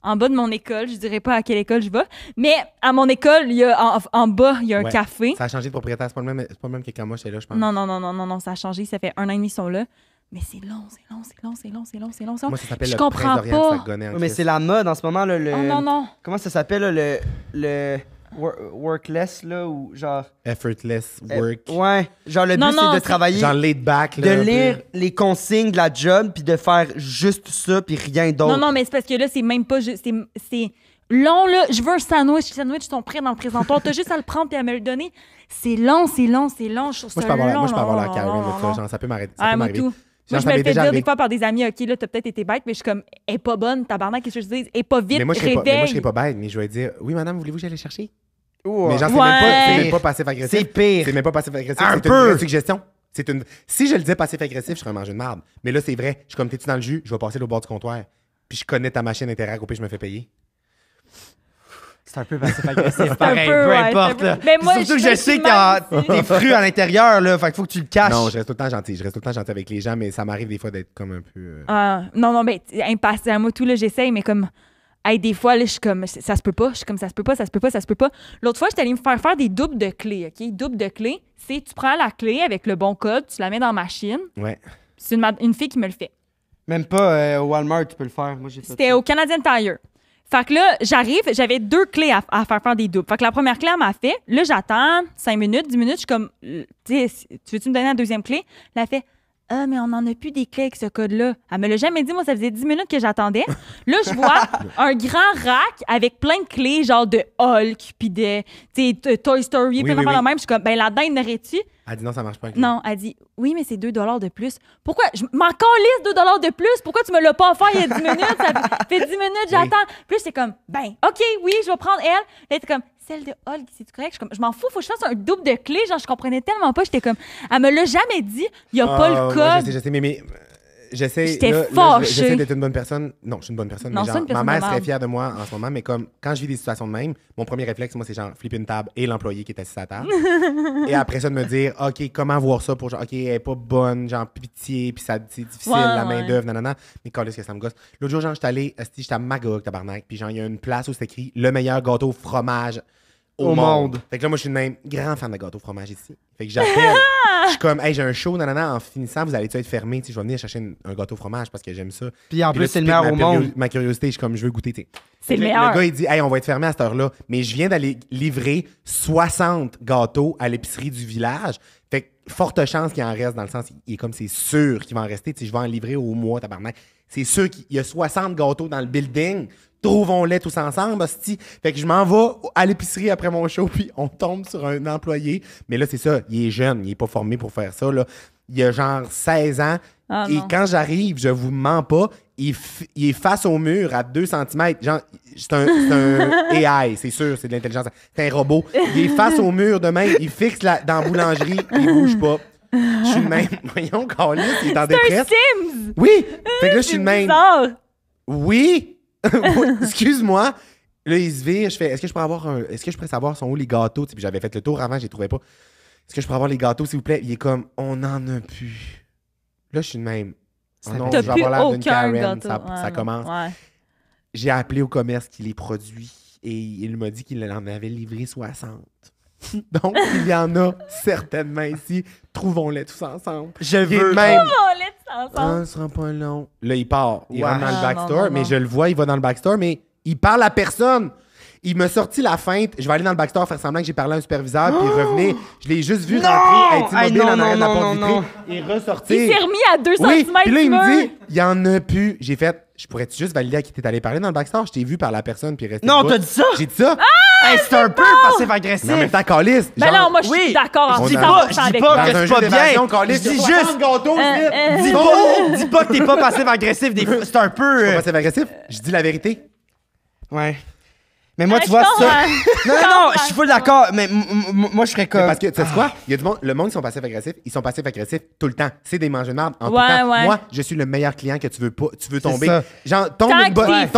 en bas de mon école, je dirais pas à quelle école je vais, mais à mon école, il y a, en, bas, il y a un café. Ça a changé de propriétaire, c'est pas le même, pas même que quand moi j'étais là, je pense. Non, non, non, non, non, non, ça a changé, ça fait un an et demi ils sont là. Mais c'est long, c'est long, c'est long, c'est long, c'est long, c'est long. Moi, ça s'appelle le comprends pas. mais c'est la mode en ce moment. le... Oh, non, non. Comment ça s'appelle, le... le workless, là, ou genre. Effortless euh, work. ouais. Genre, le non, but, c'est de travailler. Genre, laid back, De lire les consignes de la job, puis de faire juste ça, puis rien d'autre. Non, non, mais c'est parce que là, c'est même pas juste. C'est long, là. Je veux un sandwich. Les sandwichs sont prêts dans le présentoir. T'as juste à le prendre puis à me le donner. C'est long, c'est long, c'est long. Je trouve ça long. Moi, je peux avoir la Caroline de ça. Ça peut m'arrêter. Ah, moi, tout. Moi, je me le fais dire des fois par des amis, OK, là, t'as peut-être été bête, mais je suis comme, elle est pas bonne, tabarnak, qu'est-ce que je dis? Elle est pas vite, mais moi, je pas bête, mais je vais dire, oui, madame, voulez-vous que j'aille chercher? Mais genre, c'est même pas- c'est pas passif agressif. C'est pire. C'est même pas passif agressif. Un C'est une suggestion. une... Si je le disais passif agressif, je serais un mangeur de marde. Mais là, c'est vrai. Je suis comme, t'es-tu dans le jus? Je vais passer au bord du comptoir. Puis je connais ta machine intérieure. au pire, je me fais payer. C'est un peu passif-agressif, pareil, peu, importe. Mais moi, Surtout je que je sais que t'as- des t'es à l'intérieur, là, fait qu'il faut que tu le caches. Non, je reste tout le temps gentil. Je reste tout le temps gentil avec les gens, mais ça m'arrive des fois d'être comme un peu. Euh, ah, non, non, mais impatient. Moi, tout, là, j'essaye, mais comme des fois, là, je suis comme, ça se peut pas, je suis comme, ça se peut pas, ça se peut pas, ça se peut pas. L'autre fois, j'étais allée me faire faire des doubles de clés, OK? Double de clés, c'est tu prends la clé avec le bon code, tu la mets dans la machine. Ouais. C'est une, fille qui me le fait. Même pas euh, au Walmart, tu peux le faire. Moi, j'ai C'était au Canadian Tire. Fait que là, j'arrive, j'avais deux clés à, faire faire des doubles. Fait que la première clé, elle m'a fait. Là, j'attends 5 minutes, 10 minutes. Je suis comme, euh, tu veux-tu me donner la deuxième clé? Elle a fait, ah, mais on n'en a plus des clés avec ce code-là. Elle me l'a jamais dit. Moi, ça faisait 10 minutes que j'attendais. Là, je vois un grand rack avec plein de clés, genre de Hulk, puis de Toy Story, oui, plein la de la même. Je suis comme, ben là-dedans, il n'aurait-tu? Elle dit non, ça marche pas. Avec non, elle dit oui, mais c'est 2 de plus. Pourquoi? Je m'en calisse 2 de plus. Pourquoi tu me l'as pas offert il y a 10 minutes? Ça fait 10 minutes, j'attends. Plus, c'est comme, ben, OK, oui, je vais prendre elle. Là, c'est comme, celle de Hulk, c'est correct? Je, m'en fous, faut que je fasse un double de clé. Genre, je comprenais tellement pas. J'étais comme, elle me l'a jamais dit, il n'y a pas le ah, code. je sais, j'essaie. J'essaie d'être une bonne personne. Non, je suis une bonne personne. mais genre, ma mère serait fière de moi en ce moment, mais comme quand je vis des situations de même, mon premier réflexe, moi, c'est genre flipper une table et l'employé qui est assis à table. et après ça, de me dire, OK, comment voir ça pour genre, OK, elle est pas bonne, genre pitié, puis ça, c'est difficile, la main-d'œuvre, nanana. Mais quand est-ce que ça me gosse? L'autre jour, genre, j'étais allé, j'étais à Magog, tabarnak, puis genre, il y a une place où c'est écrit le meilleur gâteau fromage au, monde. Fait que là, moi, je suis même grande fan de gâteau fromage ici. Fait que j'appelle. je suis comme, hey, j'ai un show, nanana, en finissant, vous allez être fermé, tu je vais venir chercher un gâteau fromage parce que j'aime ça. Puis en plus, c'est le meilleur au monde. Ma curiosité, je suis comme, je veux goûter, C'est le meilleur. Le gars, il dit, hey, on va être fermé à cette heure-là, mais je viens d'aller livrer 60 gâteaux à l'épicerie du village. Fait que forte chance qu'il en reste dans le sens, il est comme, c'est sûr qu'il va en rester, je vais en livrer au mois, tabarnak. C'est sûr qu'il y a 60 gâteaux dans le building. Trouvons-les tous ensemble, hostie. Fait que je m'en vais à l'épicerie après mon show, puis on tombe sur un employé. Mais là, c'est ça, il est jeune, il n'est pas formé pour faire ça. Il a genre 16 ans. Ah, et quand j'arrive, je vous mens pas, il, est face au mur à 2 cm. c'est un, AI, c'est sûr, c'est de l'intelligence. C'est un robot. Il est face au mur demain, il fixe la, dans la boulangerie, il bouge pas. Je suis de même. Voyons, Carlis, il est en Un Oui! là, je suis même. Oui! Excuse-moi. Là, il se vire. Je fais Est-ce que je pourrais avoir un. Est-ce que je pourrais savoir sont où les gâteaux? j'avais fait le tour avant, je les trouvais pas. Est-ce que je pourrais avoir les gâteaux, s'il vous plaît? Il est comme On en a plus. Là, je suis de même. Ça non, je avoir d'une Ça, commence. J'ai appelé au commerce qui les produit et il m'a dit qu'il en avait livré 60. Donc, il y en a certainement ici. Trouvons-les tous ensemble. Je veux même. Trouvons-les tous ensemble. Ah, ce sera pas long. Là, il part. Il va dans le ah, backstore, mais je le vois, il va dans le backstore, mais il parle à personne. Il me sortit la feinte. Je vais aller dans le backstore faire semblant que j'ai parlé à un superviseur, puis revenir. Je l'ai juste vu rentrer, être immobile en arrière de la porte vitrée et ressortir. Il s'est remis à 200 oui, Puis là, il me dit, il y en a plus. J'ai fait, je pourrais-tu juste valider à qui t'es allé parler dans le backstore? Je t'ai vu par la personne, puis reste. Non, t'as dit ça? J'ai dit ça. Ah! c'est un peu passif-agressif. mais t'as caliste. Ben non, moi, je suis d'accord en Dis pas, je euh, euh, dis pas que c'est pas bien. dis juste. Dis pas, dis pas que t'es pas passif-agressif. C'est un peu. Euh, passif-agressif? Je dis la vérité. Ouais. Mais moi, ah, tu vois ça. Non, non, je suis pas d'accord. Mais moi, je serais comme. Parce que, tu sais quoi? Ah. Il y a du monde, le monde, ils sont passifs-agressifs. Ils sont passifs-agressifs tout le temps. C'est des mangeurs de marde en tout cas Moi, je suis le meilleur client que tu veux pas, tu veux tomber. Genre, tombe,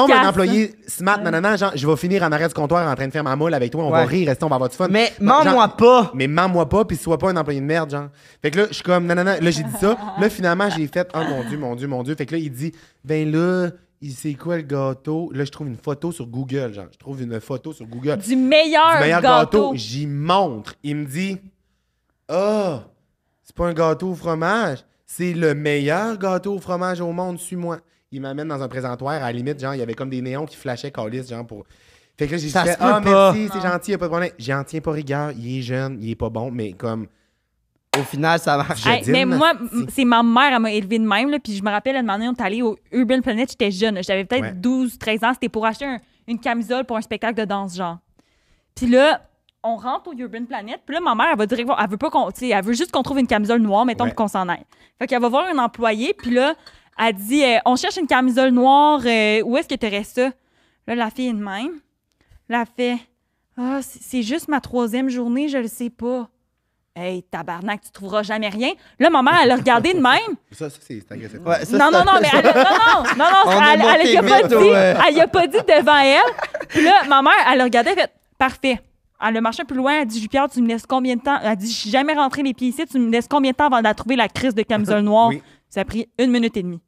un employé hein. smart, nanana. Genre, je vais finir en arrêt du comptoir en train de faire ma moule avec toi. On va rire, rester, on va avoir du fun. Mais bah, mens-moi pas. Mais mens-moi pas, puis sois pas un employé de merde, genre. Fait que là, je suis comme, nanana. Là, j'ai dit ça. Là, finalement, j'ai fait, oh mon Dieu, mon Dieu, mon Dieu. Fait que là, il dit, ben là, c'est quoi le gâteau? Là, je trouve une photo sur Google, genre. Je trouve une photo sur Google. Du meilleur, gâteau. J'y montre. Il me dit, ah, oh, c'est pas un gâteau au fromage. C'est le meilleur gâteau au fromage au monde, suis-moi. Il m'amène dans un présentoir. À la limite, genre, il y avait comme des néons qui flashaient quand genre, pour. Fait que là, j'ai ah, merci, c'est gentil, il a pas de problème. J'en tiens pas rigueur, il est jeune, il est pas bon, mais comme au final, ça marche. mais moi, c'est ma mère, elle m'a élevée de même. puis je me rappelle, elle demandé, on est allé au Urban Planet, j'étais jeune. J'avais peut-être 12, 13 ans. C'était pour acheter une camisole pour un spectacle de danse, genre. Puis là, on rentre au Urban Planet. Puis là, ma mère, elle va dire, elle veut pas elle veut juste qu'on trouve une camisole noire, mettons, ouais. qu'on s'en aille. Fait qu'elle va voir un employé. Puis là, elle dit, euh, on cherche une camisole noire. Euh, où est-ce que tu restes ça? Là, la fille est de même. La fait, ah, c'est juste ma troisième journée, je le sais pas. Hey, tabarnak, tu trouveras jamais rien. Là, maman, elle a regardé de même. Ça, ça c'est non, non, non, mais elle, non, non, a pas dit, pas dit devant elle. Puis là, ma mère, elle a regardé elle fait parfait. Elle a marché un plus loin, elle a dit Jupiter, tu me laisses combien de temps Elle a dit Je suis jamais rentré mes pieds ici, tu me laisses combien de temps avant de la trouver la crise de camisole noire Ça a pris une minute et demie.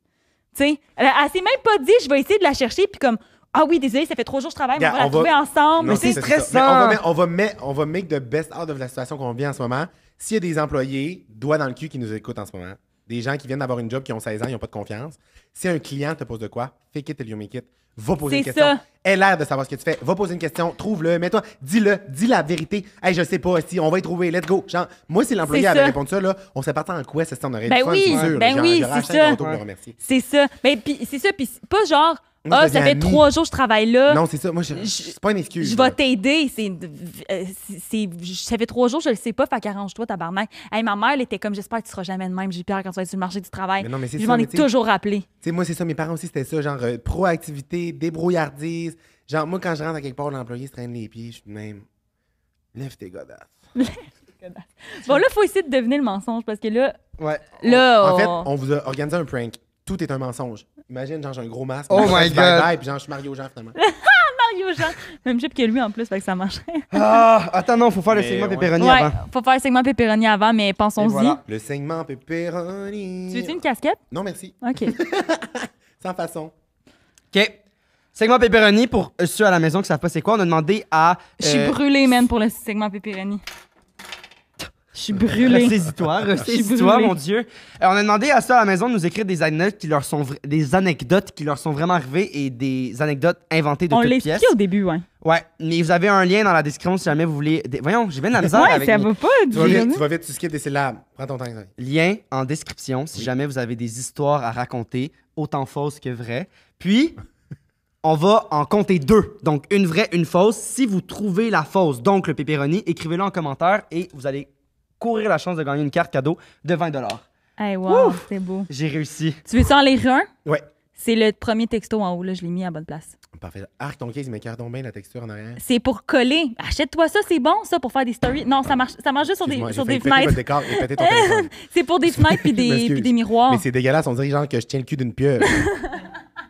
Tu sais, elle, s'est même pas dit Je vais essayer de la chercher, puis comme ah oui, désolé, ça fait trois jours que je travaille, on va trouver ensemble. c'est stressant. on, va on, va on va make the best out of la situation qu'on vit en ce moment. S'il y a des employés, doigts dans le cul, qui nous écoutent en ce moment, des gens qui viennent d'avoir une job, qui ont 16 ans, ils n'ont pas de confiance, si un client te pose de quoi, fake it till you make it, va poser une question. Ça. Elle a l'air de savoir ce que tu fais. Va poser une question, trouve-le, mets-toi, dis-le, dis la vérité. Hey, je sais pas, si on va y trouver, let's go. Genre, moi, si l'employé avait répondu ça, là, on s'est parti en quoi, ça, on aurait ben du Ben oui, Ben oui, c'est ça. C'est ça. Mais puis c'est ça, puis pas genre, ah, ça fait trois jours que je travaille là. Non, c'est ça. Moi, je... c'est pas une excuse. Je vais t'aider. Euh, c'est, c'est, ça fait trois jours, je le sais pas. Fait qu'arrange-toi, tabarnak. Hey, ma mère, elle était comme J'espère que tu ne seras jamais de même, J'ai peur quand tu vas être sur le marché du travail. Mais non, mais c'est je m'en ai toujours rappelé. Tu sais, moi, c'est ça. Mes parents aussi, c'était ça. Genre, euh, proactivité, débrouillardise. Genre, moi, quand je rentre à quelque part, l'employé se traîne les pieds. Je suis même. Lève tes godasses. bon, là, il faut essayer de deviner le mensonge parce que là. Ouais. Là, En fait, on vous a organisé un prank. Tout est un mensonge. Imagine, genre, j'ai un gros masque. Oh my god! puis genre, je suis Mario Jean finalement. Ah, Mario Jean! Même chip que lui en plus, fait que ça marche. ah! Attends, non, faut faire le segment ouais. pepperoni Il avant. faut faire le segment pepperoni avant, mais pensons-y. Le segment pepperoni. Tu veux -tu une casquette? Non, merci. OK. Sans façon. OK. Segment pepperoni, pour ceux à la maison qui savent pas c'est quoi, on a demandé à. je suis euh, brûlée, même, pour le segment pepperoni. Je suis brûlée. ressaisis histoires, histoires, mon Dieu. Euh, on a demandé à ça à la maison de nous écrire des anecdotes qui leur sont, des anecdotes qui leur sont vraiment arrivées et des anecdotes inventées de on toutes pièces. On au début, ouais. Ouais, mais vous avez un lien dans la description si jamais vous voulez. Voyons, j'ai bien de la maison. ouais, ça va pas. du tout. tu vas vite, tu des syllabes. Prends ton temps. Lien en description si jamais vous avez des histoires à raconter, autant fausses que vraies. Puis, on va en compter deux. Donc, une vraie, une fausse. Si vous trouvez la fausse, donc le pepperoni, écrivez-le en commentaire et vous allez courir la chance de gagner une carte cadeau de 20 Hey, wow, c'est beau. J'ai réussi. Tu veux ça en les un? Ouais. C'est le premier texto en haut, là, je l'ai mis à bonne place. Parfait. Arc ton case, mais carton bien la texture en arrière. C'est pour coller. Achète-toi ça, c'est bon, ça, pour faire des stories. Non, ça marche, ça marche juste sur des, sur des fenêtres. c'est pour des fenêtres puis des, puis des miroirs. Mais c'est dégueulasse, on dirait genre que je tiens le cul d'une pieuvre.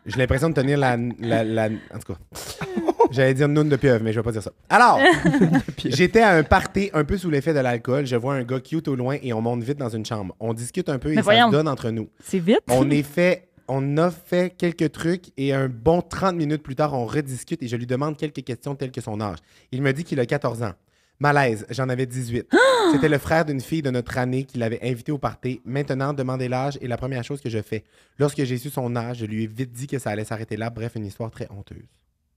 J'ai l'impression de tenir la, la. En tout cas. J'allais dire noun de pieuvre, mais je vais pas dire ça. Alors, j'étais à un party un peu sous l'effet de l'alcool. Je vois un gars cute au loin et on monte vite dans une chambre. On discute un peu et ça se donne entre nous. C'est vite. On est on a fait quelques trucs et un bon 30 minutes plus tard, on rediscute et je lui demande quelques questions telles que son âge. Il me dit qu'il a 14 ans. Malaise, j'en avais 18. C'était le frère d'une fille de notre année qui l'avait invité au party. Maintenant, demander l'âge est la première chose que je fais. Lorsque j'ai su son âge, je lui ai vite dit que ça allait s'arrêter là. Bref, une histoire très honteuse.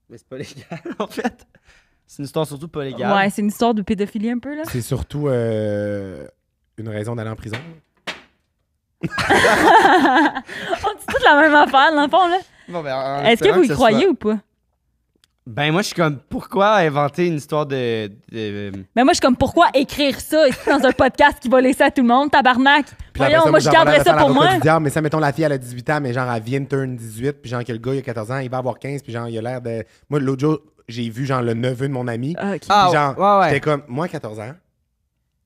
Mais c'est pas légal, en fait. C'est une histoire surtout pas légale. Ouais, c'est une histoire de pédophilie un peu, là. C'est surtout euh, une raison d'aller en prison. On dit toute la même affaire, fond, là. Bon, ben, Est-ce que vous y croyez ou pas? Ben, moi, je suis comme, pourquoi inventer une histoire de. Ben, moi, je suis comme, pourquoi écrire ça dans un podcast qui va laisser à tout le monde, tabarnak? Puis Voyons, moi, je garderais ça pour moi. mais ça, mettons, la fille, elle a 18 ans, mais genre, elle vient de turn 18, puis genre, que le gars, il a 14 ans, il va avoir 15, puis genre, il a l'air de. Moi, l'autre jour, j'ai vu, genre, le neveu de mon ami. Ah, puis ah, genre, j'étais comme, moi, 14 ans,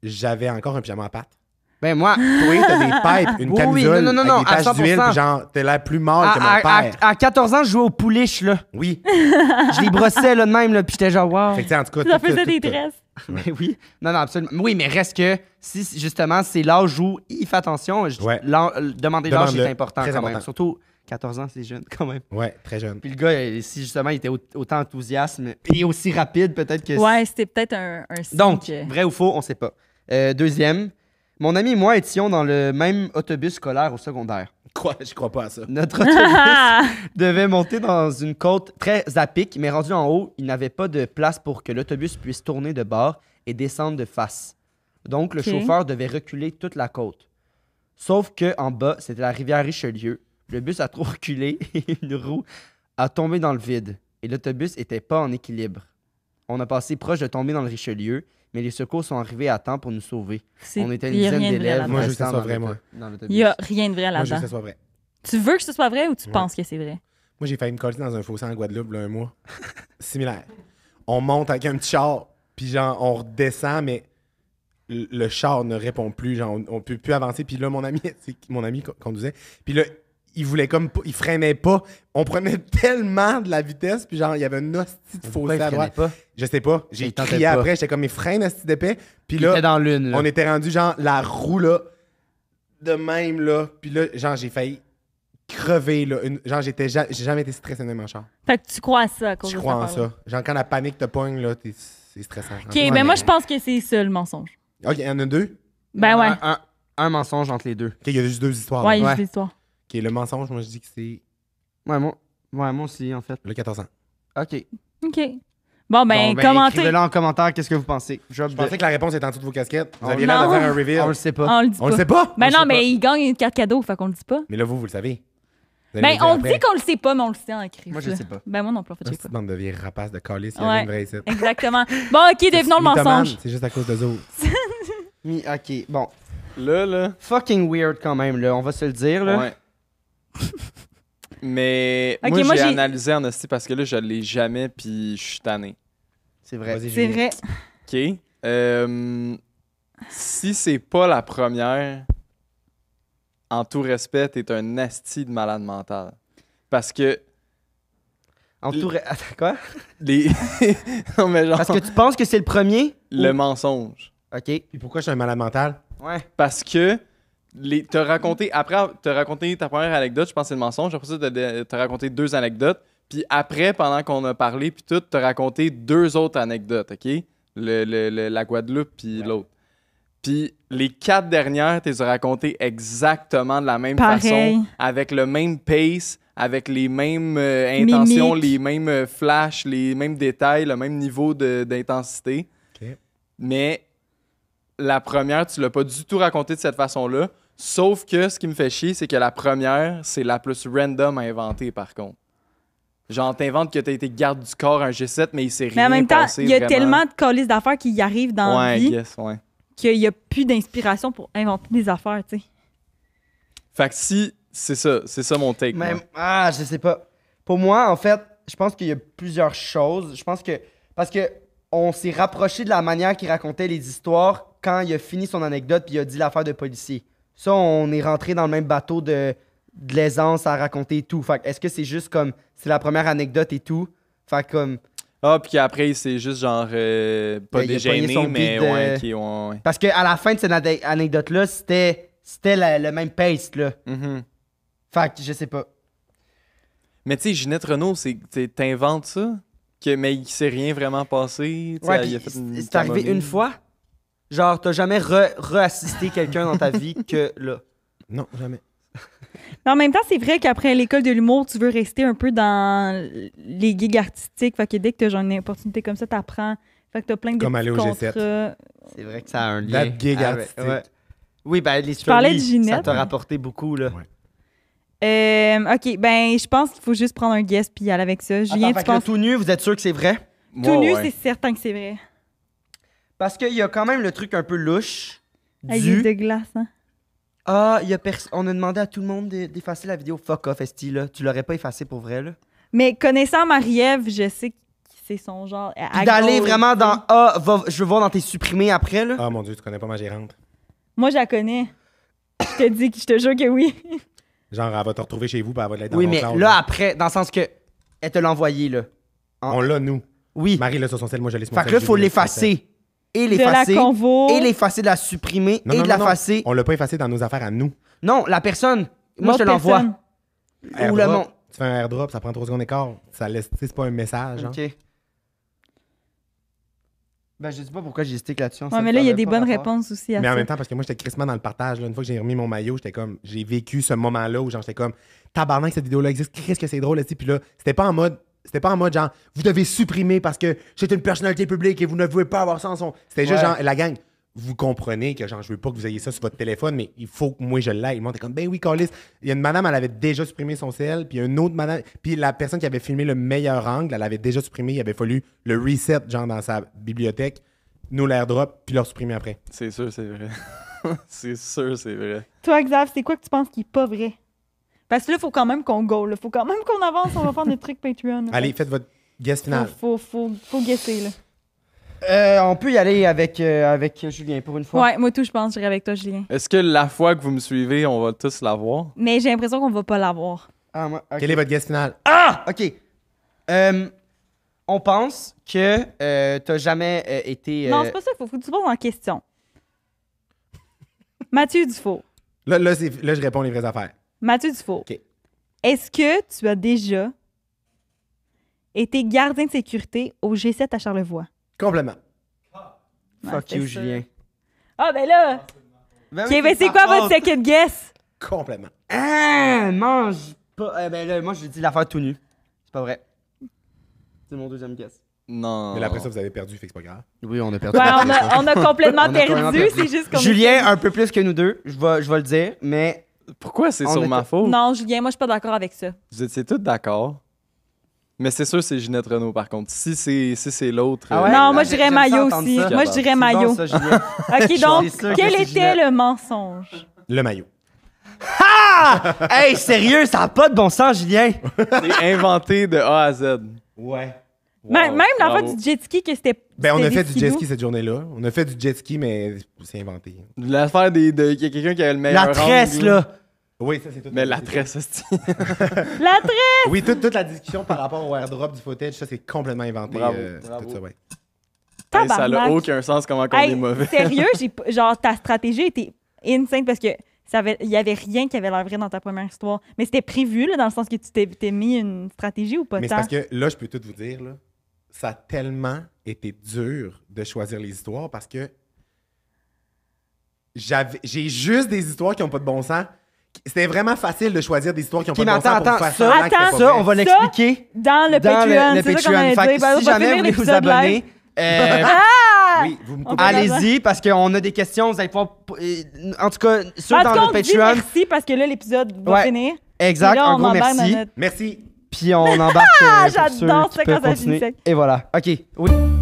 j'avais encore un pyjama à pâte ben moi, toi, t'as des pipes, une camisole, oui, non, non, non, avec des taches d'huile, genre, t'es l'air plus mal que mon père. À, 14 ans, je jouais au pouliches. là. Oui. je les brossais, là, de même, là, puis j'étais genre, wow. Fait que, en tout cas, ça faisait des tresses. oui, non, non, absolument. Oui, mais reste que, si, justement, c'est l'âge où il fait attention, je, euh, demander l'âge est important, quand important. même. Surtout, 14 ans, c'est jeune quand même. Ouais, très jeune. Puis le gars, euh, si justement il était autant enthousiaste et aussi rapide, peut-être que. Ouais, c'était peut-être un, un, Donc, vrai ou faux, on sait pas. Euh, deuxième, mon ami et moi étions dans le même autobus scolaire au secondaire. Quoi? Je crois pas à ça. Notre autobus ah! devait monter dans une côte très à pic, mais rendu en haut, il n'avait pas de place pour que l'autobus puisse tourner de bord et descendre de face. Donc, le chauffeur devait reculer toute la côte. Sauf que en bas, c'était la rivière Richelieu. Le bus a trop reculé et une roue a tombé dans le vide. Et l'autobus n'était pas en équilibre. On a passé proche de tomber dans le Richelieu mais les secours sont arrivés à temps pour nous sauver. On était une dizaine d'élèves. Moi, je veux que ça soit vrai, moi. Il n'y a rien de vrai là-dedans. Tu veux que ce soit vrai ou tu penses que c'est vrai? Moi, j'ai failli me coller dans un fossé en Guadeloupe, là, un mois. Similaire. On monte avec un petit char, puis genre, on redescend, mais le char ne répond plus. Genre, on, ne peut plus avancer. Puis là, mon ami, mon ami conduisait. Puis là, il voulait comme il freinait pas. On prenait tellement de la vitesse, puis genre, il y avait une hostie de fossé à droite. Je sais pas. J'ai crié après, j'étais comme, il freine hostie d'épais. Puis là, on était rendu genre, la roue là, de même là. Puis là, genre, j'ai failli crever là. genre, j'ai jamais été stressé de mon char. Fait que tu crois à ça, Je crois en ça. Genre, quand la panique te pogne, là, c'est stressant. Ok, ben moi, je pense que c'est ça le mensonge. Ok, il y en a deux? Ben ouais. Un, mensonge entre les deux. Ok, il y a juste deux histoires. Ouais, il deux histoires. Ok, le mensonge, moi, je dis que c'est. Ouais, moi, ouais, moi aussi, en fait. Le 14 ans. OK. OK. Ben, bon, ben, commentez. Écrivez-le en commentaire, qu'est-ce que vous pensez. Je pensais que la réponse était en dessous de vos casquettes. Vous aviez l'air de faire un reveal. On le sait pas. On le le sait pas. Ben mais non, mais il gagne une carte cadeau, fait qu'on le dit pas. Mais là, vous, vous le savez. mais Ben, on dit qu'on le sait pas, mais on le sait en écrit. Moi, je le sais pas. Ben, moi non plus, en fait, je sais pas. bande de vieilles rapaces de calice, c'est vraie Exactement. Bon, OK, devenons le mensonge. C'est juste à cause de Zo. OK, bon. Là, là. Fucking weird quand même, là. On va se le dire, là. Ouais. Mais moi, j'ai analysé en hostie parce que là, je l'ai jamais, puis je suis tanné. C'est vrai. C'est vrai. OK. Euh, si c'est pas la première, en tout respect, t'es un asti de malade mental. Parce que En tout... respect quoi? les. Parce que tu penses que c'est le premier? le mensonge. OK. Et pourquoi je suis un malade mental? Ouais. Parce que les, te raconter, après te raconter ta première anecdote, je pense que c'est le mensonge. Après ça, te, te raconter deux anecdotes. Puis après, pendant qu'on a parlé, puis tout, te raconter deux autres anecdotes, OK? Le, la Guadeloupe, puis l'autre. Puis les quatre dernières, tu les as racontées exactement de la même façon, avec le même pace, avec les mêmes euh, intentions, les mêmes euh, flashs, les mêmes détails, le même niveau d'intensité. Mais la première, tu l'as pas du tout raconté de cette façon-là. Sauf que ce qui me fait chier, c'est que la première, c'est la plus random à inventer, par contre. Genre, t'inventes que t'as été garde du corps un G7, mais il s'est rien passé. Mais en même temps, il y a tellement de colis d'affaires qui y arrivent dans la vie qu'il n'y a plus d'inspiration pour inventer des affaires, tu sais. Fait que si... C'est ça, c'est ça mon take. Mais, ah, je sais pas. Pour moi, en fait, je pense qu'il y a plusieurs choses. Je pense que... Parce que on s'est rapproché de la manière qu'il racontait les histoires quand il a fini son anecdote puis il a dit l'affaire de policier ça, on est rentré dans le même bateau de, l'aisance à raconter tout. Fait est-ce que c'est juste comme, c'est la première anecdote et tout? Fait comme. Ah, puis après, c'est juste genre, euh, pas ben, mais ouais, ouais, Parce qu'à la fin de cette anecdote-là, c'était, c'était le même paste. là. Mm-hmm. Fait que je sais pas. Mais tu sais, Ginette Renault, t'inventes ça? Que, mais il s'est rien vraiment passé. Ouais, il c'est arrivé une fois. Genre, t'as jamais re-assisté quelqu'un dans ta vie que là? Non, jamais. Mais en même temps, c'est vrai qu'après l'école de l'humour, tu veux rester un peu dans les gigs artistiques. Fait que dès que t'as une opportunité comme ça, t'apprends. Fait que t'as plein de Comme aller au g C'est vrai que ça a un lien. La gig artistique. Oui, ben les stories, Ginette, ça t'a rapporté beaucoup, là. Euh, OK, ben je pense qu'il faut juste prendre un guess puis aller avec ça. Julien, Attends, tu penses... tout nu, vous êtes sûr que c'est vrai? Tout nu, c'est certain que c'est vrai. Parce qu'il y a quand même le truc un peu louche. Avec ah, du... de glace, hein? Ah, y a on a demandé à tout le monde d'effacer la vidéo. Fuck off, Esti, là. Tu l'aurais pas effacée pour vrai, là. Mais connaissant Marie-Ève, je sais que c'est son genre. D'aller vraiment dans Ah, je veux voir dans tes supprimés après, là. Ah, mon Dieu, tu connais pas ma gérante. Moi, je la connais. je te dis, je te jure que oui. genre, elle va te retrouver chez vous, puis elle va l'être dans Oui, mais là, après, dans le sens que elle te l'a envoyé, là. On l'a, nous. Oui. Marie, là, sur son moi, je l'ai Fait que là, faut l'effacer et l'effacer. Et l'effacer, de la supprimer non, et de l'effacer. On l'a pas effacé dans nos affaires à nous. Non, la personne. Moi, je te l'envoie. Ou le Tu fais un airdrop, ça prend trois secondes d'écart. Ça laisse, c'est pas un message. Hein. Ok. Ben, je sais pas pourquoi j'ai hésité là-dessus. mais là, il y a des bonnes réponses aussi Mais en même temps, parce que moi, j'étais crissement dans le partage. là. Une fois que j'ai remis mon maillot, j'étais comme, j'ai vécu ce moment-là où genre, j'étais comme, tabarnak, cette vidéo-là existe, qu'est-ce que c'est drôle, là, Puis là, c'était pas en mode, c'était pas en mode genre, vous devez supprimer parce que c'est une personnalité publique et vous ne voulez pas avoir ça en son. C'était juste genre, la gang, vous comprenez que genre, je veux pas que vous ayez ça sur votre téléphone, mais il faut que moi je l'aille. Moi, t'es comme, ben oui, Carlis. Il y a une madame, elle avait déjà supprimé son CL, puis une autre madame, puis la personne qui avait filmé le meilleur angle, elle avait déjà supprimé, il avait fallu le reset, genre, dans sa bibliothèque, nous l'airdrop, puis leur supprimer après. C'est sûr, c'est vrai. c'est sûr, c'est vrai. Toi, Xav, c'est quoi que tu penses qui est pas vrai? Parce que là, il faut quand même qu'on go. Il faut quand même qu'on avance. On va faire des trucs Patreon. Allez, faites votre guest final. Faut, faut, faut, guesser, là. Euh, on peut y aller avec, euh, avec Julien pour une fois. Ouais, moi tout, je pense, j'irai avec toi, Julien. Est-ce que la fois que vous me suivez, on va tous l'avoir? Mais j'ai l'impression qu'on va pas l'avoir. Ah, Quel est votre guest final? Ah! OK. Euh, on pense que euh, t'as jamais été. Non, c'est pas ça qu'il faut. Faut que tu poses en question. Mathieu Dufaux. Là, là, là, je réponds les vraies affaires. Mathieu Dufour. Est-ce que tu as déjà été gardien de sécurité au G7 à Charlevoix? Complètement. Fuck you, Julien. Ah, ben là! Ben ok, mais c'est quoi votre second guess? Complètement. Ah, mange pas. Eh ben là, moi, je dis l'affaire tout nu. C'est pas vrai. C'est mon deuxième guess. Non. Mais là, après ça, vous avez perdu, fait que c'est pas grave. Oui, on a perdu. on, a, complètement perdu, c'est juste qu'on. Julien, un peu plus que nous deux, je je vais le dire, mais pourquoi c'est sur ma faute? Non, Julien, moi, je suis pas d'accord avec ça. Vous étiez tous d'accord. Mais c'est sûr, c'est Ginette Renault, par contre. Si c'est l'autre. Ah euh, non, moi, je dirais maillot aussi. Moi, je dirais maillot. OK, donc, quel était le mensonge? Le maillot. Ha! Hey, sérieux, ça n'a pas de bon sens, Julien! c'est inventé de A à Z. Ouais même même du jet ski, que c'était. Ben, on a fait du jet ski cette journée-là. On a fait du jet ski, mais c'est inventé. L'affaire des. De, quelqu'un qui avait le meilleur. La tresse, là! Oui, ça, c'est tout. Mais la tresse, aussi. la tresse! Oui, toute, toute la discussion par rapport au airdrop du footage, ça, c'est complètement inventé. Bravo. Euh, tout ça, ouais. ça n'a aucun sens comment on est mauvais. sérieux, genre, ta stratégie était insane parce que il n'y avait rien qui avait l'air vrai dans ta première histoire. Mais c'était prévu, là, dans le sens que tu t'es mis une stratégie ou pas Mais parce que là, je peux tout vous dire. Là ça a tellement été dur de choisir les histoires parce que j'ai juste des histoires qui n'ont pas de bon sens. C'était vraiment facile de choisir des histoires qui n'ont pas de bon sens pour faire ça, attends, on va l'expliquer dans le Patreon. si jamais vous vous abonner, euh, ah! oui, Allez-y, parce qu'on a des questions. Vous allez pouvoir. Euh, en tout cas, sur dans le Patreon. Merci, parce que là, l'épisode va finir. Exact, un gros merci. Merci. Puis on embarque. Ah, euh, j'adore ça quand ça finit Et voilà. OK. Oui.